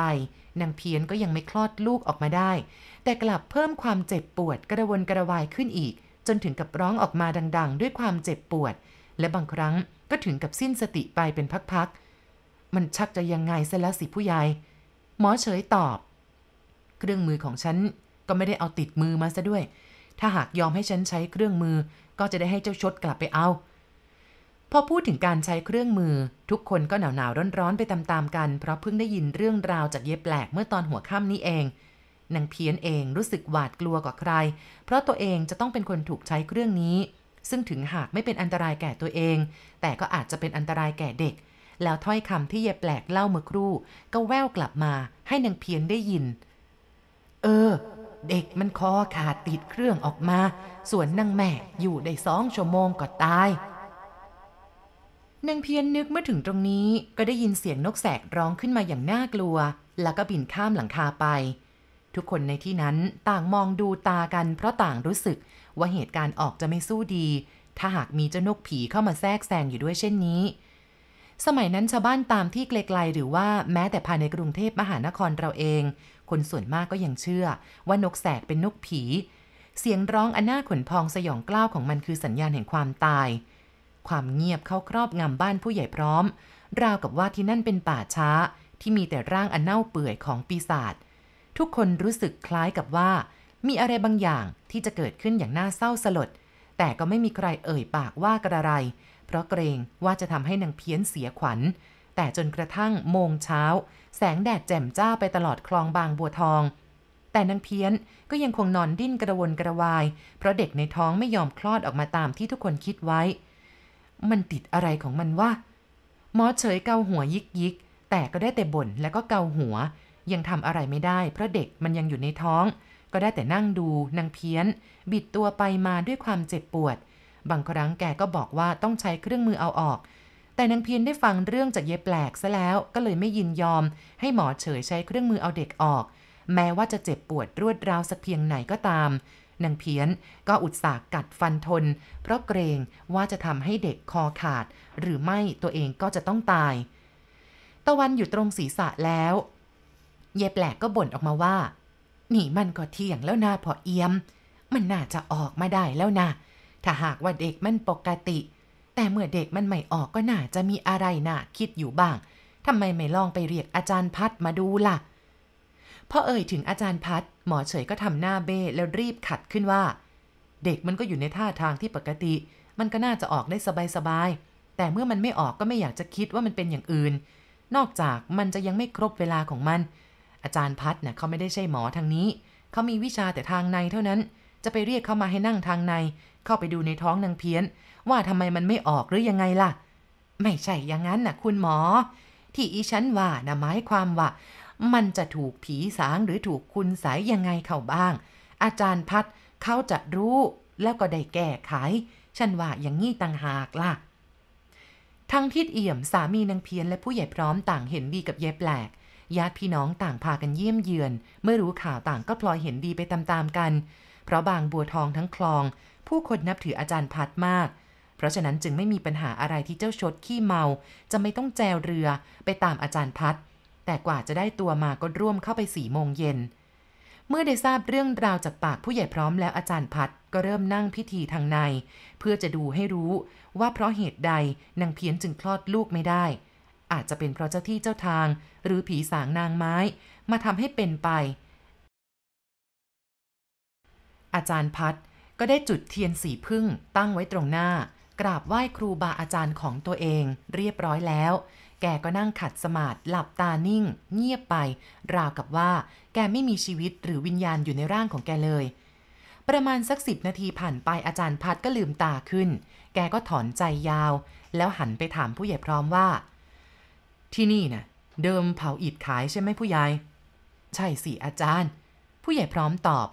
นางเพี้ยนก็ยังไม่คลอดลูกออกมาได้ แต่กลับเพิ่มความเจ็บปวดกระวนกระวายขึ้นอีก จนถึงกับร้องออกมาดัง ๆ ด้วยความเจ็บปวด และบางครั้งก็ถึงกับสิ้นสติไปเป็นพัก ๆ มันชักจะยังไง ซะแล้วสิผู้ใหญ่ หมอเฉยตอบ เครื่องมือของฉันก็ไม่ได้เอาติดมือมาซะด้วย ถ้าหากยอมให้ฉันใช้เครื่องมือก็จะได้ให้เจ้าชดกลับไปเอา พอพูดถึงการใช้เครื่องมือ ทุกคนก็หนาวๆร้อนๆ ไปตามๆกัน เพราะเพิ่งได้ยินเรื่องราวจากเย็บแปลกเมื่อตอนหัวค่ำนี้เองนางเพี้ยนเองรู้สึกหวาดกลัวกว่าใคร เพราะตัวเองจะต้องเป็นคนถูกใช้เครื่องนี้ซึ่งถึงหากไม่เป็นอันตรายแก่ตัวเอง แต่ก็อาจจะเป็นอันตรายแก่เด็ก แล้วถ้อยคำที่เยแปลกเล่าเมื่อครู่ ก็แววกลับมา ให้นางเพียนได้ยิน เออ เด็กมันคอขาดติดเครื่องออกมา ส่วนนางแม่อยู่ได้สองชั่วโมงก็ตาย นางเพียนนึกเมื่อถึงตรงนี้ก็ได้ยินเสียงนกแสกร้องขึ้นมาอย่างน่ากลัว แล้วก็บินข้ามหลังคาไป ทุกคนในที่นั้นต่างมองดูตากันเพราะต่างรู้สึกว่าเหตุการณ์ออกจะไม่สู้ดี ถ้าหากมีเจ้านกผีเข้ามาแทรกแซงอยู่ด้วยเช่นนี้ สมัยนั้นชาวบ้านตามที่ไกลหรือว่าแม้แต่ภายในกรุงเทพมหานครเราเอง คนส่วนมากก็ยังเชื่อว่านกแสกเป็นนกผี เสียงร้องอันน่าขนพองสยองกล้าวของมันคือสัญญาณแห่งความตาย ความเงียบเข้าครอบงำบ้านผู้ใหญ่พร้อม ราวกับว่าที่นั่นเป็นป่าช้า ที่มีแต่ร่างอันเน่าเปื่อยของปีศาจ ทุกคนรู้สึกคล้ายกับว่ามีอะไรบางอย่างที่จะเกิดขึ้นอย่างน่าเศร้าสลด แต่ก็ไม่มีใครเอ่ยปากว่ากระไร เพราะเกรงว่าจะทำให้นางเพี้ยนเสียขวัญ แต่จนกระทั่งโมงเช้า แสงแดดแจ่มจ้าไปตลอดคลองบางบัวทอง แต่นางเพี้ยนก็ยังคงนอนดิ้นกระวนกระวาย เพราะเด็กในท้องไม่ยอมคลอดออกมาตามที่ทุกคนคิดไว้ มันติดอะไรของมันวะหมอเฉยเกาหัวยิกยิกแต่ก็ได้แต่บ่นแล้วก็เกาหัว ยังทำอะไรไม่ได้เพราะเด็กมันยังอยู่ในท้องก็ได้แต่นั่งดูนางเพี้ยนบิดตัวไปมาด้วยความเจ็บปวด บางครั้งแกก็บอกว่าต้องใช้เครื่องมือเอาออก แต่นางเพี้ยนได้ฟังเรื่องจากเย็บแปลกซะแล้วก็เลยไม่ยินยอม ให้หมอเฉยใช้เครื่องมือเอาเด็กออก แม้ว่าจะเจ็บปวดรวดราวสักเพียงไหนก็ตามนางเพี้ยนก็อุตส่าห์กัดฟันทน เพราะเกรงว่าจะทำให้เด็กคอขาด หรือไม่ตัวเองก็จะต้องตาย ตะวันอยู่ตรงศีรษะแล้ว เยแปลกก็บ่นออกมาว่านี่มันก็เที่ยงแล้วนะพอเอียม มันน่าจะออกมาได้แล้วนะ ถ้าหากว่าเด็กมันปกติ แต่เมื่อเด็กมันไม่ออกก็น่าจะมีอะไรน่าคิดอยู่บ้าง ทำไมไม่ลองไปเรียกอาจารย์พัดมาดูล่ะพอเอ่ยถึงอาจารย์พัดหมอเฉยก็ทำหน้าเบ้แล้วรีบขัดขึ้นว่า เด็กมันก็อยู่ในท่าทางที่ปกติ มันก็น่าจะออกได้สบายๆ แต่เมื่อมันไม่ออกก็ไม่อยากจะคิดว่ามันเป็นอย่างอื่น นอกจากมันจะยังไม่ครบเวลาของมันอาจารย์พัฒน์เนี่ยเขาไม่ได้ใช่หมอทางนี้ เขามีวิชาแต่ทางในเท่านั้น จะไปเรียกเขามาให้นั่งทางใน เข้าไปดูในท้องนางเพี้ยน ว่าทำไมมันไม่ออกหรือยังไงล่ะ ไม่ใช่อย่างนั้นนะคุณหมอ ที่อีฉันว่านะหมายความว่ามันจะถูกผีสางหรือถูกคุณสายยังไงเข้าบ้าง อาจารย์พัฒน์เขาจะรู้แล้วก็ได้แก้ไข ฉันว่าอย่างงี้ต่างหากล่ะ ทั้งทิดเอี่ยมสามีนางเพียนและผู้ใหญ่พร้อมต่างเห็นดีกับเย็บแปลกญาติพี่น้องต่างพากันเยี่ยมเยือน เมื่อรู้ข่าวต่างก็พลอยเห็นดีไปตามๆกัน เพราะบางบัวทองทั้งคลอง ผู้คนนับถืออาจารย์พัดมาก เพราะฉะนั้นจึงไม่มีปัญหาอะไรที่เจ้าชดขี้เมา จะไม่ต้องแจวเรือไปตามอาจารย์พัดแต่กว่าจะได้ตัวมาก็ร่วมเข้าไปสี่โมงเย็น เมื่อได้ทราบเรื่องราวจากปากผู้ใหญ่พร้อมแล้วอาจารย์พัดก็เริ่มนั่งพิธีทางใน เพื่อจะดูให้รู้ ว่าเพราะเหตุใดนางเพียนจึงคลอดลูกไม่ได้อาจจะเป็นเพราะเจ้าที่เจ้าทางหรือผีสางนางไม้ มาทำให้เป็นไป อาจารย์พัดก็ได้จุดเทียนสีพึ่งตั้งไว้ตรงหน้า กราบไหว้ครูบาอาจารย์ของตัวเอง เรียบร้อยแล้ว แกก็นั่งขัดสมาธิหลับตานิ่ง เงียบไป ราวกับว่าแกไม่มีชีวิตหรือวิญญาณอยู่ในร่างของแกเลย ประมาณสักสิบนาทีผ่านไปอาจารย์พัดก็ลืมตาขึ้น แกก็ถอนใจยาว แล้วหันไปถามผู้ใหญ่พร้อมว่าที่นี่นะ่ะเดิมเผาอิฐขายใช่ไหมผู้ใหญ่ใช่สิอาจารย์ ผู้ใหญ่พร้อมตอบ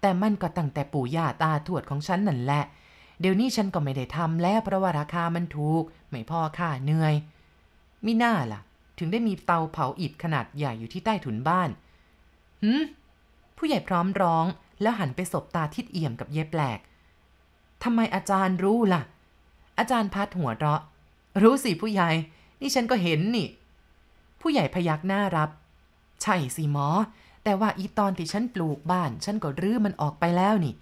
แต่มันก็ตั้งแต่ปู่ย่าตาทวดของฉันนั่นแหละ เดี๋ยวนี้ฉันก็ไม่ได้ทำแล้ว เพราะว่าราคามันถูกไม่พอค่าเหนื่อยมิน่าล่ะถึงได้มีเตาเผาอิฐขนาดใหญ่อยู่ที่ใต้ถุนบ้านหืมผู้ใหญ่พร้อมร้องแล้วหันไปสบตาทิดเอี่ยมกับเย็บแปลกทำไมอาจารย์รู้ล่ะ อาจารย์พัดหัวเราะรู้สิผู้ใหญ่นี่ฉันก็เห็นนี่ ผู้ใหญ่พยักหน้ารับ ใช่สิหมอ แต่ว่าอีตอนที่ฉันปลูกบ้านฉันก็รื้อมันออกไปแล้วนี่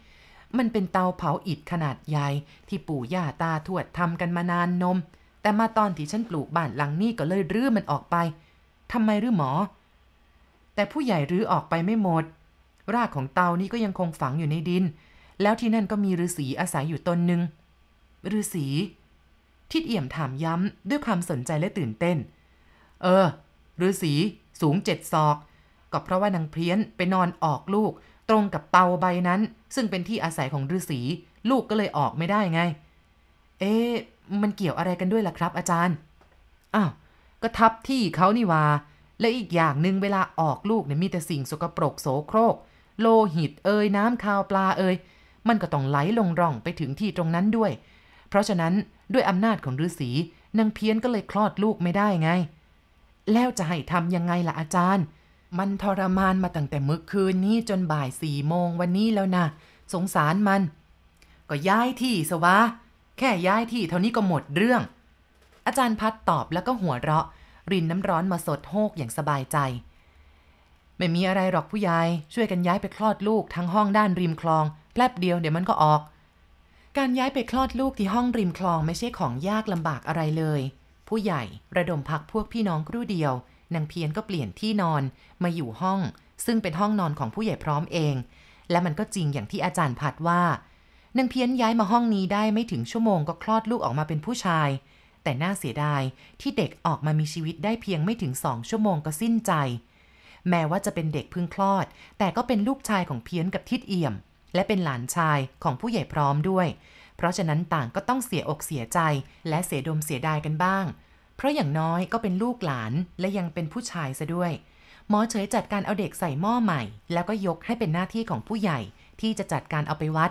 มันเป็นเตาเผาอิฐขนาดใหญ่ ที่ปู่ย่าตาทวดทำกันมานานนม แต่มาตอนที่ฉันปลูกบ้านหลังนี้ก็เลยรื้อมันออกไปทำไมรื้อหมอ แต่ผู้ใหญ่รื้อออกไปไม่หมด รากของเตานี้ก็ยังคงฝังอยู่ในดิน แล้วที่นั่นก็มีฤาษีอาศัยอยู่ตนหนึ่งฤาษีทิดเอี่ยมถามย้ำด้วยความสนใจและตื่นเต้น เออ ฤาษีสูงเจ็ดศอก ก็เพราะว่านางเพี้ยนไปนอนออกลูก ตรงกับเตาใบนั้น ซึ่งเป็นที่อาศัยของฤาษี ลูกก็เลยออกไม่ได้ไง เอ๊ะ มันเกี่ยวอะไรกันด้วยล่ะครับอาจารย์ อ้าว ก็ทับที่เขานี่วาและอีกอย่างหนึ่งเวลาออกลูกเนี่ยมีแต่สิ่งสกปรกโสโครก โลหิต เอยน้ำคาวปลาเอยมันก็ต้องไหลลงร่องไปถึงที่ตรงนั้นด้วย เพราะฉะนั้นด้วยอำนาจของฤาษีนางเพี้ยนก็เลยคลอดลูกไม่ได้ไง แล้วจะให้ทำยังไงล่ะอาจารย์ มันทรมานมาตั้งแต่เมื่อคืนนี้ จนบ่ายสี่โมงวันนี้แล้วนะ สงสารมัน ก็ย้ายที่สวะ แค่ย้ายที่เท่านี้ก็หมดเรื่อง อาจารย์พัดตอบแล้วก็หัวเราะ รินน้ำร้อนมาสดโฮกอย่างสบายใจ ไม่มีอะไรหรอกผู้ยาย ช่วยกันย้ายไปคลอดลูกทั้งห้องด้านริมคลองแป๊บเดียวเดี๋ยวมันก็ออกการย้ายไปคลอดลูกที่ห้องริมคลองไม่ใช่ของยากลำบากอะไรเลย ผู้ใหญ่ระดมพักพวกพี่น้องครู่เดียวนางเพียนก็เปลี่ยนที่นอนมาอยู่ห้อง ซึ่งเป็นห้องนอนของผู้ใหญ่พร้อมเอง และมันก็จริงอย่างที่อาจารย์พัดว่านางเพียนย้ายมาห้องนี้ได้ไม่ถึงชั่วโมงก็คลอดลูกออกมาเป็นผู้ชาย แต่น่าเสียดายที่เด็กออกมามีชีวิตได้เพียงไม่ถึงสองชั่วโมงก็สิ้นใจ แม้ว่าจะเป็นเด็กเพิ่งคลอด แต่ก็เป็นลูกชายของเพียนกับทิดเอี่ยมและเป็นหลานชายของผู้ใหญ่พร้อมด้วย เพราะฉะนั้นต่างก็ต้องเสียอกเสียใจและเสียดมเสียดายกันบ้าง เพราะอย่างน้อยก็เป็นลูกหลานและยังเป็นผู้ชายซะด้วย หมอเฉยจัดการเอาเด็กใส่หม้อใหม่แล้วก็ยกให้เป็นหน้าที่ของผู้ใหญ่ที่จะจัดการเอาไปวัด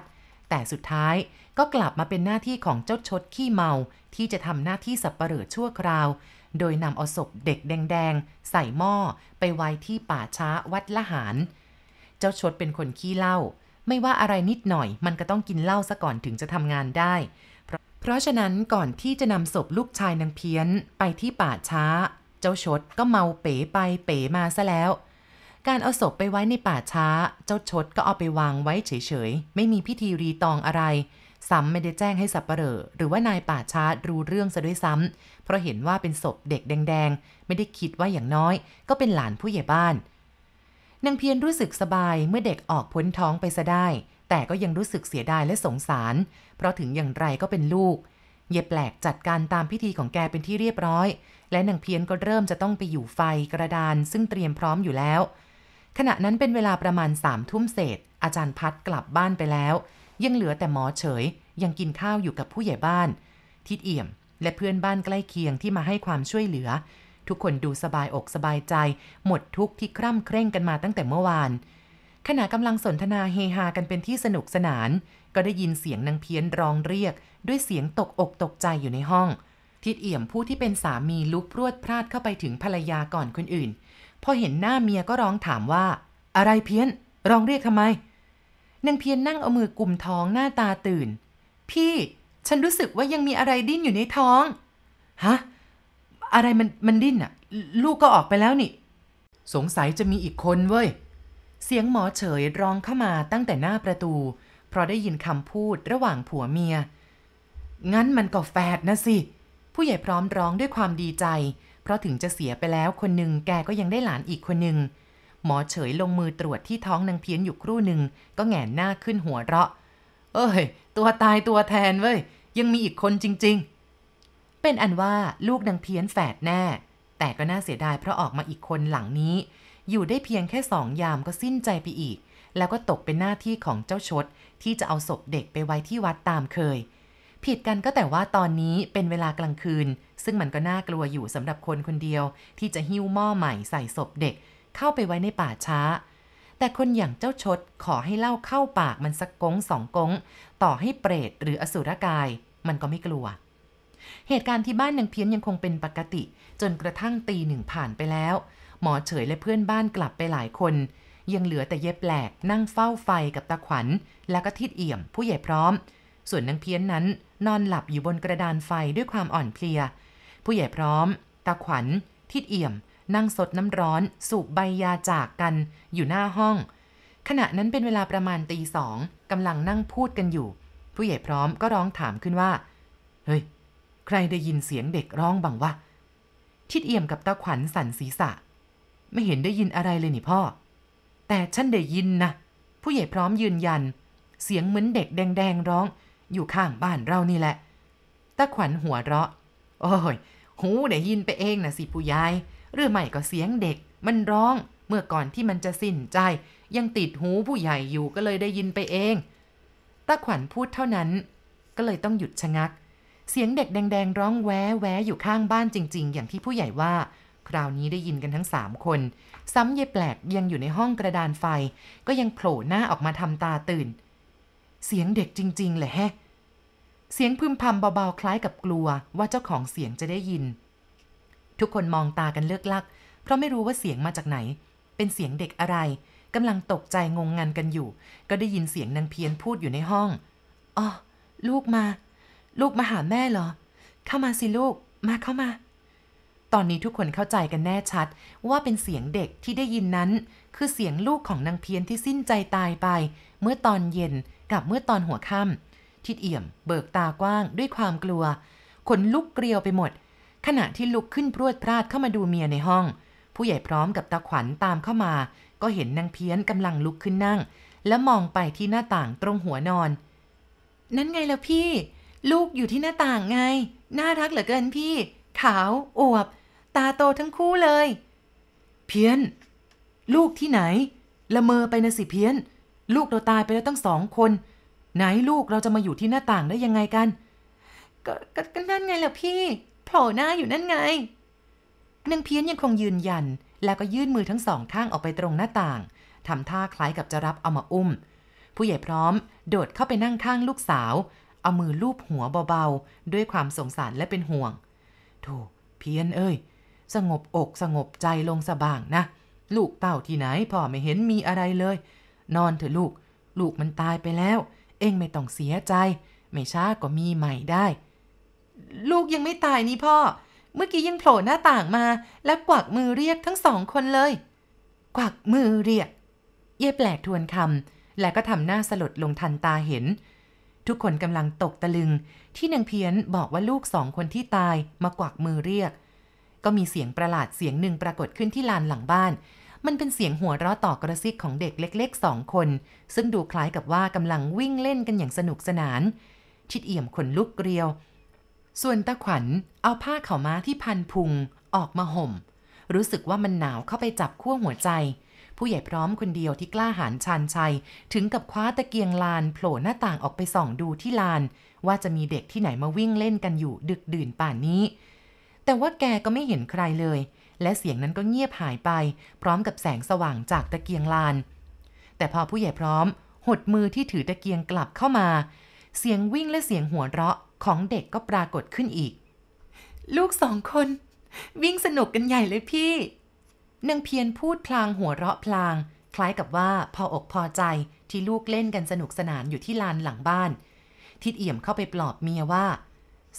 แต่สุดท้ายก็กลับมาเป็นหน้าที่ของเจ้าชดขี้เมา ที่จะทำหน้าที่สับปเปลือชั่วคราว โดยนำเอาศพเด็กแดงๆใส่หม้อ ไปไว้ที่ป่าช้าวัดละหาร เจ้าชดเป็นคนขี้เล่าไม่ว่าอะไรนิดหน่อยมันก็ต้องกินเหล้าซะก่อนถึงจะทำงานได้ เพราะฉะนั้นก่อนที่จะนำศพลูกชายนางเพี้ยนไปที่ป่าช้า เจ้าชดก็เมาเป๋ไปเป๋มาซะแล้ว การเอาศพไปไว้ในป่าช้า เจ้าชดก็เอาไปวางไว้เฉยๆไม่มีพิธีรีตองอะไร ซ้ำไม่ได้แจ้งให้สับเปลอหรือว่านายป่าช้ารู้เรื่องซะด้วยซ้ำเพราะเห็นว่าเป็นศพเด็กแดงๆ ไม่ได้คิดว่าอย่างน้อย ก็เป็นหลานผู้ใหญ่บ้านนางเพียรรู้สึกสบายเมื่อเด็กออกพ้นท้องไปซะได้ แต่ก็ยังรู้สึกเสียดายและสงสาร เพราะถึงอย่างไรก็เป็นลูก เย็บแปลกจัดการตามพิธีของแกเป็นที่เรียบร้อย และนางเพียรก็เริ่มจะต้องไปอยู่ไฟกระดานซึ่งเตรียมพร้อมอยู่แล้ว ขณะนั้นเป็นเวลาประมาณสามทุ่มเศษ อาจารย์พัดกลับบ้านไปแล้ว ยังเหลือแต่หมอเฉย ยังกินข้าวอยู่กับผู้ใหญ่บ้าน ทิดเอี่ยม และเพื่อนบ้านใกล้เคียงที่มาให้ความช่วยเหลือทุกคนดูสบายอกสบายใจ หมดทุกข์ที่คร่ำเคร่งกันมาตั้งแต่เมื่อวาน ขณะกำลังสนทนาเฮฮากันเป็นที่สนุกสนาน ก็ได้ยินเสียงนางเพี้ยนร้องเรียกด้วยเสียงตกอกตกใจอยู่ในห้องทิดเอี่ยมผู้ที่เป็นสามีลุกพรวดพลาดเข้าไปถึงภรรยาก่อนคนอื่นพอเห็นหน้าเมียก็ร้องถามว่า อะไรเพี้ยนร้องเรียกทำไมนางเพี้ยนนั่งเอามือกลุ่มท้องหน้าตาตื่น พี่ ฉันรู้สึกว่ายังมีอะไรดิ้นอยู่ในท้อง ฮะอะไรมันมันดิ้นอะลูกก็ออกไปแล้วนี่ สงสัยจะมีอีกคนเว้ยเสียงหมอเฉยร้องเข้ามาตั้งแต่หน้าประตู เพราะได้ยินคำพูดระหว่างผัวเมีย งั้นมันก็แฝดนะสิ ผู้ใหญ่พร้อมร้องด้วยความดีใจ เพราะถึงจะเสียไปแล้วคนหนึ่งแกก็ยังได้หลานอีกคนหนึ่งหมอเฉยลงมือตรวจที่ท้องนางเพี้ยนอยู่ครู่หนึ่งก็แงนหน้าขึ้นหัวเราะ เอ้ยตัวตายตัวแทนเว้ยยังมีอีกคนจริงๆเป็นอันว่าลูกดังเพี้ยนแฝดแน่ แต่ก็น่าเสียดายเพราะออกมาอีกคนหลังนี้ อยู่ได้เพียงแค่สองยามก็สิ้นใจไปอีก แล้วก็ตกเป็นหน้าที่ของเจ้าชดที่จะเอาศพเด็กไปไว้ที่วัดตามเคย ผิดกันก็แต่ว่าตอนนี้เป็นเวลากลางคืน ซึ่งมันก็น่ากลัวอยู่สำหรับคนคนเดียว ที่จะหิ้วหม้อใหม่ใส่ศพเด็ก เข้าไปไว้ในป่าช้า แต่คนอย่างเจ้าชดขอให้เล่าเข้าปากมันสักกงสองกงต่อให้เปรตหรืออสุรกาย มันก็ไม่กลัวเหตุการณ์ที่บ้านนางเพี้ยนยังคงเป็นปกติ จนกระทั่งตีหนึ่งผ่านไปแล้ว หมอเฉยและเพื่อนบ้านกลับไปหลายคน ยังเหลือแต่เย็บแหลก นั่งเฝ้าไฟกับตาขวัญ และก็ทิดเอี่ยม ผู้ใหญ่พร้อม ส่วนนางเพี้ยนนั้น นอนหลับอยู่บนกระดานไฟด้วยความอ่อนเพลีย ผู้ใหญ่พร้อมตาขวัญทิดเอี่ยมนั่งสดน้ำร้อน สูบใบยาจากกัน อยู่หน้าห้อง ขณะนั้นเป็นเวลาประมาณตีสองกำลังนั่งพูดกันอยู่ ผู้ใหญ่พร้อมก็ร้องถามขึ้นว่าเฮ้ยใครได้ยินเสียงเด็กร้องบังวะ ทิดเอี่ยมกับตาขวัญสั่นศีรษะ ไม่เห็นได้ยินอะไรเลยนี่พ่อ แต่ฉันได้ยินนะ ผู้ใหญ่พร้อมยืนยัน เสียงเหมือนเด็กแดงๆร้อง อยู่ข้างบ้านเรานี่แหละ ตาขวัญหัวเราะ โอ้ย หูได้ยินไปเองนะสิผู้ยายเรื่อใหม่ก็เสียงเด็ก มันร้อง เมื่อก่อนที่มันจะสิ้นใจ ยังติดหูผู้ใหญ่อยู่ก็เลยได้ยินไปเอง ตาขวัญพูดเท่านั้น ก็เลยต้องหยุดชะงักเสียงเด็กแดง ๆ ร้องแว้แว้อยู่ข้างบ้านจริง ๆ อย่างที่ผู้ใหญ่ว่า คราวนี้ได้ยินกันทั้งสามคน ซ้ำเยแปลก ยังอยู่ในห้องกระดานไฟ ก็ยังโผล่หน้าออกมาทำตาตื่น เสียงเด็กจริง ๆ แหละแฮะ เสียงพึมพำเบา ๆ คล้ายกับกลัวว่าเจ้าของเสียงจะได้ยิน ทุกคนมองตากันเลือกลัก เพราะไม่รู้ว่าเสียงมาจากไหน เป็นเสียงเด็กอะไรกำลังตกใจงงงันกันอยู่ ก็ได้ยินเสียงนางเพียนพูดอยู่ในห้องอ๋อลูกมาลูกมาหาแม่เหรอ เข้ามาสิลูก มาเข้ามา ตอนนี้ทุกคนเข้าใจกันแน่ชัด ว่าเป็นเสียงเด็กที่ได้ยินนั้น คือเสียงลูกของนางเพียนที่สิ้นใจตายไป เมื่อตอนเย็นกับเมื่อตอนหัวค่ำ ทิดเอี่ยมเบิกตากว้างด้วยความกลัว ขนลุกเกลียวไปหมด ขณะที่ลุกขึ้นพรวดพราดเข้ามาดูเมียในห้อง ผู้ใหญ่พร้อมกับตาขวัญตามเข้ามา ก็เห็นนางเพี้ยนกำลังลุกขึ้นนั่ง และมองไปที่หน้าต่างตรงหัวนอน นั่นไงแล้วพี่ลูก อยู่ที่หน้าต่างไงน่ารักเหลือเกินพี่ ขาวอวบ ตาโตทั้งคู่เลย เพี้ยน ลูกที่ไหน ละเมอไปนะสิ เพี้ยน ลูกเราตายไปแล้วตั้งสองคน ไหนลูกเราจะมาอยู่ที่หน้าต่างได้ยังไงกัน ก็ก็นั่นไง ล่ะ พี่ โผล่หน้าอยู่นั่นไงนางเพี้ยนยังคงยืน ยัน แล้วก็ยื่นมือทั้งสองข้างออกไปตรงหน้าต่างทำท่าคล้ายกับจะรับเอามาอุ้ม ผู้ใหญ่พร้อม โดดเข้าไปนั่งข้างลูกสาวเอามือลูบหัวเบาๆ ด้วยความสงสารและเป็นห่วงโูเพี้ยนเอ้ยสงบอกสงบใจลงสบางนะ ลูกเต่าที่ไหนพ่อไม่เห็นมีอะไรเลย นอนเถอะลูก ลูกมันตายไปแล้ว เองไม่ต้องเสียใจ ไม่ช้าก็มีใหม่ได้ ลูกยังไม่ตายนี่พ่อ เมื่อกี้ยังโผล่หน้าต่างมาและกวักมือเรียกทั้งสองคนเลย กวักมือเรียก เย่แปลกทวนคำและก็ทำหน้าสลดลงทันตาเห็นทุกคนกำลังตกตะลึงที่นางเพี้ยนบอกว่าลูกสองคนที่ตายมากวักมือเรียก ก็มีเสียงประหลาดเสียงหนึ่งปรากฏขึ้นที่ลานหลังบ้าน มันเป็นเสียงหัวเราะต่อกระซิบของเด็กเล็กๆสองคน ซึ่งดูคล้ายกับว่ากำลังวิ่งเล่นกันอย่างสนุกสนานชิดเอี่ยมขนลุกเกลียว ส่วนตะขวัญเอาผ้าเข่าม้าที่พันพุงออกมาห่ม รู้สึกว่ามันหนาวเข้าไปจับขั้วหัวใจผู้ใหญ่พร้อมคนเดียวที่กล้าหาญชานชัย ถึงกับคว้าตะเกียงลาน โผล่หน้าต่างออกไปส่องดูที่ ลาน ว่าจะมีเด็กที่ไหนมาวิ่งเล่นกันอยู่ดึก ดื่นป่านนี้ แต่ว่าแกก็ไม่เห็นใครเลย และเสียงนั้นก็เงียบหายไป พร้อมกับแสงสว่างจากตะเกียงลาน แต่พอผู้ใหญ่พร้อม หดมือที่ถือตะเกียงกลับเข้ามา เสียงวิ่งและเสียงหัวเราะของเด็กก็ปรากฏขึ้นอีก ลูกสองคน วิ่งสนุกกันใหญ่เลยพี่นางเพียนพูดพลางหัวเราะพลางคล้ายกับว่าพออกพอใจที่ลูกเล่นกันสนุกสนานอยู่ที่ลานหลังบ้าน ทิดเอี่ยมเข้าไปปลอบเมียว่า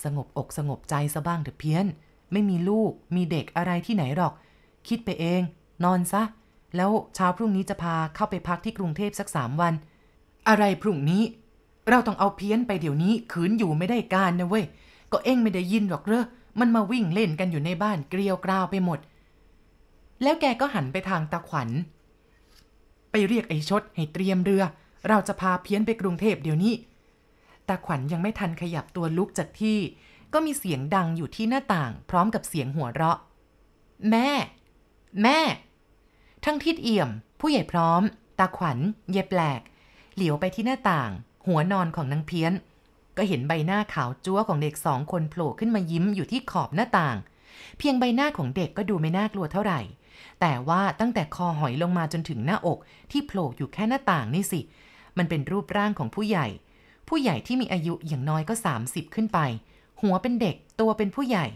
สงบอกสงบใจซะบ้างเถอะเพี้ยนไม่มีลูกมีเด็กอะไรที่ไหนหรอก คิดไปเองนอนซะ แล้วเช้าพรุ่งนี้จะพาเข้าไปพักที่กรุงเทพสักสามวัน อะไรพรุ่งนี้ เราต้องเอาเพี้ยนไปเดี๋ยวนี้ขืนอยู่ไม่ได้การนะเว้ยก็เอ็งไม่ได้ยินหรอกเรอมันมาวิ่งเล่นกันอยู่ในบ้านเกลียวกราวไปหมดแล้วแกก็หันไปทางตาขวัญ ไปเรียกไอ้ชดให้เตรียมเรือ เราจะพาเพี้ยนไปกรุงเทพเดี๋ยวนี้ ตาขวัญยังไม่ทันขยับตัวลุกจากที่ ก็มีเสียงดังอยู่ที่หน้าต่างพร้อมกับเสียงหัวเราะ แม่ แม่ ทั้งทิดเอี่ยม ผู้ใหญ่พร้อม ตาขวัญเย็บแหลก เหลียวไปที่หน้าต่าง หัวนอนของนางเพี้ยน ก็เห็นใบหน้าขาวจั้วของเด็กสองคนโผล่ขึ้นมายิ้มอยู่ที่ขอบหน้าต่าง เพียงใบหน้าของเด็กก็ดูไม่น่ากลัวเท่าไหร่แต่ว่าตั้งแต่คอหอยลงมาจนถึงหน้าอกที่โผล่อยู่แค่หน้าต่างนี่สิ มันเป็นรูปร่างของผู้ใหญ่ ผู้ใหญ่ที่มีอายุอย่างน้อยก็ 30 ขึ้นไป หัวเป็นเด็กตัวเป็นผู้ใหญ่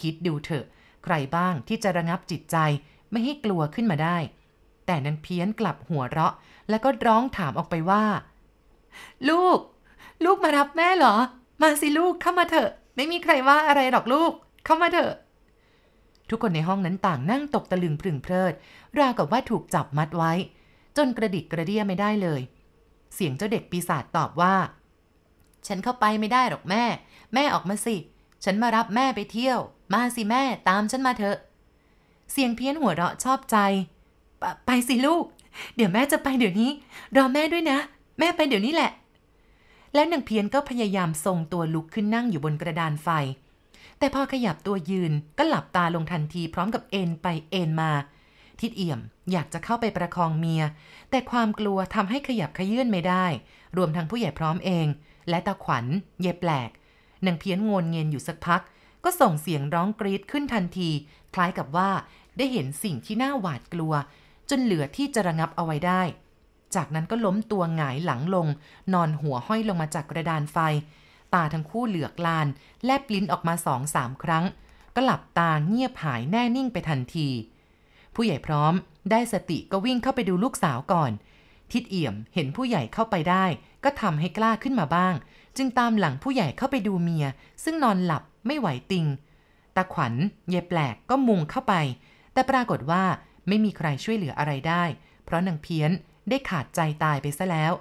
คิดดูเถอะใครบ้างที่จะระงับจิตใจไม่ให้กลัวขึ้นมาได้ แต่นั้นเพี้ยนกลับหัวเราะ แล้วก็ร้องถามออกไปว่า ลูก ลูกมารับแม่เหรอ มาสิลูกเข้ามาเถอะไม่มีใครว่าอะไรหรอกลูก เข้ามาเถอะทุกคนในห้องนั้นต่างนั่งตกตะลึงพึงเพลิดราวกับว่าถูกจับมัดไว้ จนกระดิกกระเดียไม่ได้เลย เสียงเจ้าเด็กปีศาจตอบว่า ฉันเข้าไปไม่ได้หรอกแม่ แม่ออกมาสิ ฉันมารับแม่ไปเที่ยว มาสิแม่ตามฉันมาเถอะ เสียงเพี้ยนหัวเราะชอบใจ ไปสิลูกเดี๋ยวแม่จะไปเดี๋ยวนี้ รอแม่ด้วยนะ แม่ไปเดี๋ยวนี้แหละ แล้วนังเพี้ยนก็พยายามทรงตัวลุกขึ้นนั่งอยู่บนกระดานไฟแต่พอขยับตัวยืนก็หลับตาลงทันทีพร้อมกับเอ็นไปเอ็นมา ทิดเอี่ยมอยากจะเข้าไปประคองเมีย แต่ความกลัวทำให้ขยับขยื่นไม่ได้ รวมทั้งผู้ใหญ่พร้อมเอง และตาขวัญเย็บแปลกนางเพี้ยนงนเงินอยู่สักพัก ก็ส่งเสียงร้องกรีดขึ้นทันที คล้ายกับว่าได้เห็นสิ่งที่น่าหวาดกลัว จนเหลือที่จะระงับเอาไว้ได้ จากนั้นก็ล้มตัวหงายหลังลง นอนหัวห้อยลงมาจากกระดานไฟตาทั้งคู่เหลือกลานแลบลิ้นออกมาสองสามครั้ง ก็หลับตาเงียบหายแน่นิ่งไปทันที ผู้ใหญ่พร้อมได้สติก็วิ่งเข้าไปดูลูกสาวก่อน ทิดเอี่ยมเห็นผู้ใหญ่เข้าไปได้ ก็ทำให้กล้าขึ้นมาบ้าง จึงตามหลังผู้ใหญ่เข้าไปดูเมีย ซึ่งนอนหลับไม่ไหวติงตาขวัญเยแปลกก็มุงเข้าไป แต่ปรากฏว่าไม่มีใครช่วยเหลืออะไรได้ เพราะนางเพี้ยนได้ขาดใจตายไปซะแล้ว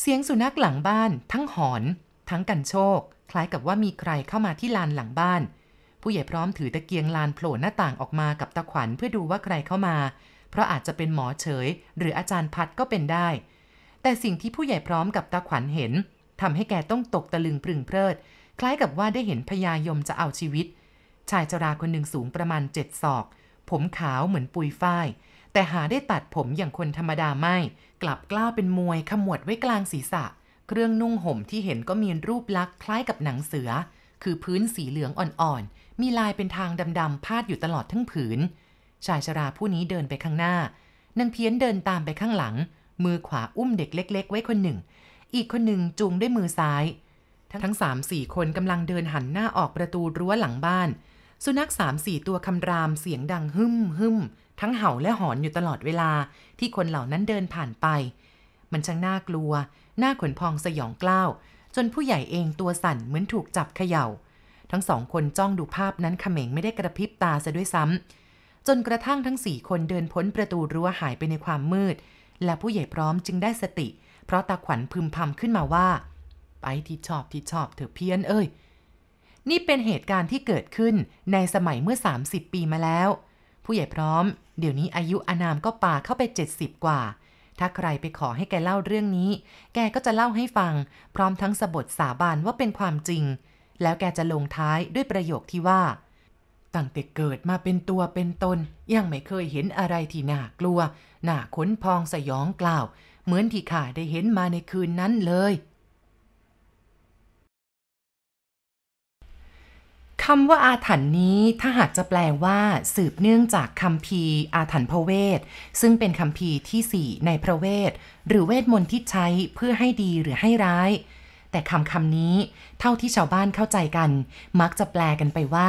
เสียงสุนัขหลังบ้าน ทั้งหอนทั้งกันโชค คล้ายกับว่ามีใครเข้ามาที่ลานหลังบ้าน ผู้ใหญ่พร้อมถือตะเกียงลานโผล่หน้าต่างออกมากับตะขวัญเพื่อดูว่าใครเข้ามา เพราะอาจจะเป็นหมอเฉย หรืออาจารย์พัดก็เป็นได้ แต่สิ่งที่ผู้ใหญ่พร้อมกับตะขวัญเห็นทำให้แกต้องตกตะลึงปรึงเพลิด คล้ายกับว่าได้เห็นพญายมจะเอาชีวิต ชายชราคนหนึ่งสูงประมาณเจ็ดศอก ผมขาวเหมือนปุยฝ้าย แต่หาได้ตัดผมอย่างคนธรรมดาไม่ กลับกล้าวเป็นมวยขมวดไว้กลางศีรษะเครื่องนุ่งห่มที่เห็นก็มีรูปลักษ์คล้ายกับหนังเสือ คือพื้นสีเหลืองอ่อนๆ มีลายเป็นทางดำๆ พาดอยู่ตลอดทั้งผืน ชายชราผู้นี้เดินไปข้างหน้า นางเพี้ยนเดินตามไปข้างหลัง มือขวาอุ้มเด็กเล็กๆไว้คนหนึ่ง อีกคนหนึ่งจูงด้วยมือซ้าย ทั้งสามสี่คนกำลังเดินหันหน้าออกประตูรั้วหลังบ้าน สุนัขสามสี่ตัวคำราม เสียงดังหึ่มหึมทั้งเห่าและหอนอยู่ตลอดเวลา ที่คนเหล่านั้นเดินผ่านไป มันช่างน่ากลัวหน้าขนพองสยองกล้าว จนผู้ใหญ่เองตัวสั่นเหมือนถูกจับเขยา่า ทั้งสองคนจ้องดูภาพนั้นเขม่งไม่ได้กระพริบตาซะด้วยซ้ำจนกระทั่งทั้งสี่คนเดินพ้นประตูรั้วหายไปในความมืด และผู้ใหญ่พร้อมจึงได้สติ เพราะตาขวัญพึมพำขึ้นมาว่า ไปที่ชอบที่ชอบเถอะเพี้ยนเอ้ยนี่เป็นเหตุการณ์ที่เกิดขึ้นในสมัยเมื่อ 30 ปีมาแล้ว ผู้ใหญ่พร้อม เดี๋ยวนี้อายุอานามก็ป่าเข้าไป70กว่าถ้าใครไปขอให้แกเล่าเรื่องนี้ แกก็จะเล่าให้ฟัง พร้อมทั้งสบทสาบานว่าเป็นความจริง แล้วแกจะลงท้ายด้วยประโยคที่ว่า ตั้งแต่เกิดมาเป็นตัวเป็นตน ยังไม่เคยเห็นอะไรที่น่ากลัวน่าขนพองสยองกล่าว เหมือนที่ข้าได้เห็นมาในคืนนั้นเลยคำว่าอาถรรพ์นี้ ถ้าหากจะแปลว่า สืบเนื่องจากคำพีอาถรรพ์พระเวท ซึ่งเป็นคำพีที่สี่ในพระเวท หรือเวทมนต์ที่ใช้เพื่อให้ดีหรือให้ร้าย แต่คำคำนี้ เท่าที่ชาวบ้านเข้าใจกัน มักจะแปลกันไปว่า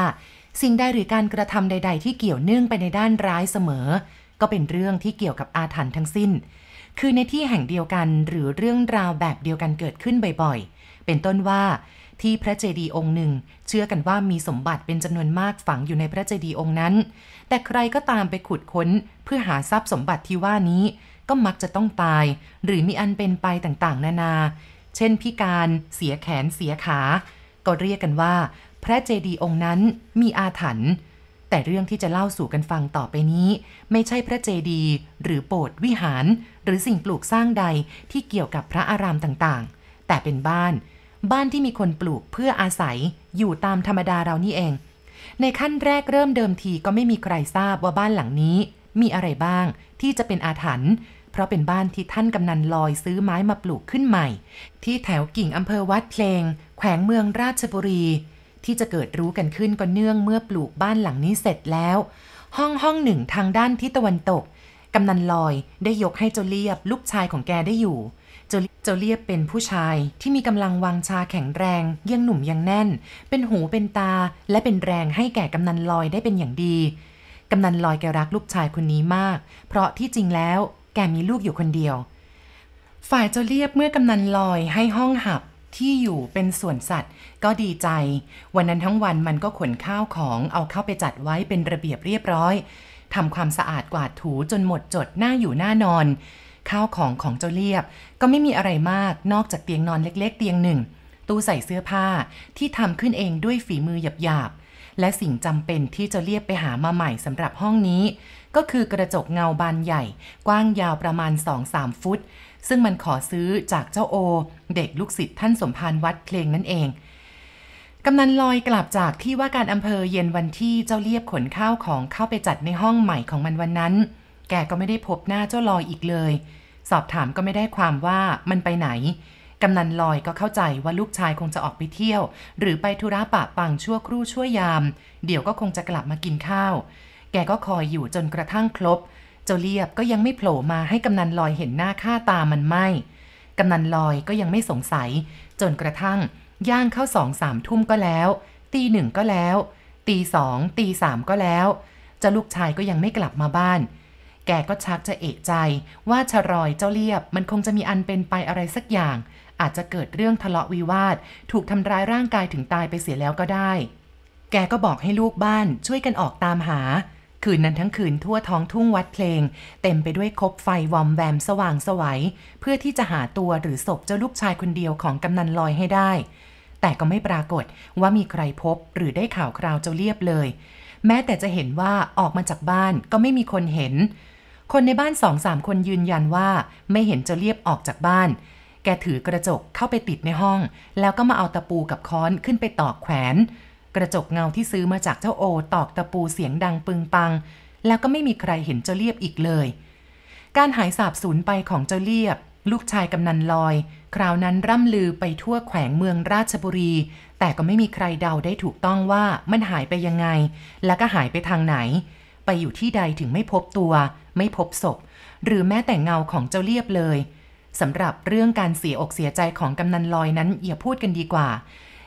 สิ่งใดหรือการกระทำใดๆที่เกี่ยวเนื่องไปในด้านร้ายเสมอ ก็เป็นเรื่องที่เกี่ยวกับอาถรรพ์ทั้งสิ้น คือในที่แห่งเดียวกันหรือเรื่องราวแบบเดียวกันเกิดขึ้นบ่อยๆเป็นต้นว่าที่พระเจดีย์องค์หนึ่งเชื่อกันว่ามีสมบัติเป็นจำนวนมากฝังอยู่ในพระเจดีย์องค์นั้น แต่ใครก็ตามไปขุดค้นเพื่อหาทรัพย์สมบัติที่ว่านี้ก็มักจะต้องตาย หรือมีอันเป็นไปต่างๆ นานา เช่น พิการเสียแขนเสียขา ก็เรียกกันว่าพระเจดีย์องค์นั้นมีอาถรรพ์แต่เรื่องที่จะเล่าสู่กันฟังต่อไปนี้ ไม่ใช่พระเจดีย์หรือโบสถ์วิหาร หรือสิ่งปลูกสร้างใดที่เกี่ยวกับพระอารามต่างๆ แต่เป็นบ้านบ้านที่มีคนปลูกเพื่ออาศัย อยู่ตามธรรมดาเรานี่เอง ในขั้นแรกเริ่มเดิมทีก็ไม่มีใครทราบว่าบ้านหลังนี้ มีอะไรบ้างที่จะเป็นอาถรรพ์ เพราะเป็นบ้านที่ท่านกำนันลอยซื้อไม้มาปลูกขึ้นใหม่ ที่แถวกิ่งอำเภอวัดเพลง แขวงเมืองราชบุรี ที่จะเกิดรู้กันขึ้นก็เนื่องเมื่อปลูกบ้านหลังนี้เสร็จแล้ว ห้องห้องหนึ่งทางด้านทิศตะวันตกกำนันลอยได้ยกให้เจ้าเลียบลูกชายของแกได้อยู่จจเลียบเป็นผู้ชายที่มีกำลังวังชาแข็งแรงยังหนุ่มยังแน่น เป็นหูเป็นตาและเป็นแรงให้แก่กำนันลอยได้เป็นอย่างดีกำนันลอยแกรักลูกชายคนนี้มาก เพราะที่จริงแล้วแกมีลูกอยู่คนเดียว ฝ่ายเจเลียบเมื่อกำนันลอยให้ห้องหับที่อยู่เป็นส่วนสัตว์ ก็ดีใจ วันนั้นทั้งวันมันก็ขนข้าวของเอาเข้าไปจัดไว้เป็นระเบียบเรียบร้อยทำความสะอาดกวาดถูจนหมดจดหน้าอยู่หน้านอนข้าวของของเจ้าเรียบก็ไม่มีอะไรมากนอกจากเตียงนอนเล็กๆเตียงหนึ่ง ตู้ใส่เสื้อผ้าที่ทำขึ้นเองด้วยฝีมือหยาบๆ และสิ่งจำเป็นที่เจ้าเรียบไปหามาใหม่สำหรับห้องนี้ ก็คือกระจกเงาบานใหญ่ กว้างยาวประมาณ 2-3 ฟุต ซึ่งมันขอซื้อจากเจ้าโอ เด็กลูกศิษย์ท่านสมภารวัดเพลงนั่นเอง กำนันลอยกลับจากที่ว่าการอำเภอเย็นวันที่เจ้าเรียบขนข้าวของเข้าไปจัดในห้องใหม่ของมันวันนั้นแกก็ไม่ได้พบหน้าเจ้าลอยอีกเลย สอบถามก็ไม่ได้ความว่ามันไปไหน กำนันลอยก็เข้าใจว่าลูกชายคงจะออกไปเที่ยว หรือไปธุระปะปังชั่วครู่ชั่วยาม เดี๋ยวก็คงจะกลับมากินข้าว แกก็คอยอยู่จนกระทั่งครบ เจ้าเลียบก็ยังไม่โผล่มาให้กำนันลอยเห็นหน้าค่าตามันไม่ กำนันลอยก็ยังไม่สงสัย จนกระทั่ง ย่างเข้าสองสามทุ่มก็แล้ว ตีหนึ่งก็แล้ว ตีสองตีสามก็แล้วเจ้าลูกชายก็ยังไม่กลับมาบ้านแกก็ชักจะเอะใจ ว่าชรอยเจ้าเลียบ มันคงจะมีอันเป็นไปอะไรสักอย่าง อาจจะเกิดเรื่องทะเลาะวิวาทถูกทำร้ายร่างกายถึงตายไปเสียแล้วก็ได้ แกก็บอกให้ลูกบ้านช่วยกันออกตามหาคืนนั้นทั้งคืนทั่วท้องทุ่งวัดเพลง เต็มไปด้วยคบไฟวอมแวมสว่างสวัยเพื่อที่จะหาตัวหรือศพเจ้าลูกชายคนเดียวของกำนันลอยให้ได้ แต่ก็ไม่ปรากฏว่ามีใครพบหรือได้ข่าวคราวเจ้าเลียบเลยแม้แต่จะเห็นว่าออกมาจากบ้านก็ไม่มีคนเห็น คนในบ้านสองสามคนยืนยันว่าไม่เห็นจะเรียบออกจากบ้าน แกถือกระจกเข้าไปติดในห้อง แล้วก็มาเอาตะปูกับค้อนขึ้นไปตอกแขวน กระจกเงาที่ซื้อมาจากเจ้าโอ ตอกตะปูเสียงดังปึงปัง แล้วก็ไม่มีใครเห็นเจ้าเรียบอีกเลย การหายสาบสูญไปของเจ้าเรียบลูกชายกำนันลอยคราวนั้นร่ำลือไปทั่วแขวงเมืองราชบุรี แต่ก็ไม่มีใครเดาได้ถูกต้องว่ามันหายไปยังไง และก็หายไปทางไหน ไปอยู่ที่ใดถึงไม่พบตัว ไม่พบศพหรือแม้แต่เงาของเจ้าเลียบเลยสำหรับเรื่องการเสียอกเสียใจของกำนันลอยนั้นอย่าพูดกันดีกว่า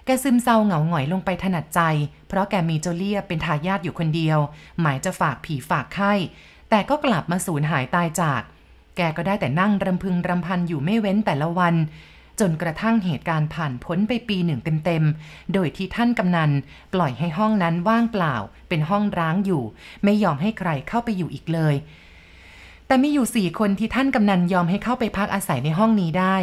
แกซึมเศร้าเหงาหงอยลงไปถนัดใจ เพราะแกมีเจ้าเลียบเป็นทายาทอยู่คนเดียว หมายจะฝากผีฝากไข้ แต่ก็กลับมาสูญหายตายจากแกก็ได้แต่นั่งรำพึงรำพันอยู่ไม่เว้นแต่ละวัน จนกระทั่งเหตุการณ์ผ่านพ้นไปปีหนึ่ง เต็มๆโดยที่ท่านกำนันปล่อยให้ห้องนั้นว่างเปล่าเป็นห้องร้างอยู่ ไม่ยอมให้ใครเข้าไปอยู่อีกเลย แต่มีอยู่สี่คนที่ท่านกำนันยอมให้เข้าไปพักอาศัยในห้องนี้ได้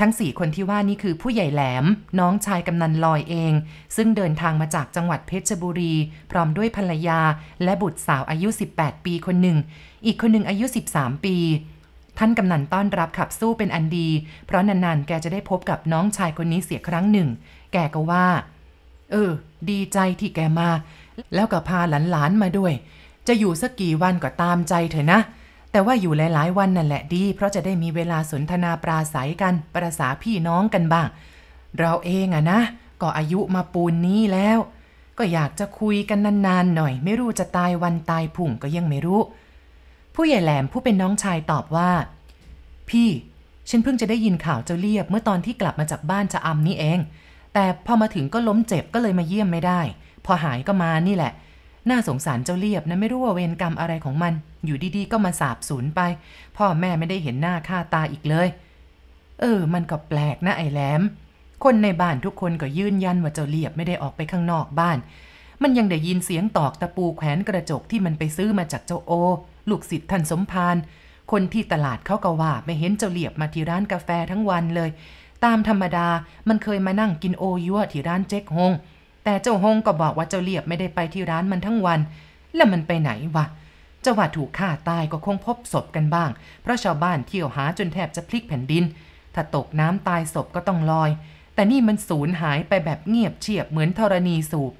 ทั้งสี่คนที่ว่านี่คือผู้ใหญ่แหลม น้องชายกำนันลอยเอง ซึ่งเดินทางมาจากจังหวัดเพชรบุรี พร้อมด้วยภรรยา และบุตรสาวอายุ 18 ปีคนหนึ่ง อีกคนหนึ่งอายุ 13 ปีท่านกำนันต้อนรับขับสู้เป็นอันดี เพราะนานๆ แกจะได้พบกับน้องชายคนนี้เสียครั้งหนึ่ง แกก็ว่า เออ ดีใจที่แกมา แล้วก็พาหลานๆ มาด้วย จะอยู่สักกี่วันก็ตามใจเถอะนะ แต่ว่าอยู่หลายๆ วันนั่นแหละดี เพราะจะได้มีเวลาสนทนาปราศัยกัน ประสาพี่น้องกันบ้าง เราเองอะนะ ก็อายุมาปูนนี้แล้ว ก็อยากจะคุยกันนานๆ หน่อย ไม่รู้จะตายวันตายผุ่งก็ยังไม่รู้ผู้ใหญ่แหลมผู้เป็นน้องชายตอบว่าพี่ฉันเพิ่งจะได้ยินข่าวเจ้าเลียบเมื่อตอนที่กลับมาจากบ้านจะอำนี่เอง แต่พอมาถึงก็ล้มเจ็บก็เลยมาเยี่ยมไม่ได้ พอหายก็มานี่แหละ น่าสงสารเจ้าเลียบนะไม่รู้ว่าเวรกรรมอะไรของมัน อยู่ดี ๆ ก็มาสาบสูญไป พ่อแม่ไม่ได้เห็นหน้า ค่าตาอีกเลย เออ มันก็แปลกนะไอ้แหลมคนในบ้านทุกคนก็ยืนยันว่าเจ้าเลียบไม่ได้ออกไปข้างนอกบ้าน มันยังได้ยินเสียงตอกตะปูแขวนกระจกที่มันไปซื้อมาจากเจ้าโอลูกศิษย์ท่านสมพานคนที่ตลาดเขาก็ว่าไม่เห็นเจ้าเหลียบมาที่ร้านกาแฟทั้งวันเลย ตามธรรมดามันเคยมานั่งกินโอยั่วที่ร้านเจ๊กฮง แต่เจ้าฮงก็บอกว่าเจ้าเหลียบไม่ได้ไปที่ร้านมันทั้งวัน แล้วมันไปไหนวะจะว่าถูกฆ่าตายก็คงพบศพกันบ้าง เพราะชาวบ้านเที่ยวหาจนแทบจะพลิกแผ่นดิน ถ้าตกน้ำตายศพก็ต้องลอย แต่นี่มันสูญหายไปแบบเงียบเชียบเหมือนธรณีสูบ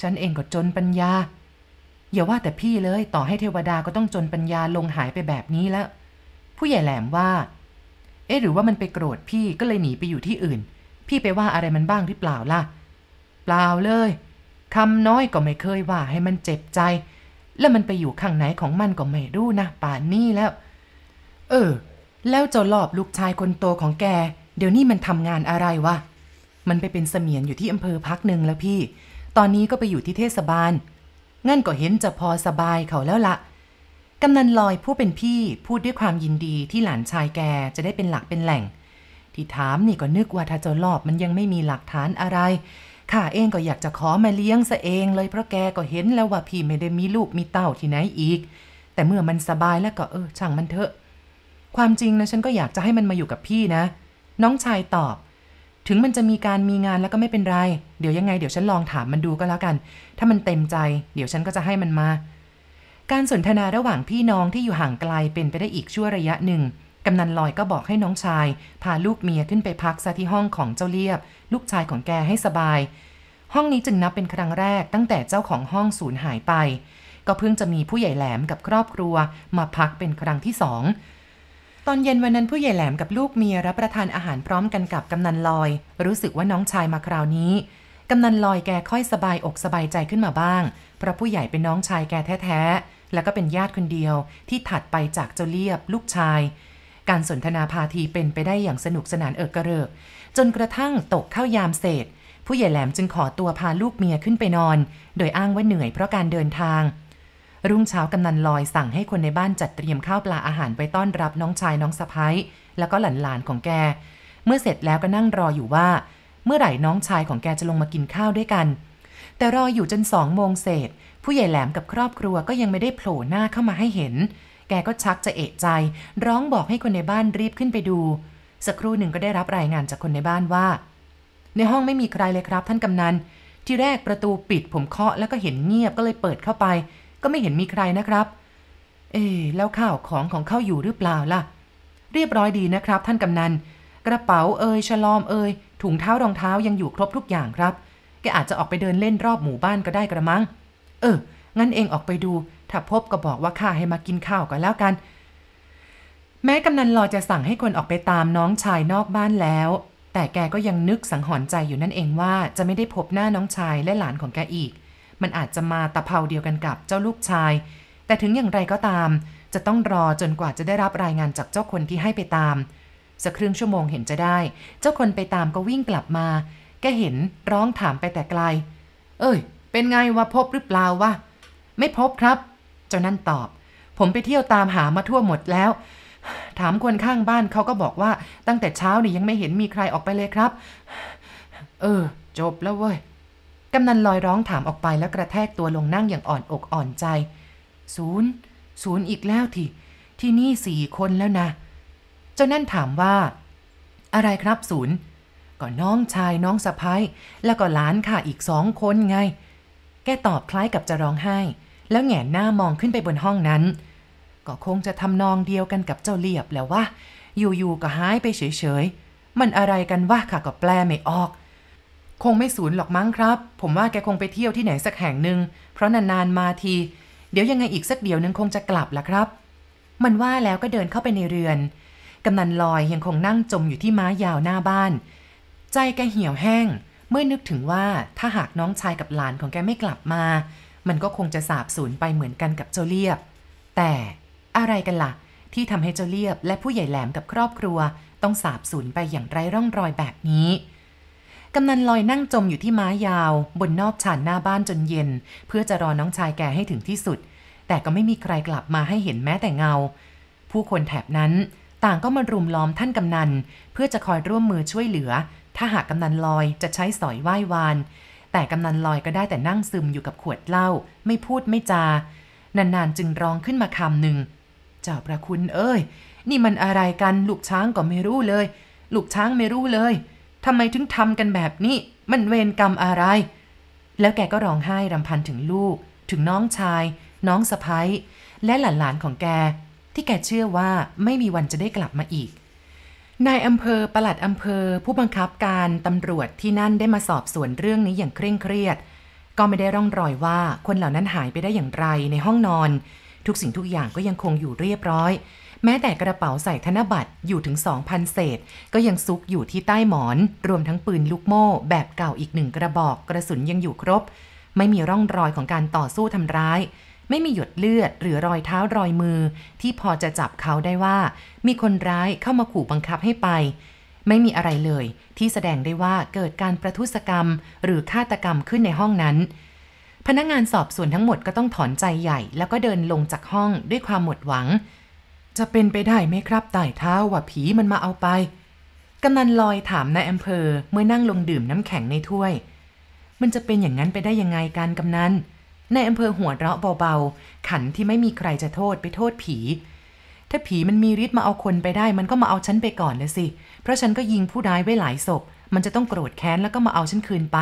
ฉันเองก็จนปัญญาอย่าว่าแต่พี่เลย ต่อให้เทวดาก็ต้องจนปัญญาลงหายไปแบบนี้แล้ว ผู้ใหญ่แหลมว่า เอ๊ะ หรือว่ามันไปโกรธพี่ก็เลยหนีไปอยู่ที่อื่น พี่ไปว่าอะไรมันบ้างหรือเปล่าล่ะ เปล่าเลยคำน้อยก็ไม่เคยว่า ให้มันเจ็บใจ แล้วมันไปอยู่ข้างไหนของมัน ก็ไม่รู้นะป่านนี้แล้ว เออ แล้วจะหลอบลูกชายคนโตของแกเดี๋ยวนี้มันทำงานอะไรวะมันไปเป็นเสมียนอยู่ที่อำเภอพักหนึ่งแล้วพี่ ตอนนี้ก็ไปอยู่ที่เทศบาลงั้นก็เห็นจะพอสบายเขาแล้วละกำนันลอยผู้เป็นพี่พูดด้วยความยินดีที่หลานชายแกจะได้เป็นหลักเป็นแหล่ง ที่ถามนี่ก็นึกว่าถ้าจะลอบมันยังไม่มีหลักฐานอะไร ข้าเองก็อยากจะขอมาเลี้ยงซะเองเลยเพราะแกก็เห็นแล้วว่าพี่ไม่ได้มีลูกมีเต้าที่ไหนอีก แต่เมื่อมันสบายแล้วก็เออช่างมันเถอะ ความจริงนะฉันก็อยากจะให้มันมาอยู่กับพี่นะ น้องชายตอบถึงมันจะมีการมีงานแล้วก็ไม่เป็นไร เดี๋ยวยังไงเดี๋ยวฉันลองถามมันดูก็แล้วกัน ถ้ามันเต็มใจเดี๋ยวฉันก็จะให้มันมา การสนทนาระหว่างพี่น้องที่อยู่ห่างไกลเป็นไปได้อีกชั่วระยะหนึ่ง กำนันลอยก็บอกให้น้องชายพาลูกเมียขึ้นไปพักซะที่ห้องของเจ้าเลียบ ลูกชายของแกให้สบาย ห้องนี้จึงนับเป็นครั้งแรก ตั้งแต่เจ้าของห้องสูญหายไป ก็เพิ่งจะมีผู้ใหญ่แหลมกับครอบครัว มาพักเป็นครั้งที่สองตอนเย็นวันนั้นผู้ใหญ่แหลมกับลูกเมีย รับประทานอาหารพร้อมกันกับกำนันลอย รู้สึกว่าน้องชายมาคราวนี้ กำนันลอยแกค่อยสบายอกสบายใจขึ้นมาบ้าง เพราะผู้ใหญ่เป็นน้องชายแกแท้ๆแล้วก็เป็นญาติคนเดียวที่ถัดไปจากเจ้าเลียบลูกชาย การสนทนาพาทีเป็นไปได้อย่างสนุกสนานเอิกกระเริก จนกระทั่งตกเข้ายามเสษผู้ใหญ่แหลมจึงขอตัวพาลูกเมียขึ้นไปนอน โดยอ้างว่าเหนื่อยเพราะการเดินทางรุ่งเช้ากำนันลอยสั่งให้คนในบ้านจัดเตรียมข้าวปลาอาหารไว้ต้อนรับน้องชายน้องสะพ้ายแล้วก็หลานๆของแก เมื่อเสร็จแล้วก็นั่งรออยู่ว่า เมื่อไหร่น้องชายของแกจะลงมากินข้าวด้วยกัน แต่รออยู่จนสองโมงเศษผู้ใหญ่แหลมกับครอบครัวก็ยังไม่ได้โผล่หน้าเข้ามาให้เห็น แกก็ชักจะเอะใจ ร้องบอกให้คนในบ้านรีบขึ้นไปดู สักครู่หนึ่งก็ได้รับรายงานจากคนในบ้านว่า ในห้องไม่มีใครเลยครับ ท่านกำนันที่แรกประตูปิดผมเคาะแล้วก็เห็นเงียบก็เลยเปิดเข้าไปก็ไม่เห็นมีใครนะครับ เอ๊แล้วข้าวของของเขาอยู่หรือเปล่าล่ะ เรียบร้อยดีนะครับ ท่านกำนัน กระเป๋าเอ่ยชะลอมเอ่ยถุงเท้ารองเท้ายังอยู่ครบทุกอย่างครับ แกอาจจะออกไปเดินเล่นรอบหมู่บ้านก็ได้กระมัง เออ งั้นเองออกไปดู ถ้าพบก็บอกว่าข้าให้มากินข้าวก็แล้วกัน แม้กำนันรอจะสั่งให้คนออกไปตามน้องชายนอกบ้านแล้ว แต่แกก็ยังนึกสังหรณ์ใจอยู่นั่นเองว่า จะไม่ได้พบหน้าน้องชายและหลานของแกอีกมันอาจจะมาตะเภาเดียวกันกับเจ้าลูกชาย แต่ถึงอย่างไรก็ตาม จะต้องรอจนกว่าจะได้รับรายงานจากเจ้าคนที่ให้ไปตาม สักครึ่งชั่วโมงเห็นจะได้ เจ้าคนไปตามก็วิ่งกลับมา แกเห็นร้องถามไปแต่ไกล เอ้ย เป็นไงวะ พบหรือเปล่าวะ ไม่พบครับ เจ้านั่นตอบ ผมไปเที่ยวตามหามาทั่วหมดแล้ว ถามคนข้างบ้านเขาก็บอกว่า ตั้งแต่เช้านี่ยังไม่เห็นมีใครออกไปเลยครับ เออ จบแล้วเว้ยกำนันลอยร้องถามออกไปแล้วกระแทกตัวลงนั่งอย่างอ่อนอกอ่อนใจ ศูนย์ ศูนย์อีกแล้วทีที่นี่สี่คนแล้วนะ เจ้านั่นถามว่า อะไรครับ ศูนย์ ก็น้องชายน้องสะพ้ายแล้วก็หลานค่ะอีกสองคนไง แกตอบคล้ายกับจะร้องไห้ แล้วแหงนหน้ามองขึ้นไปบนห้องนั้น ก็คงจะทำนองเดียวกันกับเจ้าเลียบแล้วว่าอยู่ๆก็หายไปเฉยๆ มันอะไรกันวะค่ะก็แปลไม่ออกคงไม่ศูนย์หรอกมั้งครับ ผมว่าแกคงไปเที่ยวที่ไหนสักแห่งหนึ่งเพราะนานๆมาที เดี๋ยวยังไงอีกสักเดี๋ยวนึงคงจะกลับละครับ มันว่าแล้วก็เดินเข้าไปในเรือน กำนันลอยยังคงนั่งจมอยู่ที่ม้ายาวหน้าบ้าน ใจแกเหี่ยวแห้ง เมื่อนึกถึงว่าถ้าหากน้องชายกับหลานของแกไม่กลับมา มันก็คงจะสาบสูญไปเหมือนกันกับเจ้าเลียบ แต่อะไรกันละ่ะ ที่ทำให้เจ้าเลียบและผู้ใหญ่แหลมกับครอบครัว ต้องสาบสูญไปอย่างไร้ร่องรอยแบบนี้กำนันลอยนั่งจมอยู่ที่ม้ายาว บนนอกชานหน้าบ้านจนเย็น เพื่อจะรอน้องชายแกให้ถึงที่สุด แต่ก็ไม่มีใครกลับมาให้เห็นแม้แต่เงา ผู้คนแถบนั้น ต่างก็มารุมล้อมท่านกำนัน เพื่อจะคอยร่วมมือช่วยเหลือ ถ้าหากกำนันลอยจะใช้สอยไหว้วาน แต่กำนันลอยก็ได้แต่นั่งซึมอยู่กับขวดเหล้าไม่พูดไม่จา นานๆจึงร้องขึ้นมาคำหนึ่งเจ้าประคุณเอ้ยนี่มันอะไรกันลูกช้างก็ไม่รู้เลย ลูกช้างไม่รู้เลยทำไมถึงทำกันแบบนี้ มันเวรกรรมอะไร แล้วแกก็ร้องไห้รำพันถึงลูก ถึงน้องชาย น้องสะพ้ยและหลานๆของแก ที่แกเชื่อว่าไม่มีวันจะได้กลับมาอีก นายอำเภอประหลัดอำเภอผู้บังคับการตำรวจที่นั่นได้มาสอบสวนเรื่องนี้อย่างเคร่งเครียด ก็ไม่ได้ร่องรอยว่าคนเหล่านั้นหายไปได้อย่างไรในห้องนอน ทุกสิ่งทุกอย่างก็ยังคงอยู่เรียบร้อยแม้แต่กระเป๋าใส่ธนบัตรอยู่ถึง 2,000เศษ ก็ยังซุกอยู่ที่ใต้หมอน รวมทั้งปืนลูกโม่แบบเก่าอีกหนึ่งกระบอกกระสุนยังอยู่ครบ ไม่มีร่องรอยของการต่อสู้ทำร้าย ไม่มีหยดเลือด หรือรอยเท้ารอยมือ ที่พอจะจับเขาได้ว่า มีคนร้ายเข้ามาขู่บังคับให้ไป ไม่มีอะไรเลยที่แสดงได้ว่าเกิดการประทุษกรรม หรือฆาตกรรมขึ้นในห้องนั้น พนักงานสอบสวนทั้งหมดก็ต้องถอนใจใหญ่ แล้วก็เดินลงจากห้องด้วยความหมดหวังจะเป็นไปได้ไหมครับไต่เท้าว่าผีมันมาเอาไปกำนันลอยถามนายอำเภอเมื่อนั่งลงดื่มน้ำแข็งในถ้วยมันจะเป็นอย่างนั้นไปได้ยังไงการกำนันนายอำเภอหัวเราะเบาๆขันที่ไม่มีใครจะโทษไปโทษผี ถ้าผีมันมีฤทธิ์มาเอาคนไปได้ มันก็มาเอาฉันไปก่อนเลยสิ เพราะฉันก็ยิงผู้ร้ายไว้หลายศพมันจะต้องโกรธแค้นแล้วก็มาเอาฉันคืนไป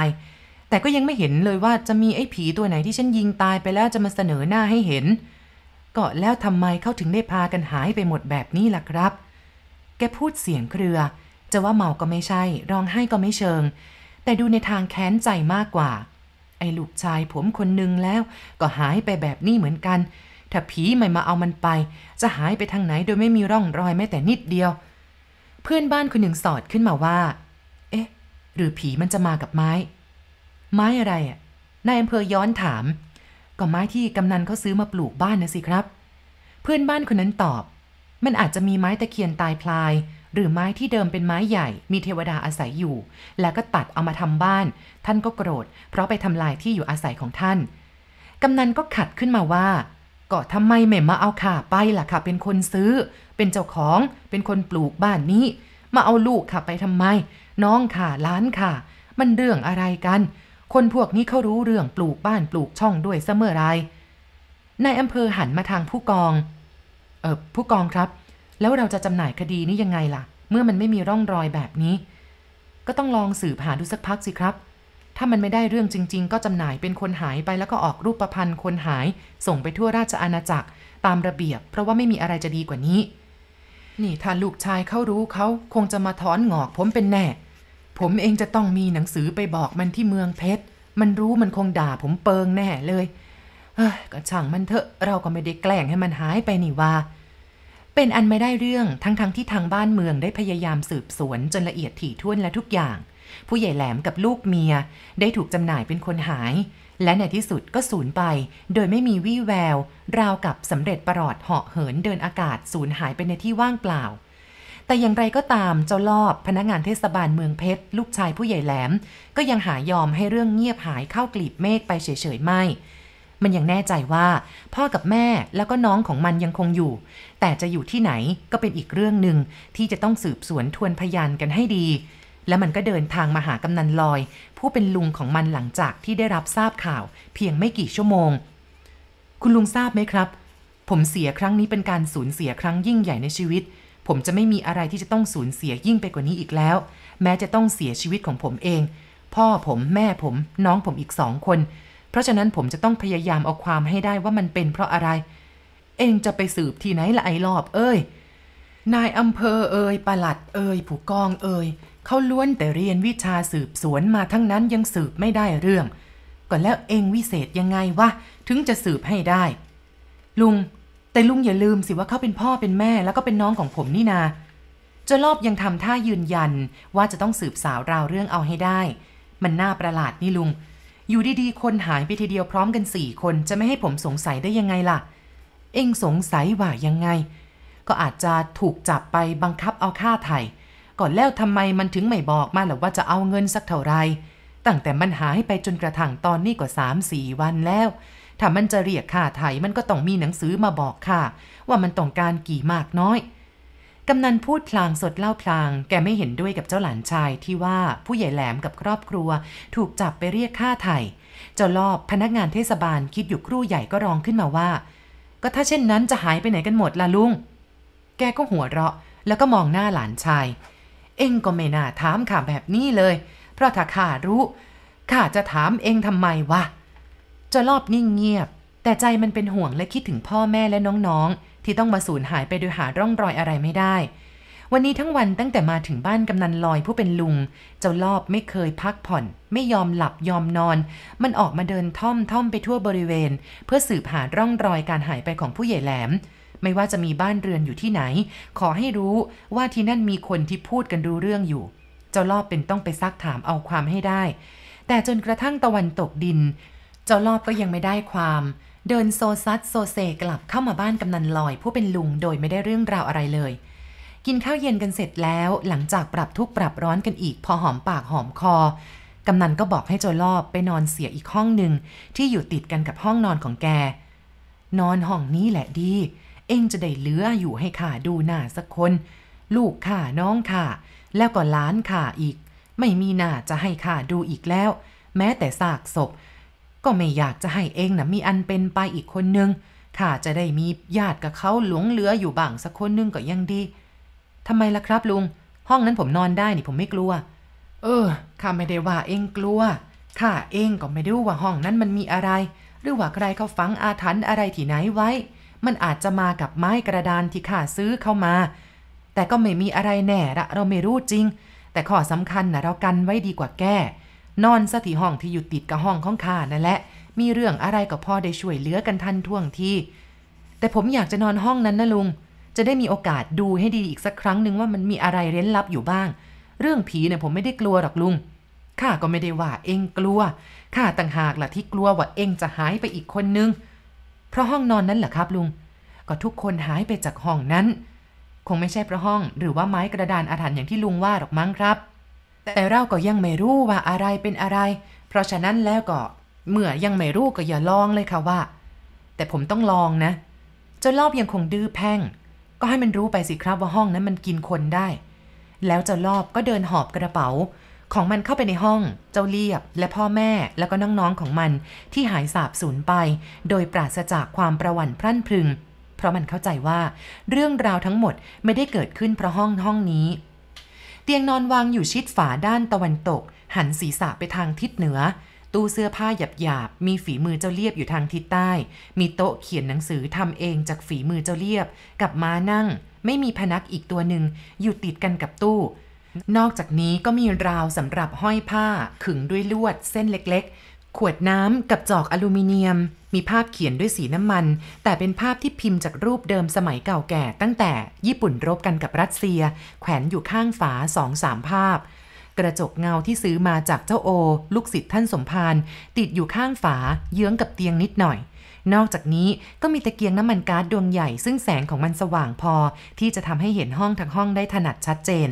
แต่ก็ยังไม่เห็นเลยว่าจะมีไอ้ผีตัวไหนที่ฉันยิงตายไปแล้วจะมาเสนอหน้าให้เห็นก็แล้วทำไมเขาถึงได้พากันหายไปหมดแบบนี้ล่ะครับ แกพูดเสียงเครือจะว่าเมาก็ไม่ใช่ร้องไห้ก็ไม่เชิง แต่ดูในทางแค้นใจมากกว่า ไอ้ลูกชายผมคนหนึ่งแล้ว ก็หายไปแบบนี้เหมือนกัน ถ้าผีไม่มาเอามันไปจะหายไปทางไหนโดยไม่มีร่องรอยแม้แต่นิดเดียว เพื่อนบ้านคนหนึ่งสอดขึ้นมาว่า เอ๊ะ หรือผีมันจะมากับไม้ ไม้อะไรอ่ะนายอำเภอย้อนถามก็ไม้ที่กำนันเขาซื้อมาปลูกบ้านนะสิครับ เพื่อนบ้านคนนั้นตอบ มันอาจจะมีไม้ตะเคียนตายพลาย หรือไม้ที่เดิมเป็นไม้ใหญ่มีเทวดาอาศัยอยู่ แล้วก็ตัดเอามาทำบ้าน ท่านก็โกรธเพราะไปทำลายที่อยู่อาศัยของท่านกำนันก็ขัดขึ้นมาว่าก็ทำไมแม่มาเอาข่าไปล่ะค่ะ เป็นคนซื้อ เป็นเจ้าของเป็นคนปลูกบ้านนี้ มาเอาลูกค่ะไปทำไม น้องค่ะล้านค่ะ มันเรื่องอะไรกันคนพวกนี้เขารู้เรื่องปลูกบ้านปลูกช่องด้วยเสมอไรนายอำเภอหันมาทางผู้กองเออผู้กองครับ แล้วเราจะจำหน่ายคดีนี้ยังไงล่ะ เมื่อมันไม่มีร่องรอยแบบนี้ ก็ต้องลองสืบหาดูสักพักสิครับ ถ้ามันไม่ได้เรื่องจริง ๆ ก็จำหน่ายเป็นคนหายไปแล้วก็ออกรูปประพันธ์คนหาย ส่งไปทั่วราชอาณาจักรตามระเบียบ เพราะว่าไม่มีอะไรจะดีกว่านี้ นี่ถ้าลูกชายเขารู้เขาคงจะมาถอนหงอกผมเป็นแน่ผมเองจะต้องมีหนังสือไปบอกมันที่เมืองเพชร มันรู้มันคงด่าผมเปิงแน่เลย เอ้ยก็ช่างมันเถอะ เราก็ไม่ได้แกล้งให้มันหายไปนี่ว่า เป็นอันไม่ได้เรื่องทั้งๆทที่ทางบ้านเมืองได้พยายามสืบสวนจนละเอียดถี่ถ้วนและทุกอย่าง ผู้ใหญ่แหลมกับลูกเมียได้ถูกจำหน่ายเป็นคนหาย และในที่สุดก็สูญไปโดยไม่มีวี่แววราวกับสำเร็จประหลอดเหาะเหินเดินอากาศสูญหายไปในที่ว่างเปล่าแต่อย่างไรก็ตามเจ้าลอบพนักงานเทศบาลเมืองเพชรลูกชายผู้ใหญ่แหลม ก็ยังหายอมให้เรื่องเงียบหายเข้ากลีบเมฆไปเฉย ๆไม่ มันยังแน่ใจว่า พ่อกับแม่แล้วก็น้องของมันยังคงอยู่ แต่จะอยู่ที่ไหนก็เป็นอีกเรื่องหนึ่ง ที่จะต้องสืบสวนทวนพยานกันให้ดี และมันก็เดินทางมาหากำนันลอย ผู้เป็นลุงของมันหลังจากที่ได้รับทราบข่าว เพียงไม่กี่ชั่วโมง คุณลุงทราบไหมครับ ผมเสียครั้งนี้เป็นการสูญเสียครั้งยิ่งใหญ่ในชีวิตผมจะไม่มีอะไรที่จะต้องสูญเสียยิ่งไปกว่านี้อีกแล้ว แม้จะต้องเสียชีวิตของผมเอง พ่อผมแม่ผม น้องผมอีกสองคน เพราะฉะนั้นผมจะต้องพยายามเอาความให้ได้ว่ามันเป็น เพราะอะไร เองจะไปสืบที่ไหนละไอ้รอบเอ้ย นายอำเภอเอ้ยปลัดเอ้ยผู้กองเอ้ยเขาล้วนแต่เรียนวิชาสืบสวนมาทั้งนั้นยังสืบไม่ได้เรื่องก่อนแล้วเองวิเศษยังไงวะถึงจะสืบให้ได้ ลุงแต่ลุงอย่าลืมสิว่าเขาเป็นพ่อเป็นแม่ แล้วก็เป็นน้องของผมนี่นาจนรอบยังทำท่ายืนยันว่าจะต้องสืบสาวราวเรื่องเอาให้ได้ มันน่าประหลาดนี่ลุง อยู่ดีๆ คนหายไปทีเดียว พร้อมกันสี่คนจะไม่ให้ผมสงสัยได้ยังไงล่ะเอ็งสงสัยว่ายังไง ก็อาจจะถูกจับไปบังคับเอาค่าไถ่ก่อนแล้วทำไมมันถึงไม่บอกมาหรือว่าจะเอาเงินสักเท่าไหร่ตั้งแต่มันหายไปจนกระทั่งตอนนี้กว่าสามสี่วันแล้วถ้ามันจะเรียกค่าไถ่มันก็ต้องมีหนังสือมาบอกค่ะ ว่ามันต้องการกี่มากน้อย กำนันพูดพลางสดเล่าพลางแกไม่เห็นด้วยกับเจ้าหลานชาย ที่ว่าผู้ใหญ่แหลมกับครอบครัวถูกจับไปเรียกค่าไถ่เจ้าลอบพนักงานเทศบาลคิดอยู่ครู่ใหญ่ก็ร้องขึ้นมาว่า ก็ถ้าเช่นนั้นจะหายไปไหนกันหมดล่ะลุง แกก็หัวเราะ แล้วก็มองหน้าหลานชาย เองก็ไม่น่าถามข่าแบบนี้เลย เพราะถ้าข้ารู้ข้าจะถามเองทำไมวะจะรอบนิ่งเงียบ แต่ใจมันเป็นห่วงและคิดถึงพ่อแม่และน้อง ๆ ที่ต้องมาสูญหายไปโดยหาร่องรอยอะไรไม่ได้ วันนี้ทั้งวันตั้งแต่มาถึงบ้านกำนันลอยผู้เป็นลุง เจ้ารอบไม่เคยพักผ่อน ไม่ยอมหลับยอมนอน มันออกมาเดินท่อมท่อมไปทั่วบริเวณ เพื่อสืบหาร่องรอยการหายไปของผู้ใหญ่แหลม ไม่ว่าจะมีบ้านเรือนอยู่ที่ไหน ขอให้รู้ว่าที่นั่นมีคนที่พูดกันรู้เรื่องอยู่เจ้ารอบเป็นต้องไปซักถามเอาความให้ได้ แต่จนกระทั่งตะวันตกดินจ้ารอบก็ยังไม่ได้ความ เดินโซซัดโซเซกลับเข้ามาบ้านกำนันลอยผู้เป็นลุงโดยไม่ได้เรื่องราวอะไรเลย กินข้าวเย็นกันเสร็จแล้ว หลังจากปรับทุกปรับร้อนกันอีกพอหอมปากหอมคอกำนันก็บอกให้โจรอบไปนอนเสียอีกห้องหนึ่งที่อยู่ติดกันกับห้องนอนของแก นอนห้องนี้แหละดี เองจะได้เหลืออยู่ให้ข้าดูหน้าสักคน ลูกข้าน้องข้าแล้วก็ล้านข้าอีก ไม่มีหน้าจะให้ข้าดูอีกแล้ว แม้แต่ซากศพก็ไม่อยากจะให้เองนะมีอันเป็นไปอีกคนนึง ข้าจะได้มีญาติกับเขาหลงเหลืออยู่บ้างสักคนนึงก็ยังดี ทำไมล่ะครับลุง ห้องนั้นผมนอนได้นี่ผมไม่กลัว เออข้าไม่ได้ว่าเองกลัว ข้าเองก็ไม่รู้ว่าห้องนั้นมันมีอะไร หรือว่าใครเขาฝังอาถรรพ์อะไรที่ไหนไว้ มันอาจจะมากับไม้กระดานที่ข้าซื้อเข้ามา แต่ก็ไม่มีอะไรแน่ละเราไม่รู้จริง แต่ข้อสำคัญนะเรากันไว้ดีกว่าแก้นอนสถิห้องที่อยู่ติดกับห้องของข้านั่นแหละ มีเรื่องอะไรกับพ่อได้ช่วยเหลือกันทันท่วงที แต่ผมอยากจะนอนห้องนั้นนะลุง จะได้มีโอกาสดูให้ดีอีกสักครั้งหนึ่งว่า มันมีอะไรเร้นลับอยู่บ้าง เรื่องผีเนี่ยผมไม่ได้กลัวหรอกลุง ข้าก็ไม่ได้ว่าเองกลัว ข้าต่างหากล่ะที่กลัวว่าเองจะหายไปอีกคนนึง เพราะห้องนอนนั้นแหละครับลุง ก็ทุกคนหายไปจากห้องนั้น คงไม่ใช่เพราะห้อง หรือว่าไม้กระดานอาถรรพ์อย่างที่ลุงว่าหรอกมั้งครับแต่เราก็ยังไม่รู้ว่าอะไรเป็นอะไร เพราะฉะนั้นแล้วก็ เมื่อยังไม่รู้ก็อย่าลองเลยค่ะว่า แต่ผมต้องลองนะจนรอบยังคงดื้อแพ่ง ก็ให้มันรู้ไปสิครับว่าห้องนั้นมันกินคนได้ แล้วจะรอบก็เดินหอบกระเป๋า ของมันเข้าไปในห้อง เจ้าเลียบและพ่อแม่ แล้วก็น้องๆของมันที่หายสาบสูญไป โดยปราศจากความประวัติพรั่นพรึง เพราะมันเข้าใจว่า เรื่องราวทั้งหมดไม่ได้เกิดขึ้นเพราะห้องห้องนี้ตียงนอนวางอยู่ชิดฝาด้านตะวันตกหันศีรษะไปทางทิศเหนือ ตู้เสื้อผ้าหยาบๆมีฝีมือเจ้าเลียบอยู่ทางทิศใต้ มีโต๊ะเขียนหนังสือทำเองจากฝีมือเจ้าเลียบ กับม้านั่ง ไม่มีพนักอีกตัวหนึ่งอยู่ติดกันกับตู้ นอกจากนี้ก็มีราวสำหรับห้อยผ้าขึงด้วยลวดเส้นเล็ก ๆขวดน้ำกับจอกอลูมิเนียม มีภาพเขียนด้วยสีน้ำมัน แต่เป็นภาพที่พิมพ์จากรูปเดิมสมัยเก่าแก่ ตั้งแต่ญี่ปุ่นรบกันกับรัสเซีย แขวนอยู่ข้างฝาสองสามภาพ กระจกเงาที่ซื้อมาจากเจ้าโอลูกศิษย์ท่านสมพาน ติดอยู่ข้างฝาเยื้องกับเตียงนิดหน่อย นอกจากนี้ก็มีตะเกียงน้ำมันก๊าซดวงใหญ่ ซึ่งแสงของมันสว่างพอ ที่จะทำให้เห็นห้องทั้งห้องได้ถนัดชัดเจน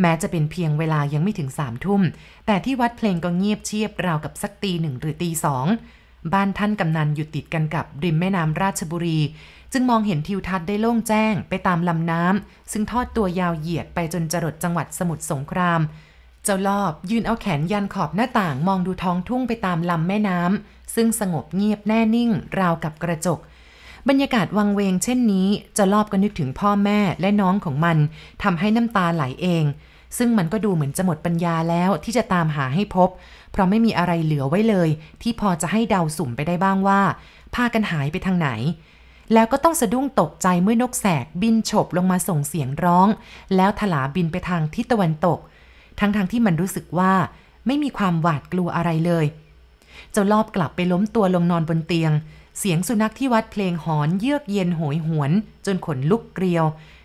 แม้จะเป็นเพียงเวลายังไม่ถึงสามทุ่ม แต่ที่วัดเพลงก็เงียบเชียบราวกับสักตีหนึ่งหรือตีสอง บ้านท่านกำนันอยู่ติดกันกับ ริมแม่น้ำราชบุรี จึงมองเห็นทิวทัศน์ได้โล่งแจ้งไปตามลำน้ำ ซึ่งทอดตัวยาวเหยียดไปจนจรดจังหวัดสมุทรสงคราม เจ้าลอบยืนเอาแขนยันขอบหน้าต่างมองดูท้องทุ่งไปตามลำแม่น้ำซึ่งสงบเงียบแน่นิ่งราวกับกระจกบรรยากาศวังเวงเช่นนี้จะรอบก็นึกถึงพ่อแม่และน้องของมันทำให้น้ำตาไหลเอง ซึ่งมันก็ดูเหมือนจะหมดปัญญาแล้วที่จะตามหาให้พบ เพราะไม่มีอะไรเหลือไว้เลย ที่พอจะให้เดาสุ่มไปได้บ้างว่าพากันหายไปทางไหน แล้วก็ต้องสะดุ้งตกใจเมื่อนกแสกบินฉบลงมาส่งเสียงร้อง แล้วถลาบินไปทางทิศตะวันตก ทั้งๆทที่มันรู้สึกว่า ไม่มีความหวาดกลัวอะไรเลยเจ้ารอบกลับไปล้มตัวลงนอนบนเตียงเสียงสุนัขที่วัดเพลงหอนเยือกเย็นโหยหวนจนขนลุกเกลียว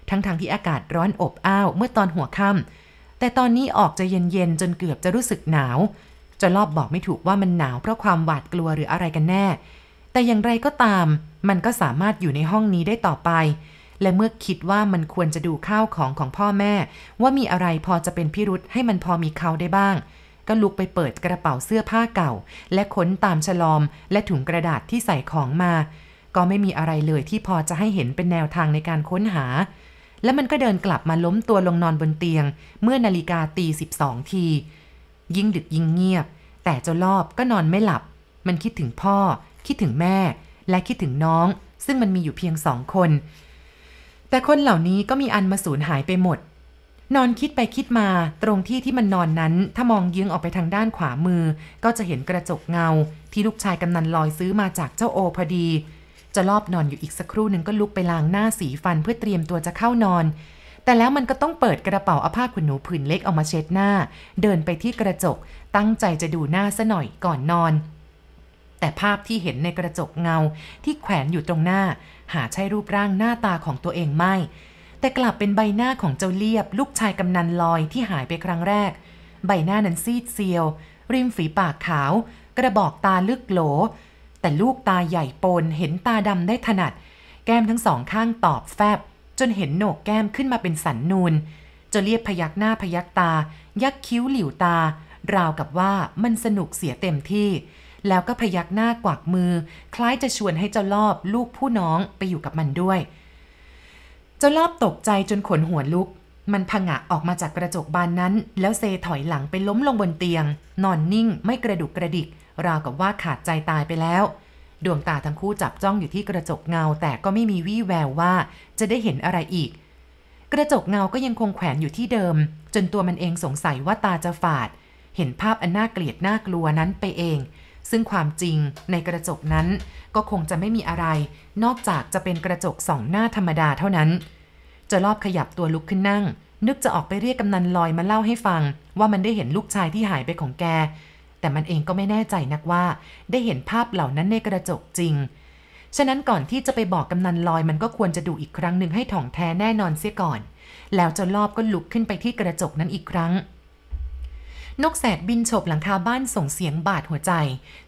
ทั้งๆทที่อากาศร้อนอบอ้าวเมื่อตอนหัวค่ำแต่ตอนนี้ออกจะเย็นๆจนเกือบจะรู้สึกหนาว จะรอบบอกไม่ถูกว่ามันหนาวเพราะความหวาดกลัวหรืออะไรกันแน่ แต่อย่างไรก็ตามมันก็สามารถอยู่ในห้องนี้ได้ต่อไป และเมื่อคิดว่ามันควรจะดูข้าวของของพ่อแม่ ว่ามีอะไรพอจะเป็นพิรุษให้มันพอมีเขาได้บ้างก็ลุกไปเปิดกระเป๋าเสื้อผ้าเก่า และค้นตามฉลอม และถุงกระดาษที่ใส่ของมา ก็ไม่มีอะไรเลยที่พอจะให้เห็นเป็นแนวทางในการค้นหา และมันก็เดินกลับมาล้มตัวลงนอนบนเตียง เมื่อนาฬิกาตีสิบองทียิ่งดึกยิ่งเงียบ แต่เจ้ารอบก็นอนไม่หลับ มันคิดถึงพ่อ คิดถึงแม่ และคิดถึงน้อง ซึ่งมันมีอยู่เพียงสองคน แต่คนเหล่านี้ก็มีอันมาสูญหายไปหมดนอนคิดไปคิดมา ตรงที่ที่มันนอนนั้น ถ้ามองยิงออกไปทางด้านขวามือ ก็จะเห็นกระจกเงา ที่ลูกชายกำนันลอยซื้อมาจากเจ้าโอพอดี จะรอบนอนอยู่อีกสักครู่หนึ่งก็ลุกไปล้างหน้าสีฟันเพื่อเตรียมตัวจะเข้านอน แต่แล้วมันก็ต้องเปิดกระเป๋าอาผ้าขุนหนูผืนเล็กออกมาเช็ดหน้า เดินไปที่กระจกตั้งใจจะดูหน้าซะหน่อยก่อนนอน แต่ภาพที่เห็นในกระจกเงาที่แขวนอยู่ตรงหน้า หาใช่รูปร่างหน้าตาของตัวเองไม่แต่กลับเป็นใบหน้าของเจ้าเลียบลูกชายกำนันลอยที่หายไปครั้งแรก ใบหน้านั้นซีดเซียว ริมฝีปากขาว กระบอกตาลึกโหล แต่ลูกตาใหญ่โปนเห็นตาดำได้ถนัด แก้มทั้งสองข้างตอบแฟบ จนเห็นโหนกแก้มขึ้นมาเป็นสันนูนเจ้าเลียบพยักหน้าพยักตา ยักคิ้วหลิวตา ราวกับว่ามันสนุกเสียเต็มที่ แล้วก็พยักหน้ากวักมือ คล้ายจะชวนให้เจ้าลอบลูกผู้น้องไปอยู่กับมันด้วยจ้าลอบตกใจจนขนหัวลุก มันผงะออกมาจากกระจกบานนั้น แล้วเซถอยหลังไปล้มลงบนเตียงนอนนิ่งไม่กระดุกกระดิกราวกับว่าขาดใจตายไปแล้ว ดวงตาทั้งคู่จับจ้องอยู่ที่กระจกเงาแต่ก็ไม่มีวี่แววว่า จะได้เห็นอะไรอีก กระจกเงาก็ยังคงแขวนอยู่ที่เดิม จนตัวมันเองสงสัยว่าตาจะฝาด เห็นภาพอันน่าเกลียดน่ากลัวนั้นไปเองซึ่งความจริงในกระจกนั้นก็คงจะไม่มีอะไร นอกจากจะเป็นกระจกสองหน้าธรรมดาเท่านั้นจะรอบขยับตัวลุกขึ้นนั่ง นึกจะออกไปเรียกกำนันลอยมาเล่าให้ฟัง ว่ามันได้เห็นลูกชายที่หายไปของแก แต่มันเองก็ไม่แน่ใจนักว่า ได้เห็นภาพเหล่านั้นในกระจกจริง ฉะนั้นก่อนที่จะไปบอกกำนันลอยมันก็ควรจะดูอีกครั้งหนึ่งให้ถ่องแท้แน่นอนเสียก่อน แล้วจะรอบก็ลุกขึ้นไปที่กระจกนั้นอีกครั้งนกแสด บินโฉบ หลังคาบ้านส่งเสียงบาดหัวใจ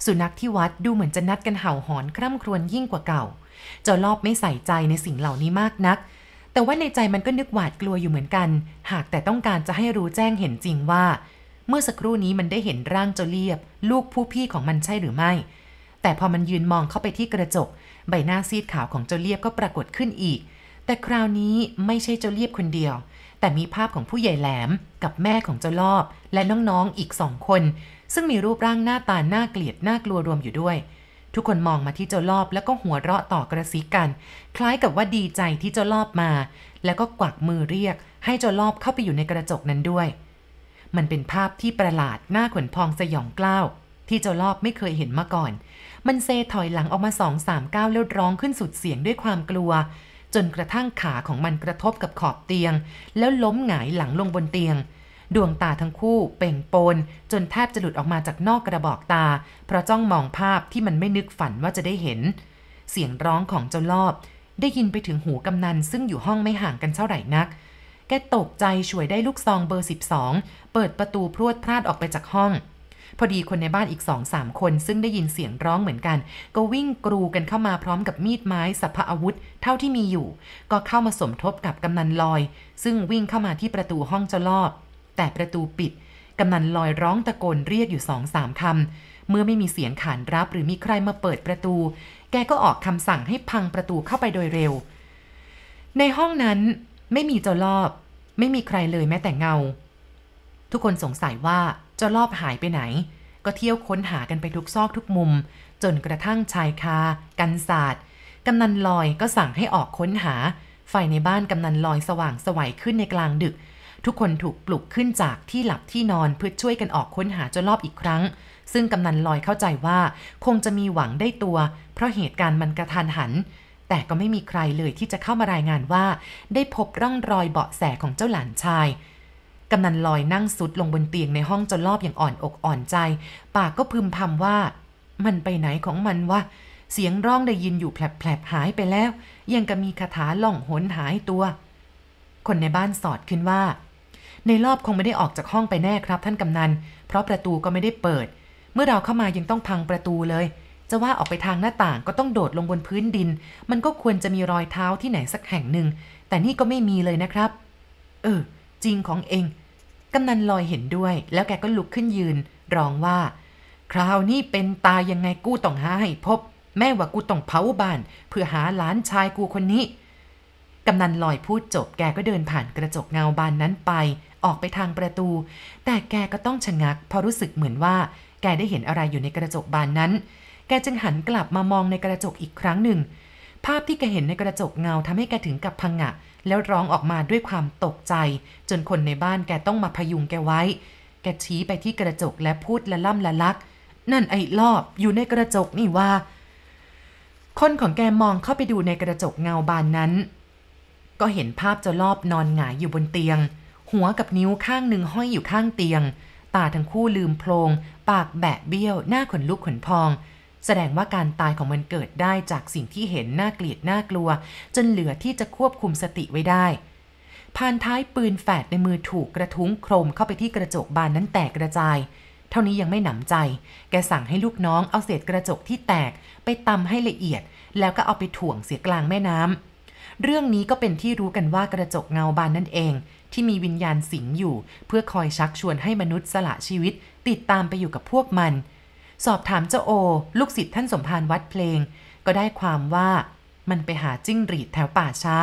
สุนัขที่วัดดูเหมือนจะนัดกันเห่าหอนคร่ำครวญยิ่งกว่าเก่า เจ้ารอบไม่ใส่ใจในสิ่งเหล่านี้มากนัก แต่ว่าในใจมันก็นึกหวาดกลัวอยู่เหมือนกัน หากแต่ต้องการจะให้รู้แจ้งเห็นจริงว่า เมื่อสักครู่นี้มันได้เห็นร่างเจ้าเลียบ ลูกผู้พี่ของมันใช่หรือไม่ แต่พอมันยืนมองเข้าไปที่กระจก ใบหน้าซีดขาวของเจ้าเลียบก็ปรากฏขึ้นอีก แต่คราวนี้ไม่ใช่เจ้าเลียบคนเดียวแต่มีภาพของผู้ใหญ่แหลม กับแม่ของเจ้าลอบ และน้องๆ อีกสองคน ซึ่งมีรูปร่างหน้าตาหน้าเกลียดน่ากลัวรวมอยู่ด้วย ทุกคนมองมาที่ เจ้าลอบแล้วก็หัวเราะต่อกระซิบกัน คล้ายกับว่าดีใจที่ เจ้าลอบมา แล้วก็กวักมือเรียก ให้เจ้าลอบเข้าไปอยู่ในกระจกนั้นด้วย มันเป็นภาพที่ประหลาดหน้าขนพองสยองกล้าวที่เจ้าลอบไม่เคยเห็นมาก่อนมันเซถอยหลังออกมาสองสามก้าวแล้วร้องขึ้นสุดเสียงด้วยความกลัวจนกระทั่งขาของมันกระทบกับขอบเตียง แล้วล้มหงายหลังลงบนเตียง ดวงตาทั้งคู่เป่งโปนจนแทบจะหลุดออกมาจากนอกกระบอกตา เพราะจ้องมองภาพที่มันไม่นึกฝันว่าจะได้เห็น เสียงร้องของเจ้าลอบได้ยินไปถึงหูกำนันซึ่งอยู่ห้องไม่ห่างกันเท่าไหร่นัก แกตกใจช่วยได้ลูกซองเบอร์ 12 เปิดประตูพรวดพลาดออกไปจากห้องพอดีคนในบ้านอีกสองสามคน ซึ่งได้ยินเสียงร้องเหมือนกัน ก็วิ่งกรูกันเข้ามาพร้อมกับมีดไม้สัพพอาวุธ เท่าที่มีอยู่ ก็เข้ามาสมทบกับกำนันลอย ซึ่งวิ่งเข้ามาที่ประตูห้องเจ้าลอบ แต่ประตูปิดกำนันลอยร้องตะโกนเรียกอยู่สองสามคำ เมื่อไม่มีเสียงขานรับหรือมีใครมาเปิดประตู แกก็ออกคำสั่งให้พังประตูเข้าไปโดยเร็ว ในห้องนั้นไม่มีเจ้าลอบ ไม่มีใครเลยแม้แต่เงา ทุกคนสงสัยว่าจะลอบหายไปไหน ก็เที่ยวค้นหากันไปทุกซอกทุกมุม จนกระทั่งชายคา กันศาสตร์กำนันลอยก็สั่งให้ออกค้นหาไฟในบ้านกำนันลอยสว่างสวัยขึ้นในกลางดึก ทุกคนถูกปลุกขึ้นจากที่หลับที่นอนเพื่อช่วยกันออกค้นหาจนรอบอีกครั้ง ซึ่งกำนันลอยเข้าใจว่า คงจะมีหวังได้ตัว เพราะเหตุการณ์มันกระทันหัน แต่ก็ไม่มีใครเลยที่จะเข้ามารายงานว่าได้พบร่องรอยเบาะแสของเจ้าหลานชายกำนันลอยนั่งสุดลงบนเตียงในห้องจนรอบอย่างอ่อนอกอ่อนใจ ปากก็พึมพำว่ามันไปไหนของมันวะ เสียงร้องได้ยินอยู่แผลบๆหายไปแล้ว ยังกะมีคาถาล่องหนหายตัว คนในบ้านสอดขึ้นว่า ในรอบคงไม่ได้ออกจากห้องไปแน่ครับท่านกำนันเพราะประตูก็ไม่ได้เปิด เมื่อเราเข้ามายังต้องพังประตูเลย จะว่าออกไปทางหน้าต่างก็ต้องโดดลงบนพื้นดิน มันก็ควรจะมีรอยเท้าที่ไหนสักแห่งหนึ่งแต่นี่ก็ไม่มีเลยนะครับ เออจริงของเองกำนันลอยเห็นด้วย แล้วแกก็ลุกขึ้นยืนร้องว่า คราวนี้เป็นตายยังไงกูต้องหาให้พบ แม่ว่ากูต้องเผาบ้าน เพื่อหาหลานชายกูคนนี้ กำนันลอยพูดจบ แกก็เดินผ่านกระจกเงาบานนั้นไป ออกไปทางประตู แต่แกก็ต้องชะงักเพราะรู้สึกเหมือนว่า แกได้เห็นอะไรอยู่ในกระจกบานนั้น แกจึงหันกลับมามองในกระจกอีกครั้งหนึ่งภาพที่แกเห็นในกระจกเงาทำให้แกถึงกับพังะแล้วร้องออกมาด้วยความตกใจ จนคนในบ้านแกต้องมาพยุงแกไว้ แกชี้ไปที่กระจกและพูดละล่ำละลัก นั่นไอ้ลอบอยู่ในกระจกนี่ว่า คนของแกมองเข้าไปดูในกระจกเงาบานนั้น ก็เห็นภาพเจ้าลอบนอนหงายอยู่บนเตียง หัวกับนิ้วข้างหนึ่งห้อยอยู่ข้างเตียง ตาทั้งคู่ลืมโพลงปากแบะเบี้ยว หน้าขนลุกขนพองแสดงว่าการตายของมันเกิดได้จากสิ่งที่เห็นน่าเกลียดน่ากลัว จนเหลือที่จะควบคุมสติไว้ได้ ผ่านท้ายปืนแฝดในมือถูกกระทุ้งโครมเข้าไปที่กระจกบานนั้นแตกกระจาย เท่านี้ยังไม่หนำใจ แกสั่งให้ลูกน้องเอาเศษกระจกที่แตก ไปตำให้ละเอียด แล้วก็เอาไปถ่วงเสียกลางแม่น้ำ เรื่องนี้ก็เป็นที่รู้กันว่ากระจกเงาบานนั่นเอง ที่มีวิญญาณสิงอยู่ เพื่อคอยชักชวนให้มนุษย์สละชีวิต ติดตามไปอยู่กับพวกมันสอบถามเจ้าโอ ลูกศิษย์ท่านสมภารวัดเพลง ก็ได้ความว่ามันไปหาจิ้งหรีดแถวป่าช้า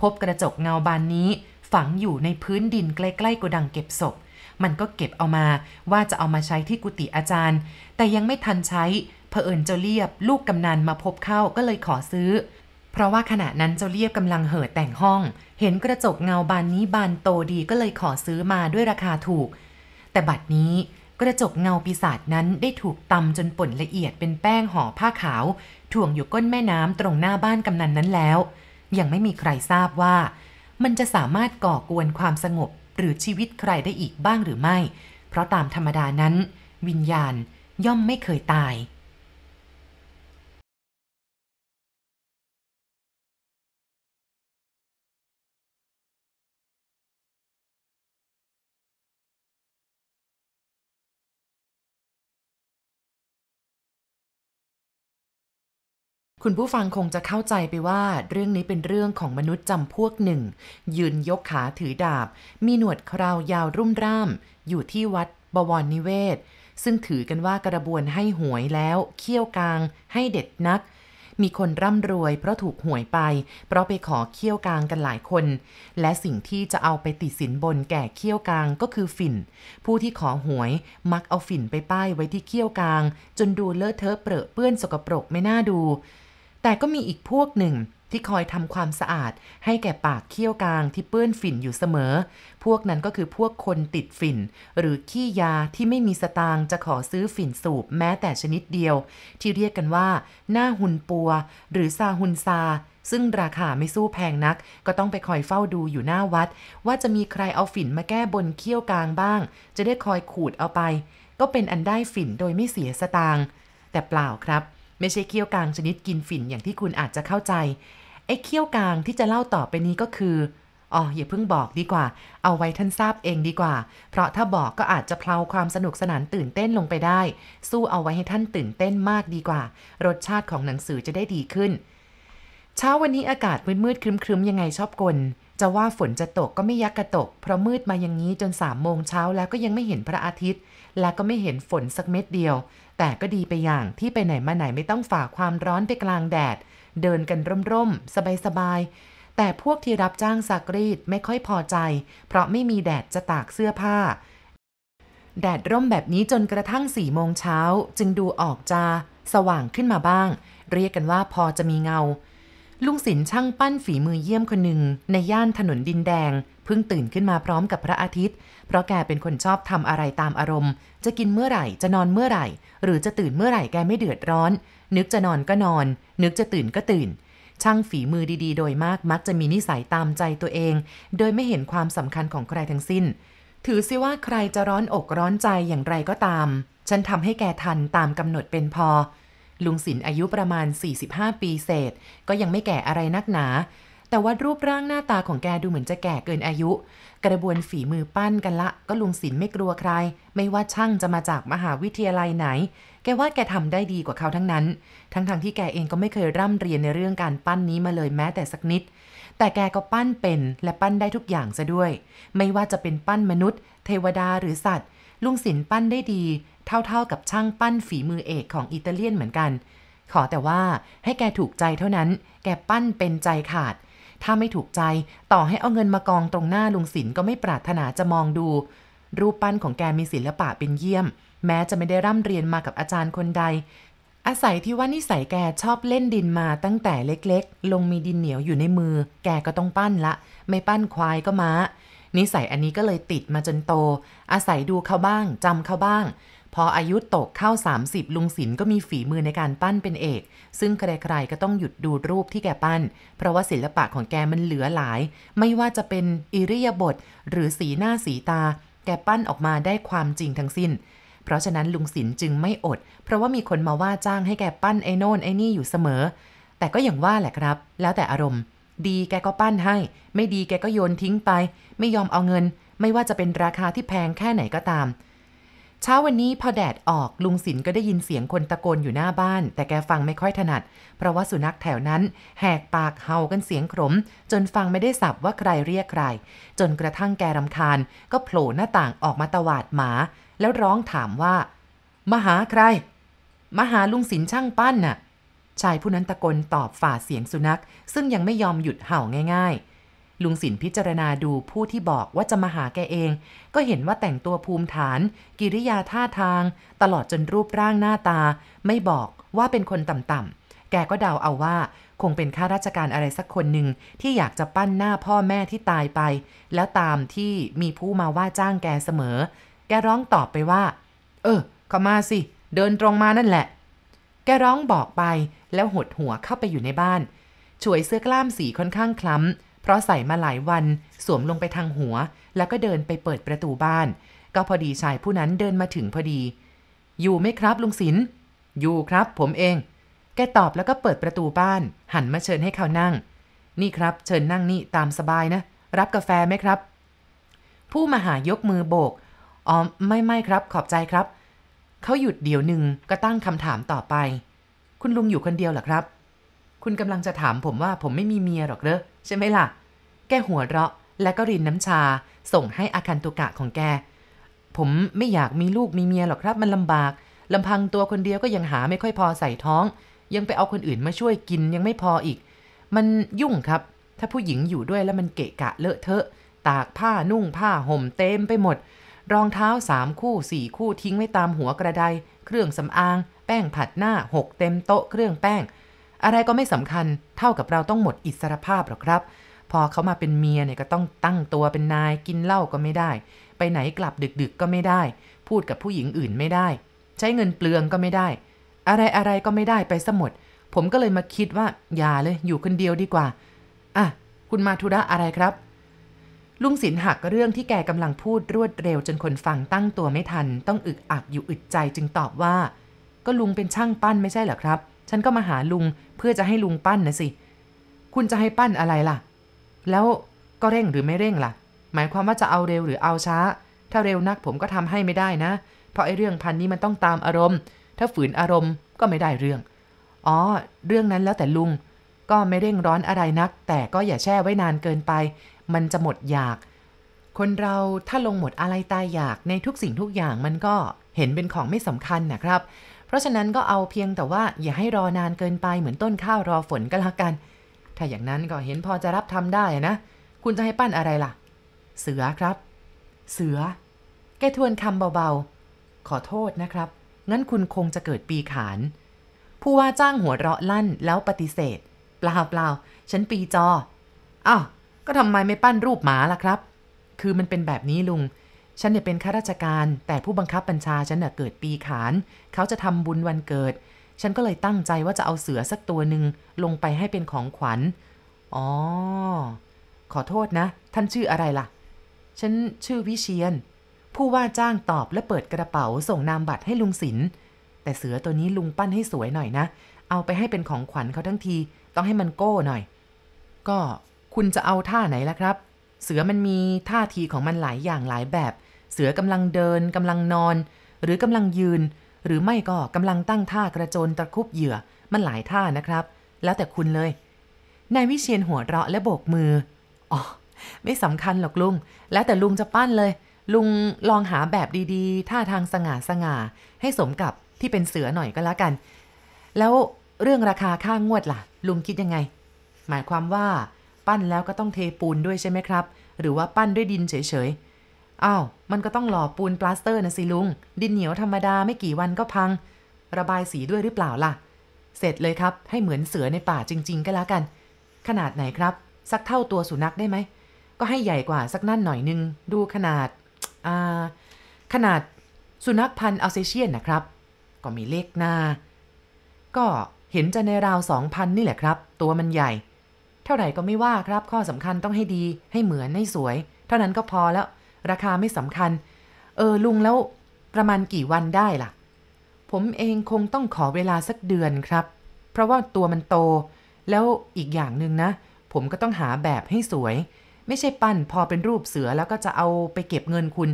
พบกระจกเงาบานนี้ ฝังอยู่ในพื้นดินใกล้ๆกุดังเก็บศพมันก็เก็บเอามาว่าจะเอามาใช้ที่กุฏิอาจารย์ แต่ยังไม่ทันใช้ เผอิญเจ้าเลียบลูกกำนันมาพบเข้าก็เลยขอซื้อ เพราะว่าขณะนั้นเจ้าเลียบกำลังเห่อแต่งห้อง เห็นกระจกเงาบานนี้บานโตดีก็เลยขอซื้อมาด้วยราคาถูก แต่บัดนี้กระจกเงาปีศาจนั้นได้ถูกตำจนป่นละเอียดเป็นแป้งห่อผ้าขาว ถ่วงอยู่ก้นแม่น้ำตรงหน้าบ้านกำนันนั้นแล้ว ยังไม่มีใครทราบว่ามันจะสามารถก่อกวนความสงบหรือชีวิตใครได้อีกบ้างหรือไม่ เพราะตามธรรมดานั้น วิญญาณย่อมไม่เคยตายคุณผู้ฟังคงจะเข้าใจไปว่าเรื่องนี้เป็นเรื่องของมนุษย์จำพวกหนึ่ง ยืนยกขาถือดาบ มีหนวดคราวยาวรุ่มร่ามอยู่ที่วัดบวรนิเวศ ซึ่งถือกันว่ากระบวนให้หวยแล้วเคี่ยวกางให้เด็ดนัก มีคนร่ำรวยเพราะถูกหวยไป เพราะไปขอเคี่ยวกางกันหลายคน และสิ่งที่จะเอาไปติดสินบนแก่เคี่ยวกางก็คือฝิ่น ผู้ที่ขอหวยมักเอาฝิ่นไปป้ายไว้ที่เคี่ยวกาง จนดูเลอะเทอะเปรอะเปื้อนสกปรกไม่น่าดูแต่ก็มีอีกพวกหนึ่งที่คอยทำความสะอาดให้แก่ปากเคี้ยวกลางที่เปื้อนฝิ่นอยู่เสมอ พวกนั้นก็คือพวกคนติดฝิ่น หรือขี้ยาที่ไม่มีสตางค์จะขอซื้อฝิ่นสูบแม้แต่ชนิดเดียว ที่เรียกกันว่า หน้าหุนปัว หรือซาหุนซา ซึ่งราคาไม่สู้แพงนัก ก็ต้องไปคอยเฝ้าดูอยู่หน้าวัด ว่าจะมีใครเอาฝิ่นมาแก้บนเคี้ยวกลางบ้าง จะได้คอยขูดเอาไป ก็เป็นอันได้ฝิ่นโดยไม่เสียสตางค์แต่เปล่าครับไม่ใช่เคี้ยวกางชนิดกินฝิ่นอย่างที่คุณอาจจะเข้าใจไอ้เคี้ยวกางที่จะเล่าต่อไปนี้ก็คืออ๋ออย่าเพิ่งบอกดีกว่า เอาไว้ท่านทราบเองดีกว่า เพราะถ้าบอกก็อาจจะเพลาความสนุกสนานตื่นเต้นลงไปได้ สู้เอาไว้ให้ท่านตื่นเต้นมากดีกว่า รสชาติของหนังสือจะได้ดีขึ้น เช้าวันนี้อากาศมืดมืดครึ้มยังไงชอบกลจะว่าฝนจะตกก็ไม่ยักกระตก เพราะมืดมาอย่างนี้จนสามโมงเช้าแล้วก็ยังไม่เห็นพระอาทิตย์ และก็ไม่เห็นฝนสักเม็ดเดียวแต่ก็ดีไปอย่างที่ไปไหนมาไหนไม่ต้องฝ่าความร้อนไปกลางแดด เดินกันร่มๆ สบายๆ แต่พวกที่รับจ้างซักรีดไม่ค่อยพอใจ เพราะไม่มีแดดจะตากเสื้อผ้า แดดร่มแบบนี้จนกระทั่งสี่โมงเช้าจึงดูออกจาสว่างขึ้นมาบ้าง เรียกกันว่าพอจะมีเงา ลุงศิลช่างปั้นฝีมือเยี่ยมคนหนึ่งในย่านถนนดินแดงเพิ่งตื่นขึ้นมาพร้อมกับพระอาทิตย์ เพราะแกเป็นคนชอบทำอะไรตามอารมณ์ จะกินเมื่อไหร่จะนอนเมื่อไหร่ หรือจะตื่นเมื่อไหร่แกไม่เดือดร้อน นึกจะนอนก็นอน นึกจะตื่นก็ตื่น ช่างฝีมือดีๆ โดยมากมักจะมีนิสัยตามใจตัวเอง โดยไม่เห็นความสำคัญของใครทั้งสิ้น ถือซิว่าใครจะร้อนอกร้อนใจอย่างไรก็ตาม ฉันทำให้แกทันตามกำหนดเป็นพอ ลุงศิลอายุประมาณ 45 ปีเศษ ก็ยังไม่แก่อะไรนักหนาแต่ว่ารูปร่างหน้าตาของแกดูเหมือนจะแก่เกินอายุ กระบวนฝีมือปั้นกันละ ก็ลุงศิลไม่กลัวใคร ไม่ว่าช่างจะมาจากมหาวิทยาลัยไหน แกว่าแกทำได้ดีกว่าเขาทั้งนั้น ทั้งๆทที่แกเองก็ไม่เคยร่ำเรียนในเรื่องการปั้นนี้มาเลยแม้แต่สักนิด แต่แกก็ปั้นเป็นและปั้นได้ทุกอย่างซะด้วย ไม่ว่าจะเป็นปั้นมนุษย์ เทวดาหรือสัตว์ ลุงศิลปั้นได้ดี เท่าๆ กับช่างปั้นฝีมือเอกของอิตาเลียนเหมือนกัน ขอแต่ว่าให้แกถูกใจเท่านั้น แกปั้นเป็นใจขาดถ้าไม่ถูกใจต่อให้เอาเงินมากองตรงหน้าลุงศิลก็ไม่ปรารถนาจะมองดู รูปปั้นของแกมีศิลปะเป็นเยี่ยม แม้จะไม่ได้ร่ำเรียนมากับอาจารย์คนใด อาศัยที่ว่านิสัยแกชอบเล่นดินมาตั้งแต่เล็กๆ ลงมีดินเหนียวอยู่ในมือ แกก็ต้องปั้นละ ไม่ปั้นควายก็มา้า นิสัยอันนี้ก็เลยติดมาจนโต อาศัยดูเขาบ้างจำเขาบ้างพออายุตกเข้า 30 ลุงศิลก็มีฝีมือในการปั้นเป็นเอก ซึ่งใครๆก็ต้องหยุดดูรูปที่แกปั้น เพราะว่าศิลปะของแกมันเหลือหลาย ไม่ว่าจะเป็นอิริยาบถหรือสีหน้าสีตา แกปั้นออกมาได้ความจริงทั้งสิ้นเพราะฉะนั้นลุงศิลจึงไม่อด เพราะว่ามีคนมาว่าจ้างให้แกปั้นไอ้โน่นไอ้นี่อยู่เสมอ แต่ก็อย่างว่าแหละครับ แล้วแต่อารมณ์ ดีแกก็ปั้นให้ ไม่ดีแกก็โยนทิ้งไป ไม่ยอมเอาเงิน ไม่ว่าจะเป็นราคาที่แพงแค่ไหนก็ตามเช้าวันนี้พอแดดออกลุงศิลก็ได้ยินเสียงคนตะโกนอยู่หน้าบ้าน แต่แกฟังไม่ค่อยถนัด เพราะว่าสุนัขแถวนั้นแหกปากเห่ากันเสียงขรมจนฟังไม่ได้สับว่าใครเรียกใคร จนกระทั่งแกรำคาญก็โผล่หน้าต่างออกมาตวาดหมา แล้วร้องถามว่า มาหาใคร มาหาลุงศิลช่างปั้นน่ะ ชายผู้นั้นตะโกนตอบฝ่าเสียงสุนัขซึ่งยังไม่ยอมหยุดเห่าง่ายๆลุงสินพิจารณาดูผู้ที่บอกว่าจะมาหาแกเอง ก็เห็นว่าแต่งตัวภูมิฐานกิริยาท่าทาง ตลอดจนรูปร่างหน้าตา ไม่บอกว่าเป็นคนต่ำ ๆ แกก็เดาเอาว่า คงเป็นข้าราชการอะไรสักคนหนึ่งที่อยากจะปั้นหน้าพ่อแม่ที่ตายไป แล้วตามที่มีผู้มาว่าจ้างแกเสมอ แกร้องตอบไปว่า เออเข้ามาสิเดินตรงมานั่นแหละแกร้องบอกไป แล้วหดหัวเข้าไปอยู่ในบ้านช่วยเสื้อกล้ามสีค่อนข้างคล้ำเพราะใส่มาหลายวัน สวมลงไปทางหัวแล้วก็เดินไปเปิดประตูบ้าน ก็พอดีชายผู้นั้นเดินมาถึงพอดี อยู่ไหมครับ ลุงศิลป์อยู่ครับ ผมเอง แกตอบแล้วก็เปิดประตูบ้าน หันมาเชิญให้เขานั่ง นี่ครับ เชิญนั่งนี่ตามสบายนะ รับกาแฟไหมครับ ผู้มาหายกมือโบกอ๋อไม่ไม่ครับ ขอบใจครับเขาหยุดเดี๋ยวหนึ่งก็ตั้งคำถามต่อไป คุณลุงอยู่คนเดียวหรอครับ คุณกำลังจะถามผมว่า ผมไม่มีเมียหรอกเหรอใช่ไหมล่ะ แกหัวเราะ แล้วก็รินน้ำชาส่งให้อาคันตุกะของแก ผมไม่อยากมีลูกมีเมียหรอกครับ มันลำบากลำพังตัวคนเดียวก็ยังหาไม่ค่อยพอใส่ท้อง ยังไปเอาคนอื่นมาช่วยกินยังไม่พออีก มันยุ่งครับ ถ้าผู้หญิงอยู่ด้วยแล้วมันเกะกะเลอะเทอะ ตากผ้านุ่ง ผ้าห่มเต็มไปหมด รองเท้าสามคู่สี่คู่ทิ้งไว้ตามหัวกระไดเครื่องสำอาง แป้งผัดหน้าหกเต็มโต๊ะเครื่องแป้งอะไรก็ไม่สำคัญเท่ากับเราต้องหมดอิสรภาพหรอกครับ พอเขามาเป็นเมียเนี่ยก็ต้องตั้งตัวเป็นนาย กินเหล้าก็ไม่ได้ ไปไหนกลับดึกๆก็ไม่ได้ พูดกับผู้หญิงอื่นไม่ได้ ใช้เงินเปลืองก็ไม่ได้ อะไรอะไรก็ไม่ได้ไปสมดผมก็เลยมาคิดว่า อย่าเลยอยู่คนเดียวดีกว่า อ่ะคุณมาธุระอะไรครับ ลุงศิลหักเรื่องที่แกกำลังพูดรวดเร็ว จนคนฟังตั้งตัวไม่ทัน ต้องอึกอักอยู่อึดใจจึงตอบว่า ก็ลุงเป็นช่างปั้นไม่ใช่เหรอครับฉันก็มาหาลุงเพื่อจะให้ลุงปั้นนะสิ คุณจะให้ปั้นอะไรล่ะ แล้วก็เร่งหรือไม่เร่งล่ะ หมายความว่าจะเอาเร็วหรือเอาช้า ถ้าเร็วนักผมก็ทำให้ไม่ได้นะ เพราะไอ้เรื่องพันนี้มันต้องตามอารมณ์ ถ้าฝืนอารมณ์ก็ไม่ได้เรื่อง อ๋อ เรื่องนั้นแล้วแต่ลุง ก็ไม่เร่งร้อนอะไรนัก แต่ก็อย่าแช่ไว้นานเกินไป มันจะหมดอยาก คนเราถ้าลงหมดอะไรตายอยากในทุกสิ่งทุกอย่างมันก็เห็นเป็นของไม่สำคัญนะครับเพราะฉะนั้นก็เอาเพียงแต่ว่าอย่าให้รอนานเกินไปเหมือนต้นข้าวรอฝนก็แล้วกัน ถ้าอย่างนั้นก็เห็นพอจะรับทำได้นะ คุณจะให้ปั้นอะไรล่ะ เสือครับ เสือ แกทวนคำเบาๆ ขอโทษนะครับ งั้นคุณคงจะเกิดปีขาน ผู้ว่าจ้างหัวเราะลั่นแล้วปฏิเสธ เปล่าเปล่า ฉันปีจอ อ้าว ก็ทำไมไม่ปั้นรูปหมาล่ะครับ คือมันเป็นแบบนี้ลุงฉันเนี่ยเป็นข้าราชการ แต่ผู้บังคับบัญชาฉันเน่ยเกิดปีขาน เขาจะทำบุญวันเกิด ฉันก็เลยตั้งใจว่าจะเอาเสือสักตัวหนึ่ง ลงไปให้เป็นของขวัญอ๋อขอโทษนะ ท่านชื่ออะไรล่ะ ฉันชื่อวิเชียน ผู้ว่าจ้างตอบและเปิดกระเป๋าส่งนามบัตรให้ลุงศิลป์แต่เสือตัวนี้ลุงปั้นให้สวยหน่อยนะ เอาไปให้เป็นของขวัญเขาทั้งที ต้องให้มันโก้หน่อยก็คุณจะเอาท่าไหนล่ะครับ เสือมันมีท่าทีของมันหลายอย่างหลายแบบเสือกำลังเดินกำลังนอนหรือกำลังยืน หรือไม่ก็กำลังตั้งท่ากระโจนตะคุบเหยื่อมันหลายท่านะครับ แล้วแต่คุณเลยนายวิเชียนหัวเราะและโบกมืออ๋อไม่สำคัญหรอกลุง แล้วแต่ลุงจะปั้นเลย ลุงลองหาแบบดีๆ ท่าทางสง่าสง่า ให้สมกับที่เป็นเสือหน่อยก็แล้ว กัน แล้วเรื่องราคาค่างวดล่ะ ลุงคิดยังไง หมายความว่าปั้นแล้วก็ต้องเทปูนด้วยใช่ไหมครับ หรือว่าปั้นด้วยดินเฉยๆอ้าว มันก็ต้องหล่อปูนปลาสเตอร์นะสิ ลุง ดินเหนียวธรรมดาไม่กี่วันก็พัง ระบายสีด้วยหรือเปล่าล่ะ เสร็จเลยครับ ให้เหมือนเสือในป่าจริง ๆ ก็แล้วกัน ขนาดไหนครับ สักเท่าตัวสุนัขได้ไหม ก็ให้ใหญ่กว่าสักนั่นหน่อยนึง ดูขนาด อ่า ขนาดสุนัขพันธุ์อัลเซเชียนนะครับ ก็มีเลขหน้า ก็เห็นจะในราวสองพันนี่แหละครับ ตัวมันใหญ่ เท่าไหร่ก็ไม่ว่าครับ ข้อสำคัญต้องให้ดี ให้เหมือนให้สวย เท่านั้นก็พอแล้วราคาไม่สำคัญ เออลุงแล้วประมาณกี่วันได้ล่ะ ผมเองคงต้องขอเวลาสักเดือนครับ เพราะว่าตัวมันโต แล้วอีกอย่างหนึ่งนะ ผมก็ต้องหาแบบให้สวย ไม่ใช่ปั้นพอเป็นรูปเสือแล้วก็จะเอาไปเก็บเงินคุณ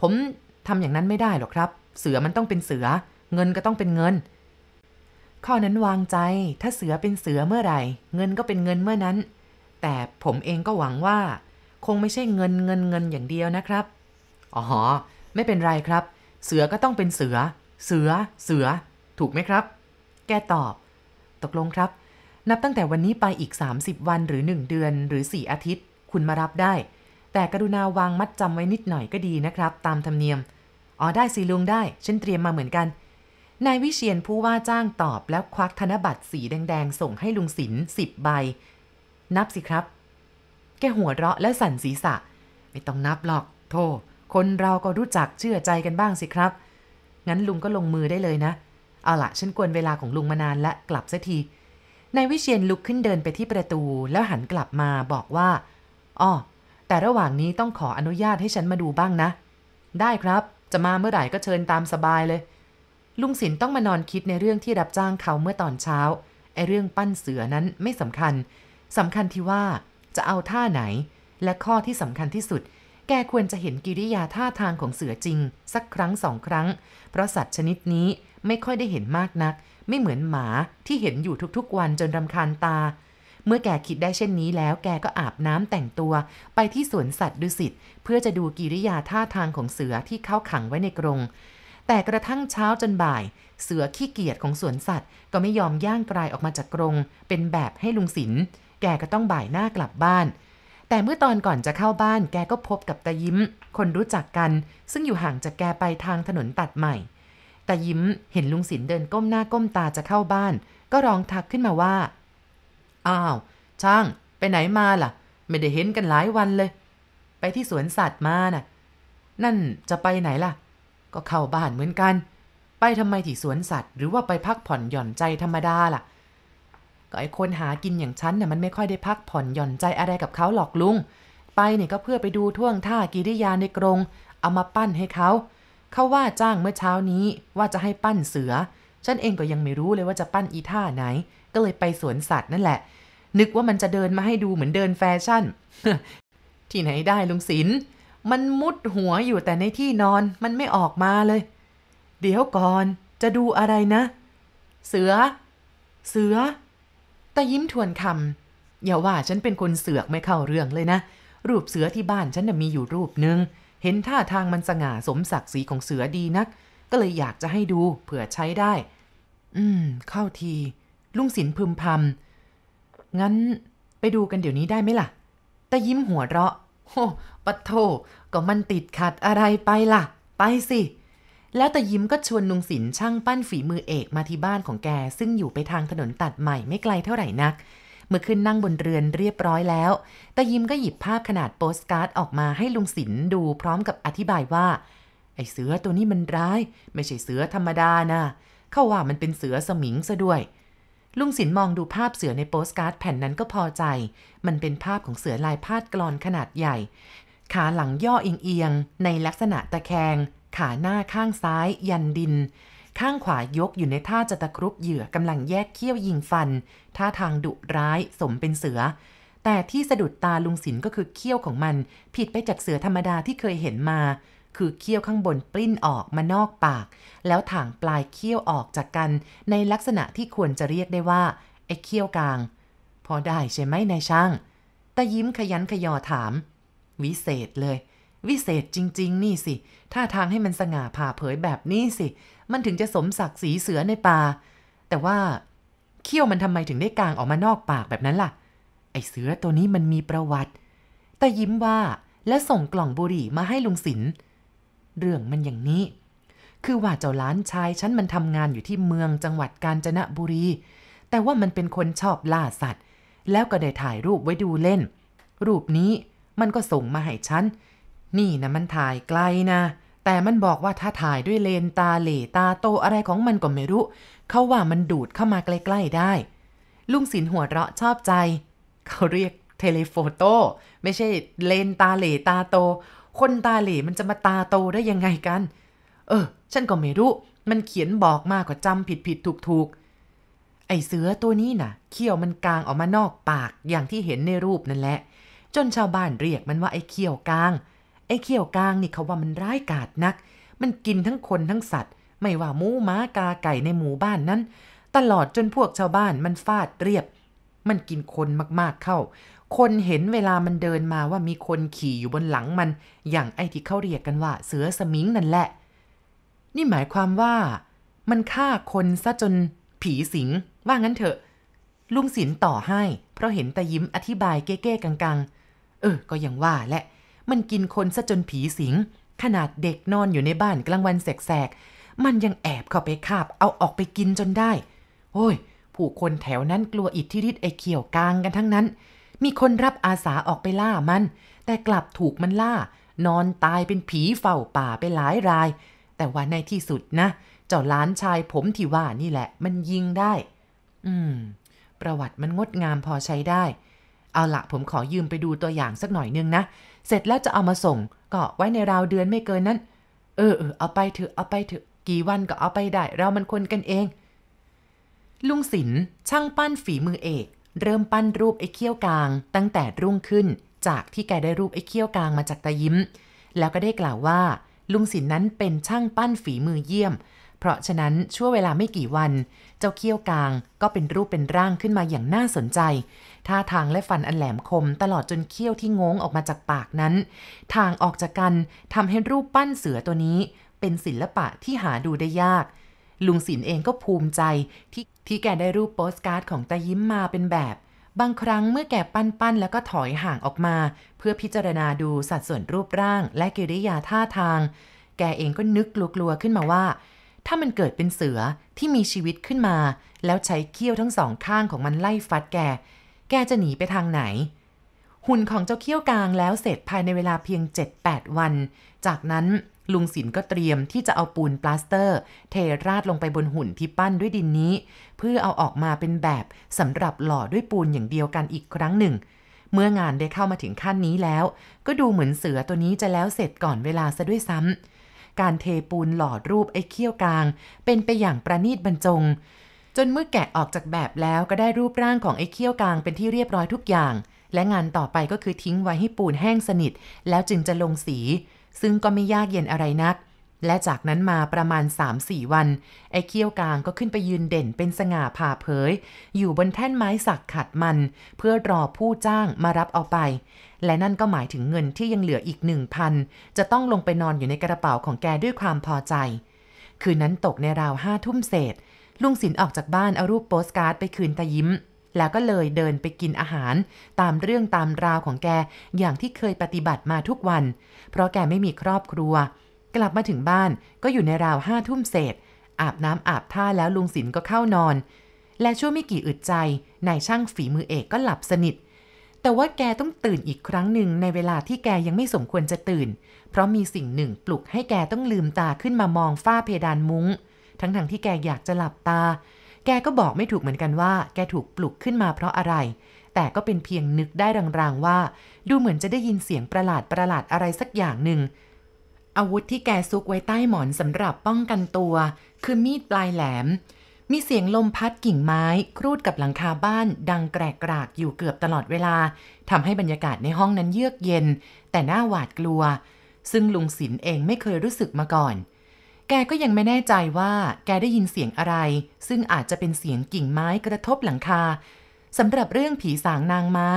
ผมทำอย่างนั้นไม่ได้ หรอก ครับ เสือมันต้องเป็นเสือ เงินก็ต้องเป็นเงิน ข้อนั้นวางใจ ถ้าเสือเป็นเสือเมื่อไหร่ เงินก็เป็นเงินเมื่อนั้น แต่ผมเองก็หวังว่าคงไม่ใช่เงินเงินเงินอย่างเดียวนะครับ อ๋อ ไม่เป็นไรครับ เสือก็ต้องเป็นเสือ เสือ เสือ ถูกไหมครับ แกตอบ ตกลงครับ นับตั้งแต่วันนี้ไปอีก 30 วันหรือ1เดือนหรือ4อาทิตย์ คุณมารับได้ แต่กรุณาวางมัดจำไว้นิดหน่อยก็ดีนะครับ ตามธรรมเนียม อ๋อได้สิลุงได้ ฉันเตรียมมาเหมือนกัน นายวิเชียนผู้ว่าจ้างตอบแล้วควักธนบัตรสีแดง ๆ ส่งให้ลุงศิลป์สิบใบ นับสิครับแกหัวเราะและสั่นศีรษะ ไม่ต้องนับหรอกโทษคนเราก็รู้จักเชื่อใจกันบ้างสิครับ งั้นลุงก็ลงมือได้เลยนะ เอาละฉันกวนเวลาของลุงมานานและกลับสัทีนายวิเชียนลุกขึ้นเดินไปที่ประตู แล้วหันกลับมาบอกว่าอ้อแต่ระหว่างนี้ต้องขออนุญาตให้ฉันมาดูบ้างนะ ได้ครับจะมาเมื่อไหร่ก็เชิญตามสบายเลย ลุงศิลต้องมานอนคิดในเรื่องที่รับจ้างเขาเมื่อตอนเช้าไอเรื่องปั้นเสือนั้นไม่สำคัญสำคัญที่ว่าจะเอาท่าไหน และข้อที่สำคัญที่สุด แกควรจะเห็นกิริยาท่าทางของเสือจริง สักครั้งสองครั้ง เพราะสัตว์ชนิดนี้ไม่ค่อยได้เห็นมากนัก ไม่เหมือนหมาที่เห็นอยู่ทุกๆ วันจนรำคาญตา เมื่อแกคิดได้เช่นนี้แล้ว แกก็อาบน้ำแต่งตัว ไปที่สวนสัตว์ดุสิตเพื่อจะดูกิริยาท่าทางของเสือที่เขาขังไว้ในกรง แต่กระทั่งเช้าจนบ่าย เสือขี้เกียจของสวนสัตว์ ก็ไม่ยอมย่างกลายออกมาจากกรง เป็นแบบให้ลุงศิลแกก็ต้องบ่ายหน้ากลับบ้าน แต่เมื่อตอนก่อนจะเข้าบ้าน แกก็พบกับตายิ้มคนรู้จักกัน ซึ่งอยู่ห่างจากแกไปทางถนนตัดใหม่ตายิ้มเห็นลุงศิลเดินก้มหน้าก้มตาจะเข้าบ้าน ก็ร้องทักขึ้นมาว่าอ้าวช่างไปไหนมาล่ะ ไม่ได้เห็นกันหลายวันเลย ไปที่สวนสัตว์มาน่ะนั่นจะไปไหนล่ะ ก็เข้าบ้านเหมือนกัน ไปทำไมที่สวนสัตว์ หรือว่าไปพักผ่อนหย่อนใจธรรมดาล่ะก็ไอคนหากินอย่างฉันน่ยมันไม่ค่อยได้พักผ่อนหย่อนใจอะไรกับเขาหรอกลุง ไปเนี่ย ก็เพื่อไปดูท่วงท่ากิริยาในกรง เอามาปั้นให้เขา เขาว่าจ้างเมื่อเช้านี้ว่าจะให้ปั้นเสือ ฉันเองก็ยังไม่รู้เลยว่าจะปั้นอีท่าไหน ก็เลยไปสวนสัตว์นั่นแหละ นึกว่ามันจะเดินมาให้ดูเหมือนเดินแฟชั่นที่ไหนได้ลุงศิลมันมุดหัวอยู่แต่ในที่นอนมันไม่ออกมาเลย เดี๋ยวก่อนจะดูอะไรนะ เสือ เสือแต่ยิ้มทวนคำ อย่าว่าฉันเป็นคนเสือกไม่เข้าเรื่องเลยนะ รูปเสือที่บ้านฉันมีอยู่รูปหนึ่งเห็นท่าทางมันสง่าสมศักดิ์ศรีของเสือดีนัก ก็เลยอยากจะให้ดู เผื่อใช้ได้ อืมเข้าที ลุงศิลพึมพำ งั้นไปดูกันเดี๋ยวนี้ได้ไหมล่ะ แต่ยิ้มหัวเราะโอ้ปัดโทก็มันติดขัดอะไรไปล่ะ ไปสิแล้วแต่ยิ้มก็ชวนลุงศิลช่างปั้นฝีมือเอกมาที่บ้านของแก ซึ่งอยู่ไปทางถนนตัดใหม่ไม่ไกลเท่าไหร่นัก เมื่อขึ้นนั่งบนเรือน เรียบร้อยแล้ว แต่ยิ้มก็หยิบภาพขนาดโปสการ์ดออกมาให้ลุงศิลดูพร้อมกับอธิบายว่า ไอเสือตัวนี้มันร้าย ไม่ใช่เสือธรรมดานะเขาว่ามันเป็นเสือสมิงซะด้วย ลุงศิลมองดูภาพเสือในโปสการ์ดแผ่นนั้นก็พอใจ มันเป็นภาพของเสือลายพาดกรอนขนาดใหญ่ ขาหลังย่อเอียงในลักษณะตะแคงขาหน้าข้างซ้ายยันดิน ข้างขวายกอยู่ในท่าจะตะครุบเหยื่อกำลังแยกเขี้ยวยิงฟันท่าทางดุร้ายสมเป็นเสือ แต่ที่สะดุดตาลุงศิลก็คือเขี้ยวของมัน ผิดไปจากเสือธรรมดาที่เคยเห็นมา คือเขี้ยวข้างบนปลิ้นออกมานอกปาก แล้วถ่างปลายเขี้ยวออกจากกัน ในลักษณะที่ควรจะเรียกได้ว่าไอ้เขี้ยวกลาง พอได้ใช่ไหมนายช่างตายิ้มขยันขยอถาม วิเศษเลยวิเศษจริง ๆ นี่สิท่าทางให้มันสง่าผ่าเผยแบบนี้สิ มันถึงจะสมศักดิ์ศรีเสือในป่า แต่ว่าเขี้ยวมันทำไมถึงได้กางออกมานอกปากแบบนั้นล่ะ ไอเสือตัวนี้มันมีประวัติ แต่ยิ้มว่า และส่งกล่องบุหรี่มาให้ลุงศิลเรื่องมันอย่างนี้ คือว่าเจ้าล้านชายฉันมันทำงานอยู่ที่เมืองจังหวัดกาญจนบุรี แต่ว่ามันเป็นคนชอบล่าสัตว์ แล้วก็ได้ถ่ายรูปไว้ดูเล่น รูปนี้มันก็ส่งมาให้ฉันนี่นะมันถ่ายไกลนะ แต่มันบอกว่าถ้าถ่ายด้วยเลนตาเหล่ตาโต อะไรของมันก็ไม่รู้ เขาว่ามันดูดเข้ามาใกล้ ๆได้ ลุงศินหัวเราะชอบใจ เขาเรียกเทเลโฟโต้ไม่ใช่เลนตาเหล่ตาโต คนตาเหล่มันจะมาตาโตได้ยังไงกัน เออฉันก็ไม่รู้ มันเขียนบอกมากกว่าจำผิดผิดถูกถูก ไอเสือตัวนี้นะ่ะ เขี้ยวมันกางออกมานอกปากอย่างที่เห็นในรูปนั่นแหละ จนชาวบ้านเรียกมันว่าไอเขี้ยวกางไอ้เขี้ยวกางนี่เขาว่ามันร้ายกาจนัก มันกินทั้งคนทั้งสัตว์ ไม่ว่าหมูม้ากาไก่ในหมู่บ้านนั้น ตลอดจนพวกชาวบ้านมันฟาดเรียบ มันกินคนมากๆเข้า คนเห็นเวลามันเดินมาว่ามีคนขี่อยู่บนหลังมัน อย่างไอ้ที่เขาเรียกกันว่าเสือสมิงนั่นแหละ นี่หมายความว่า มันฆ่าคนซะจนผีสิง ว่างั้นเถอะ ลุงศิลต่อให้ เพราะเห็นแต่ยิ้มอธิบายเก้ๆกังๆ เออ ก็ยังว่าแหละมันกินคนซะจนผีสิง ขนาดเด็กนอนอยู่ในบ้านกลางวันแสกๆ มันยังแอบเข้าไปคาบเอาออกไปกินจนได้ โอ้ย ผู้คนแถวนั้นกลัวอิทธิฤทธิ์ไอ้เขียวกลางกันทั้งนั้น มีคนรับอาสาออกไปล่ามัน แต่กลับถูกมันล่า นอนตายเป็นผีเฝ้าป่าไปหลายราย แต่ว่าในที่สุดนะ เจ้าล้านชายผมที่ว่านี่แหละ มันยิงได้ อืม ประวัติมันงดงามพอใช้ได้ เอาละผมขอยืมไปดูตัวอย่างสักหน่อยนึงนะเสร็จแล้วจะเอามาส่งก็ไว้ในราวเดือนไม่เกินนั้น เออเออเอาไปเถอะเอาไปเถอะกี่วันก็เอาไปได้เรามันคนกันเอง ลุงศิลช่างปั้นฝีมือเอก เริ่มปั้นรูปไอ้เขี้ยวกลาง ตั้งแต่รุ่งขึ้นจากที่แกได้รูปไอ้เขี้ยวกลางมาจากตายิ้ม แล้วก็ได้กล่าวว่าลุงศิลนั้นเป็นช่างปั้นฝีมือเยี่ยมเพราะฉะนั้นชั่วเวลาไม่กี่วัน เจ้าเขี้ยวกางก็เป็นรูปเป็นร่างขึ้นมาอย่างน่าสนใจ ท่าทางและฟันอันแหลมคมตลอดจนเขี้ยวที่งงออกมาจากปากนั้น ทางออกจากกันทำให้รูปปั้นเสือตัวนี้ เป็นศิลปะที่หาดูได้ยาก ลุงศิลเองก็ภูมิใจที่ที่แกได้รูปโปสการ์ดของตายิ้มมาเป็นแบบ บางครั้งเมื่อแกปั้นปั้นแล้วก็ถอยห่างออกมา เพื่อพิจารณาดูสัดส่วนรูปร่างและกิริยาท่าทาง แกเองก็นึกกลัวๆขึ้นมาว่าถ้ามันเกิดเป็นเสือที่มีชีวิตขึ้นมา แล้วใช้เขี้ยวทั้งสองข้างของมันไล่ฟัดแกแกจะหนีไปทางไหน หุ่นของเจ้าเขี้ยวกลางแล้วเสร็จภายในเวลาเพียง 7-8 วัน จากนั้นลุงศิลก็เตรียมที่จะเอาปูนปลาสเตอร์ เทราดลงไปบนหุ่นที่ปั้นด้วยดินนี้ เพื่อเอาออกมาเป็นแบบสำหรับหล่อด้วยปูนอย่างเดียวกันอีกครั้งหนึ่ง เมื่องานได้เข้ามาถึงขั้นนี้แล้ว ก็ดูเหมือนเสือตัวนี้จะแล้วเสร็จก่อนเวลาซะด้วยซ้ำการเทปูนหล่อรูปไอ้เขี้ยวกลาง เป็นไปอย่างประณีตบรรจง จนเมื่อแกะออกจากแบบแล้วก็ได้รูปร่างของไอ้เขี้ยวกลางเป็นที่เรียบร้อยทุกอย่าง และงานต่อไปก็คือทิ้งไว้ให้ปูนแห้งสนิท แล้วจึงจะลงสี ซึ่งก็ไม่ยากเย็นอะไรนัก และจากนั้นมาประมาณ3-4วันไอ้เขี้ยวกลางก็ขึ้นไปยืนเด่น เป็นสง่าผ่าเผย อยู่บนแท่นไม้สักขัดมัน เพื่อรอผู้จ้างมารับเอาไปและนั่นก็หมายถึงเงินที่ยังเหลืออีกหนึ่งพัน จะต้องลงไปนอนอยู่ในกระเป๋าของแกด้วยความพอใจ คืนนั้นตกในราวห้าทุ่มเศษลุงศิลออกจากบ้านเอารูปโปสการ์ดไปคืนตายิ้ม แล้วก็เลยเดินไปกินอาหาร ตามเรื่องตามราวของแกอย่างที่เคยปฏิบัติมาทุกวัน เพราะแกไม่มีครอบครัว กลับมาถึงบ้านก็อยู่ในราวห้าทุ่มเศษอาบน้ำอาบท่าแล้วลุงศิลก็เข้านอน และชั่วไม่กี่อึดใจนายช่างฝีมือเอกก็หลับสนิทแต่ว่าแกต้องตื่นอีกครั้งหนึ่งในเวลาที่แกยังไม่สมควรจะตื่น เพราะมีสิ่งหนึ่งปลุกให้แกต้องลืมตาขึ้นมามองฝ้าเพดานมุง้งทั้งๆทที่แกอยากจะหลับตา แกก็บอกไม่ถูกเหมือนกันว่าแกถูกปลุกขึ้นมาเพราะอะไร แต่ก็เป็นเพียงนึกได้ราง ๆว่า ดูเหมือนจะได้ยินเสียงประหลาดประหลาดอะไรสักอย่างหนึ่งอาวุธที่แกซุกไว้ใต้หมอนสำหรับป้องกันตัว คือมีดปลายแหลมมีเสียงลมพัดกิ่งไม้ครูดกับหลังคาบ้าน ดังแกรกกรากอยู่เกือบตลอดเวลาทำให้บรรยากาศในห้องนั้นเยือกเย็น แต่น่าหวาดกลัว ซึ่งลุงศิลเองไม่เคยรู้สึกมาก่อน แกก็ยังไม่แน่ใจว่าแกได้ยินเสียงอะไร ซึ่งอาจจะเป็นเสียงกิ่งไม้กระทบหลังคาสำหรับเรื่องผีสางนางไม้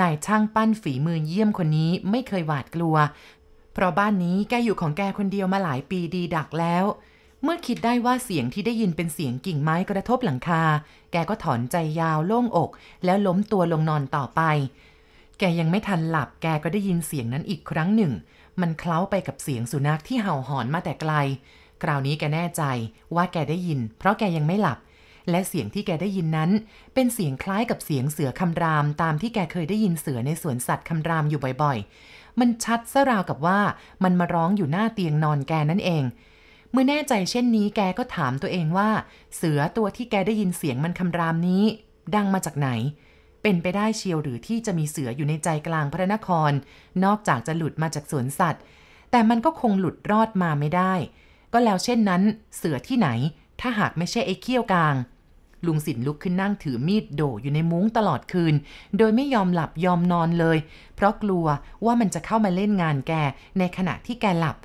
นายช่างปั้นฝีมือเยี่ยมคนนี้ไม่เคยหวาดกลัว เพราะบ้านนี้แกอยู่ของแกคนเดียวมาหลายปีดีดักแล้วเมื่อคิดได้ว่าเสียงที่ได้ยินเป็นเสียงกิ่งไม้กระทบหลังคา แกก็ถอนใจยาวโล่งอกแล้วล้มตัวลงนอนต่อไป แกยังไม่ทันหลับ แกก็ได้ยินเสียงนั้นอีกครั้งหนึ่ง มันเคล้าไปกับเสียงสุนัขที่เห่าหอนมาแต่ไกล คราวนี้แกแน่ใจว่าแกได้ยิน เพราะแกยังไม่หลับ และเสียงที่แกได้ยินนั้น เป็นเสียงคล้ายกับเสียงเสือคำราม ตามที่แกเคยได้ยินเสือในสวนสัตว์คำรามอยู่บ่อย ๆ มันชัดซะราวกับว่ามันมาร้องอยู่หน้าเตียงนอนแกนั่นเองเมื่อแน่ใจเช่นนี้ แกก็ถามตัวเองว่า เสือตัวที่แกได้ยินเสียงมันคำรามนี้ดังมาจากไหน เป็นไปได้เชียวหรือที่จะมีเสืออยู่ในใจกลางพระนคร นอกจากจะหลุดมาจากสวนสัตว์ แต่มันก็คงหลุดรอดมาไม่ได้ ก็แล้วเช่นนั้น เสือที่ไหน ถ้าหากไม่ใช่ไอ้เขี้ยวกลาง ลุงสินลุกขึ้นนั่งถือมีดโดอยู่ในมุ้งตลอดคืน โดยไม่ยอมหลับยอมนอนเลย เพราะกลัวว่ามันจะเข้ามาเล่นงานแกในขณะที่แกหลับ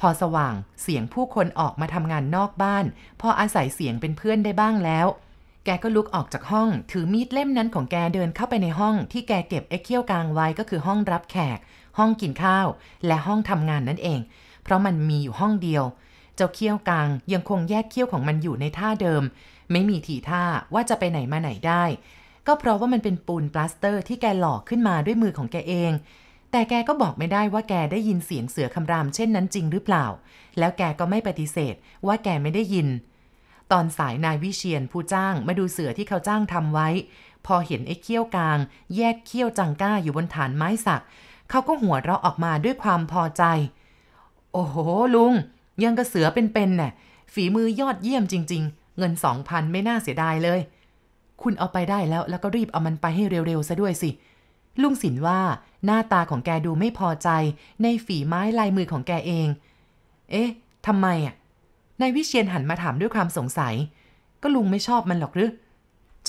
พอสว่างเสียงผู้คนออกมาทำงานนอกบ้าน พออาศัยเสียงเป็นเพื่อนได้บ้างแล้ว แกก็ลุกออกจากห้อง ถือมีดเล่มนั้นของแกเดินเข้าไปในห้องที่แกเก็บไอ้เขี้ยวกลางไว้ก็คือห้องรับแขก ห้องกินข้าว และห้องทำงานนั่นเอง เพราะมันมีอยู่ห้องเดียว เจ้าเขี้ยวกลางยังคงแยกเขี้ยวของมันอยู่ในท่าเดิม ไม่มีทีท่าว่าจะไปไหนมาไหนได้ ก็เพราะว่ามันเป็นปูนปลาสเตอร์ที่แกหล่อขึ้นมาด้วยมือของแกเองแต่แกก็บอกไม่ได้ว่าแกได้ยินเสียงเสือคำรามเช่นนั้นจริงหรือเปล่า แล้วแกก็ไม่ปฏิเสธว่าแกไม่ได้ยิน ตอนสายนายวิเชียนผู้จ้างมาดูเสือที่เขาจ้างทำไว้ พอเห็นไอ้เขี้ยวกลาง แยกเขี้ยวจังก้าอยู่บนฐานไม้สัก เขาก็หัวเราะออกมาด้วยความพอใจ โอ้โหลุง ยังกระเสือเป็นๆนน่ยฝีมือยอดเยี่ยมจริงๆ เงินสองพันไม่น่าเสียดายเลย คุณเอาไปได้แล้วแล้วก็รีบเอามันไปให้เร็วๆซะด้วยสิเลุงสินว่าหน้าตาของแกดูไม่พอใจในฝีไม้ลายมือของแกเอง เอ๊ะทำไมอ่ะ นายวิเชียนหันมาถามด้วยความสงสัย ก็ลุงไม่ชอบมันหรอกหรือ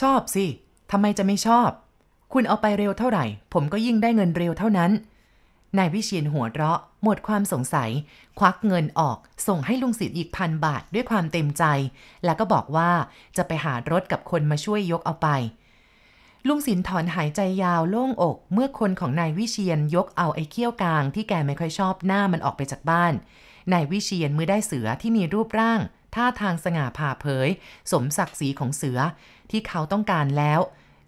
ชอบสิ ทำไมจะไม่ชอบ คุณเอาไปเร็วเท่าไหร่ ผมก็ยิ่งได้เงินเร็วเท่านั้น นายวิเชียนหัวเราะ หมดความสงสัย ควักเงินออก ส่งให้ลุงสิน์อีกพันบาทด้วยความเต็มใจ แล้วก็บอกว่าจะไปหารถกับคนมาช่วยยกเอาไปลุงสินถอนหายใจยาวโล่งอก เมื่อคนของนายวิเชียนยกเอาไอ้เขี้ยวกลางที่แกไม่ค่อยชอบหน้ามันออกไปจากบ้านนายวิเชียนมือได้เสือที่มีรูปร่างท่าทางสง่าผ่าเผย สมศักดิ์ศรีของเสือที่เขาต้องการแล้ว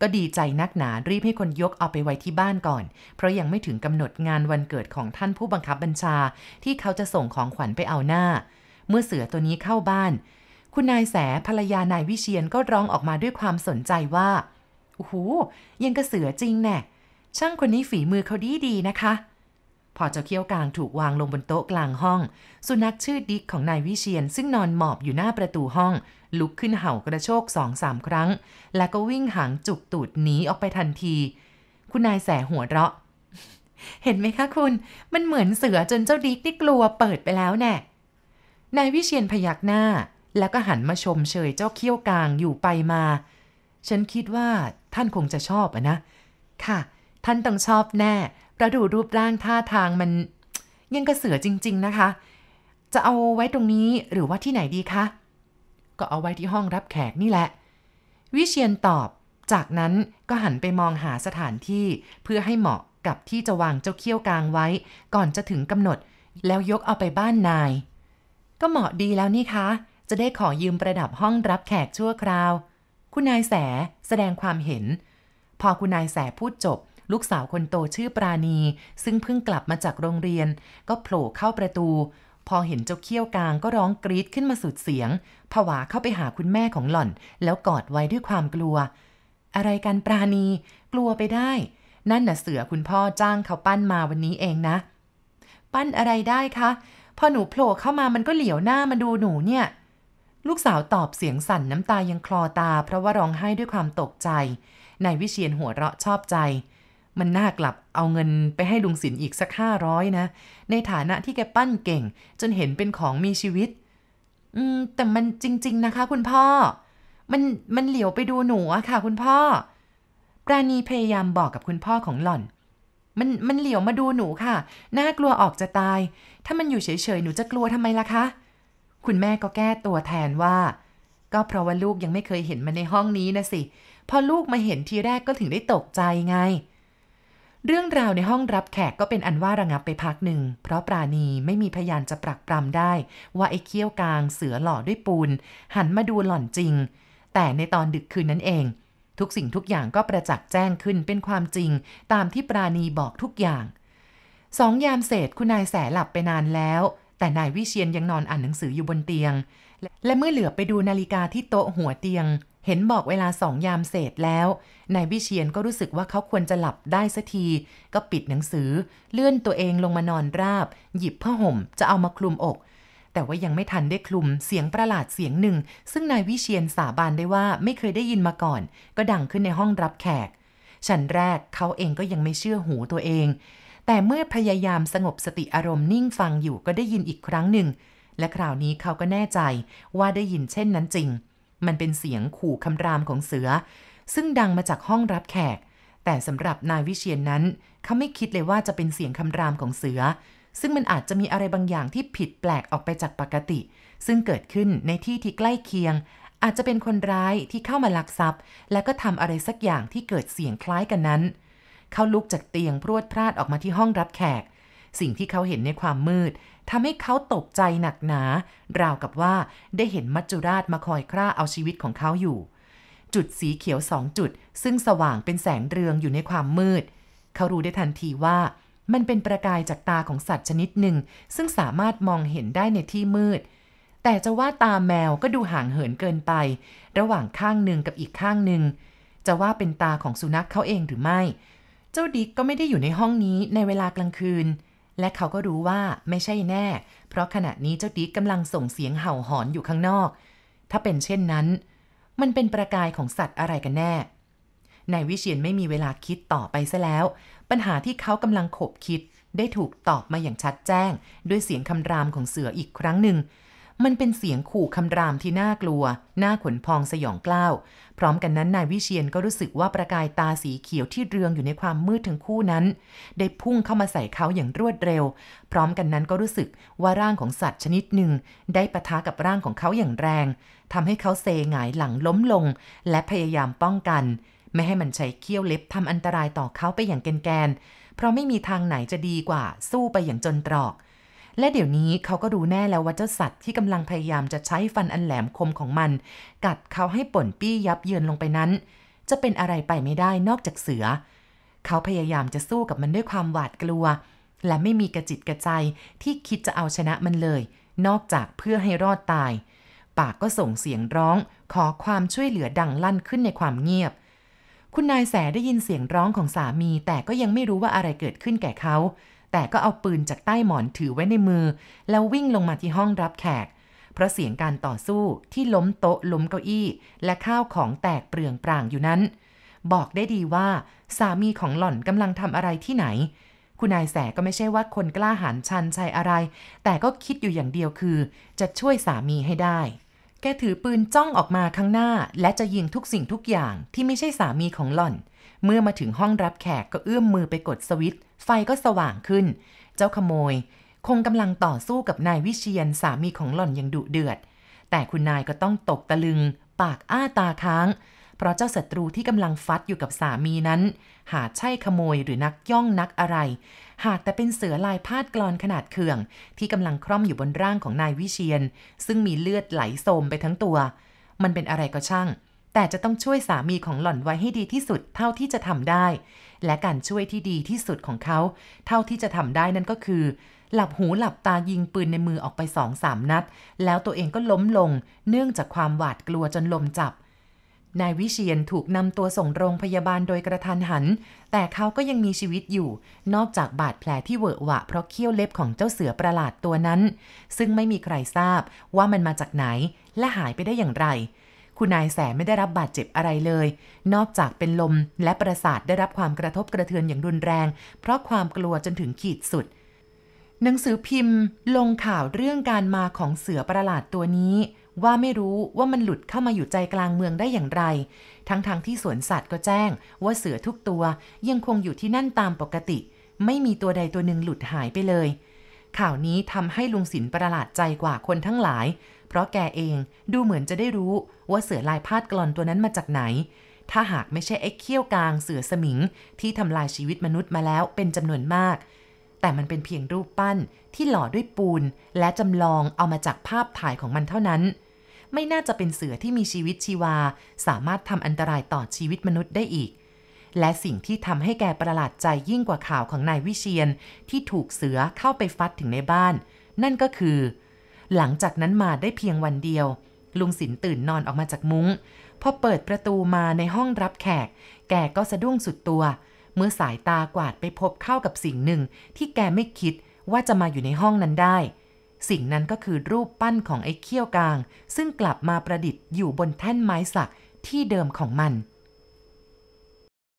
ก็ดีใจนักหนารีบให้คนยกเอาไปไว้ที่บ้านก่อน เพราะยังไม่ถึงกำหนดงานวันเกิดของท่านผู้บังคับบัญชา ที่เขาจะส่งของขวัญไปเอาหน้า เมื่อเสือตัวนี้เข้าบ้าน คุณนายแสภรรยานายวิเชียนก็ร้องออกมาด้วยความสนใจว่าโอ้โหยังกระเสือจริงแน่ช่างคนนี้ฝีมือเขาดีดีนะคะ พอเจ้าเขี้ยวกลางถูกวางลงบนโต๊ะกลางห้อง สุนัขชื่อดิกของนายวิเชียนซึ่งนอนหมอบอยู่หน้าประตูห้อง ลุกขึ้นเห่ากระโชกสองสามครั้ง แล้วก็วิ่งหางจุกตูดหนีออกไปทันที คุณนายแสหัวเราะ เห็นไหมคะคุณ มันเหมือนเสือจนเจ้าดิกนี่กลัวเปิดไปแล้วแน่นายวิเชียนพยักหน้า แล้วก็หันมาชมเชยเจ้าเขี้ยวกลางอยู่ไปมา ฉันคิดว่าท่านคงจะชอบอะนะ ค่ะ ท่านต้องชอบแน่ ประดูรูปร่างท่าทางมันยังกระเสือจริงๆนะคะ จะเอาไว้ตรงนี้หรือว่าที่ไหนดีคะ ก็เอาไว้ที่ห้องรับแขกนี่แหละ วิเชียนตอบ จากนั้นก็หันไปมองหาสถานที่ เพื่อให้เหมาะกับที่จะวางเจ้าเขี้ยวกลางไว้ ก่อนจะถึงกำหนดแล้วยกเอาไปบ้านนาย ก็เหมาะดีแล้วนี่คะ จะได้ขอยืมประดับห้องรับแขกชั่วคราวคุณนายแสแสดงความเห็น พอคุณนายแสพูดจบ ลูกสาวคนโตชื่อปราณี ซึ่งเพิ่งกลับมาจากโรงเรียน ก็โผล่เข้าประตู พอเห็นเจ้าเขี้ยวกลางก็ร้องกรีดขึ้นมาสุดเสียงผวาเข้าไปหาคุณแม่ของหล่อน แล้วกอดไว้ด้วยความกลัว อะไรกันปราณีกลัวไปได้ นั่นน่ะเสือคุณพ่อจ้างเขาปั้นมาวันนี้เองนะ ปั้นอะไรได้คะพอหนูโผล่เข้ามามันก็เหลียวหน้ามาดูหนูเนี่ยลูกสาวตอบเสียงสั่นน้ำตายังคลอตาเพราะว่าร้องไห้ด้วยความตกใจนายวิเชียนหัวเราะชอบใจ มันน่ากลับเอาเงินไปให้ลุงศิลอีกสักห้าร้อยนะ ในฐานะที่แกปั้นเก่ง จนเห็นเป็นของมีชีวิต อืม แต่มันจริง ๆนะคะคุณพ่อ มันมันเหลียวไปดูหนูอะค่ะคุณพ่อปราณีพยายามบอกกับคุณพ่อของหล่อน มันมันเหลียวมาดูหนูค่ะ น่ากลัวออกจะตาย ถ้ามันอยู่เฉยๆหนูจะกลัวทำไมล่ะคะคุณแม่ก็แก้ตัวแทนว่า ก็เพราะว่าลูกยังไม่เคยเห็นมันในห้องนี้นะสิพอลูกมาเห็นทีแรกก็ถึงได้ตกใจไง เรื่องราวในห้องรับแขกก็เป็นอันว่าระงับไปพักหนึ่ง เพราะปราณีไม่มีพยานจะปรักปรำได้ ว่าไอ้เคี้ยวกลางเสือหล่อด้วยปูน หันมาดูหล่อนจริง แต่ในตอนดึกคืนนั้นเอง ทุกสิ่งทุกอย่างก็ประจักษ์แจ้งขึ้นเป็นความจริง ตามที่ปราณีบอกทุกอย่างสองยามเศษคุณนายแสหลับไปนานแล้วแต่นายวิเชียนยังนอนอ่านหนังสืออยู่บนเตียง และเมื่อเหลือไปดูนาฬิกาที่โต๊ะหัวเตียง เห็นบอกเวลาสองยามเศษแล้ว นายวิเชียนก็รู้สึกว่าเขาควรจะหลับได้สักที ก็ปิดหนังสือ เลื่อนตัวเองลงมานอนราบ หยิบผ้าห่มจะเอามาคลุมอก แต่ว่ายังไม่ทันได้คลุมเสียงประหลาดเสียงหนึ่ง ซึ่งนายวิเชียนสาบานได้ว่าไม่เคยได้ยินมาก่อน ก็ดังขึ้นในห้องรับแขกชั้นแรกเขาเองก็ยังไม่เชื่อหูตัวเองแต่เมื่อพยายามสงบสติอารมณ์นิ่งฟังอยู่ก็ได้ยินอีกครั้งหนึ่ง และคราวนี้เขาก็แน่ใจว่าได้ยินเช่นนั้นจริง มันเป็นเสียงขู่คำรามของเสือ ซึ่งดังมาจากห้องรับแขก แต่สำหรับนายวิเชียนนั้น เขาไม่คิดเลยว่าจะเป็นเสียงคำรามของเสือ ซึ่งมันอาจจะมีอะไรบางอย่างที่ผิดแปลกออกไปจากปกติ ซึ่งเกิดขึ้นในที่ที่ใกล้เคียง อาจจะเป็นคนร้ายที่เข้ามาลักทรัพย์ และก็ทำอะไรสักอย่างที่เกิดเสียงคล้ายกันนั้นเขาลุกจากเตียงพรวดพราดออกมาที่ห้องรับแขก สิ่งที่เขาเห็นในความมืดทำให้เขาตกใจหนักหนา ราวกับว่าได้เห็นมัจจุราชมาคอยคร่าเอาชีวิตของเขาอยู่ จุดสีเขียวสองจุด ซึ่งสว่างเป็นแสงเรืองอยู่ในความมืด เขารู้ได้ทันทีว่ามันเป็นประกายจากตาของสัตว์ชนิดหนึ่ง ซึ่งสามารถมองเห็นได้ในที่มืด แต่จะว่าตาแมวก็ดูห่างเหินเกินไป ระหว่างข้างหนึ่งกับอีกข้างหนึ่ง จะว่าเป็นตาของสุนัขเขาเองหรือไม่เจ้า ดิกก็ไม่ได้อยู่ในห้องนี้ในเวลากลางคืน และเขาก็รู้ว่าไม่ใช่แน่ เพราะขณะนี้เจ้า ดิกกำลังส่งเสียงเห่าหอนอยู่ข้างนอก ถ้าเป็นเช่นนั้น มันเป็นประกายของสัตว์อะไรกันแน่นายวิเชียนไม่มีเวลาคิดต่อไปซะแล้ว ปัญหาที่เขากำลังขบคิดได้ถูกตอบมาอย่างชัดแจ้ง ด้วยเสียงคำรามของเสืออีกครั้งหนึ่งมันเป็นเสียงขู่คำรามที่น่ากลัว น่าขนพองสยองกล้าว พร้อมกันนั้นนายวิเชียนก็รู้สึกว่าประกายตาสีเขียวที่เรืองอยู่ในความมืดถึงคู่นั้น ได้พุ่งเข้ามาใส่เขาอย่างรวดเร็ว พร้อมกันนั้นก็รู้สึกว่าร่างของสัตว์ชนิดหนึ่ง ได้ปะทะกับร่างของเขาอย่างแรง ทำให้เขาเซหงายหลังล้มลง และพยายามป้องกันไม่ให้มันใช้เขี้ยวเล็บทำอันตรายต่อเขาไปอย่างแกนแกน เพราะไม่มีทางไหนจะดีกว่าสู้ไปอย่างจนตรอกและเดี๋ยวนี้เขาก็รู้แน่แล้วว่าเจ้าสัตว์ที่กำลังพยายามจะใช้ฟันอันแหลมคมของมัน กัดเขาให้ป่นปี้ยับเยินลงไปนั้น จะเป็นอะไรไปไม่ได้นอกจากเสือเขาพยายามจะสู้กับมันด้วยความหวาดกลัว และไม่มีกระจิตกระใจที่คิดจะเอาชนะมันเลย นอกจากเพื่อให้รอดตาย ปากก็ส่งเสียงร้อง ขอความช่วยเหลือดังลั่นขึ้นในความเงียบ คุณนายแสได้ยินเสียงร้องของสามี แต่ก็ยังไม่รู้ว่าอะไรเกิดขึ้นแก่เขาแต่ก็เอาปืนจากใต้หมอนถือไว้ในมือ แล้ววิ่งลงมาที่ห้องรับแขก เพราะเสียงการต่อสู้ที่ล้มโต๊ะล้มเก้าอี้ และข้าวของแตกเปลืองปร่างอยู่นั้น บอกได้ดีว่า สามีของหล่อนกำลังทำอะไรที่ไหน คุณนายแสก็ไม่ใช่ว่าคนกล้าหาญชันชัยอะไร แต่ก็คิดอยู่อย่างเดียวคือ จะช่วยสามีให้ได้ แกถือปืนจ้องออกมาข้างหน้าและจะยิงทุกสิ่งทุกอย่างที่ไม่ใช่สามีของหล่อน เมื่อมาถึงห้องรับแขกก็เอื้อมมือไปกดสวิตช์ไฟก็สว่างขึ้น เจ้าขโมยคงกำลังต่อสู้กับนายวิเชียนสามีของหล่อนอย่างดุเดือด แต่คุณนายก็ต้องตกตะลึง ปากอ้าตาค้าง เพราะเจ้าศัตรูที่กำลังฟัดอยู่กับสามีนั้น หาใช่ขโมยหรือนักย่องนักอะไร หากแต่เป็นเสือลายพาดกรอนขนาดเขื่อง ที่กำลังคร่อมอยู่บนร่างของนายวิเชียนซึ่งมีเลือดไหลโสมไปทั้งตัว มันเป็นอะไรก็ช่างแต่จะต้องช่วยสามีของหล่อนไว้ให้ดีที่สุดเท่าที่จะทำได้ และการช่วยที่ดีที่สุดของเขา เท่าที่จะทำได้นั่นก็คือ หลับหูหลับตายิงปืนในมือออกไปสองสามนัด แล้วตัวเองก็ล้มลง เนื่องจากความหวาดกลัวจนลมจับ นายวิเชียนถูกนำตัวส่งโรงพยาบาลโดยกระทันหัน แต่เขาก็ยังมีชีวิตอยู่ นอกจากบาดแผลที่เวอะหวะเพราะเขี้ยวเล็บของเจ้าเสือประหลาดตัวนั้น ซึ่งไม่มีใครทราบว่ามันมาจากไหนและหายไปได้อย่างไรคุณนายแสไม่ได้รับบาดเจ็บอะไรเลย นอกจากเป็นลมและประสาทได้รับความกระทบกระเทือนอย่างรุนแรง เพราะความกลัวจนถึงขีดสุด หนังสือพิมพ์ลงข่าวเรื่องการมาของเสือประหลาดตัวนี้ ว่าไม่รู้ว่ามันหลุดเข้ามาอยู่ใจกลางเมืองได้อย่างไร ทั้งๆทที่สวนสัตว์ก็แจ้ง ว่าเสือทุกตัวยังคงอยู่ที่นั่นตามปกติ ไม่มีตัวใดตัวหนึ่งหลุดหายไปเลย ข่าวนี้ทำให้ลุงศิลประหลาดใจกว่าคนทั้งหลายเพราะแกเองดูเหมือนจะได้รู้ว่าเสือลายพาดกลอนตัวนั้นมาจากไหน ถ้าหากไม่ใช่ไอ้เขี้ยวกลางเสือสมิงที่ทำลายชีวิตมนุษย์มาแล้วเป็นจำนวนมาก แต่มันเป็นเพียงรูปปั้น ที่หล่อด้วยปูน และจำลองเอามาจากภาพถ่ายของมันเท่านั้น ไม่น่าจะเป็นเสือที่มีชีวิตชีวา สามารถทำอันตรายต่อชีวิตมนุษย์ได้อีก และสิ่งที่ทำให้แกประหลาดใจยิ่งกว่าข่าวของนายวิเชียนที่ถูกเสือเข้าไปฟัดถึงในบ้าน นั่นก็คือหลังจากนั้นมาได้เพียงวันเดียว ลุงสินตื่นนอนออกมาจากมุง้งพอเปิดประตูมาในห้องรับแขก แกก็สะดุ้งสุดตัว เมื่อสายตากวาดไปพบเข้ากับสิ่งหนึ่งที่แกไม่คิดว่าจะมาอยู่ในห้องนั้นได้ สิ่งนั้นก็คือรูปปั้นของไอ้เขี้ยวกลาง ซึ่งกลับมาประดิษฐ์อยู่บนแท่นไม้สักที่เดิมของมัน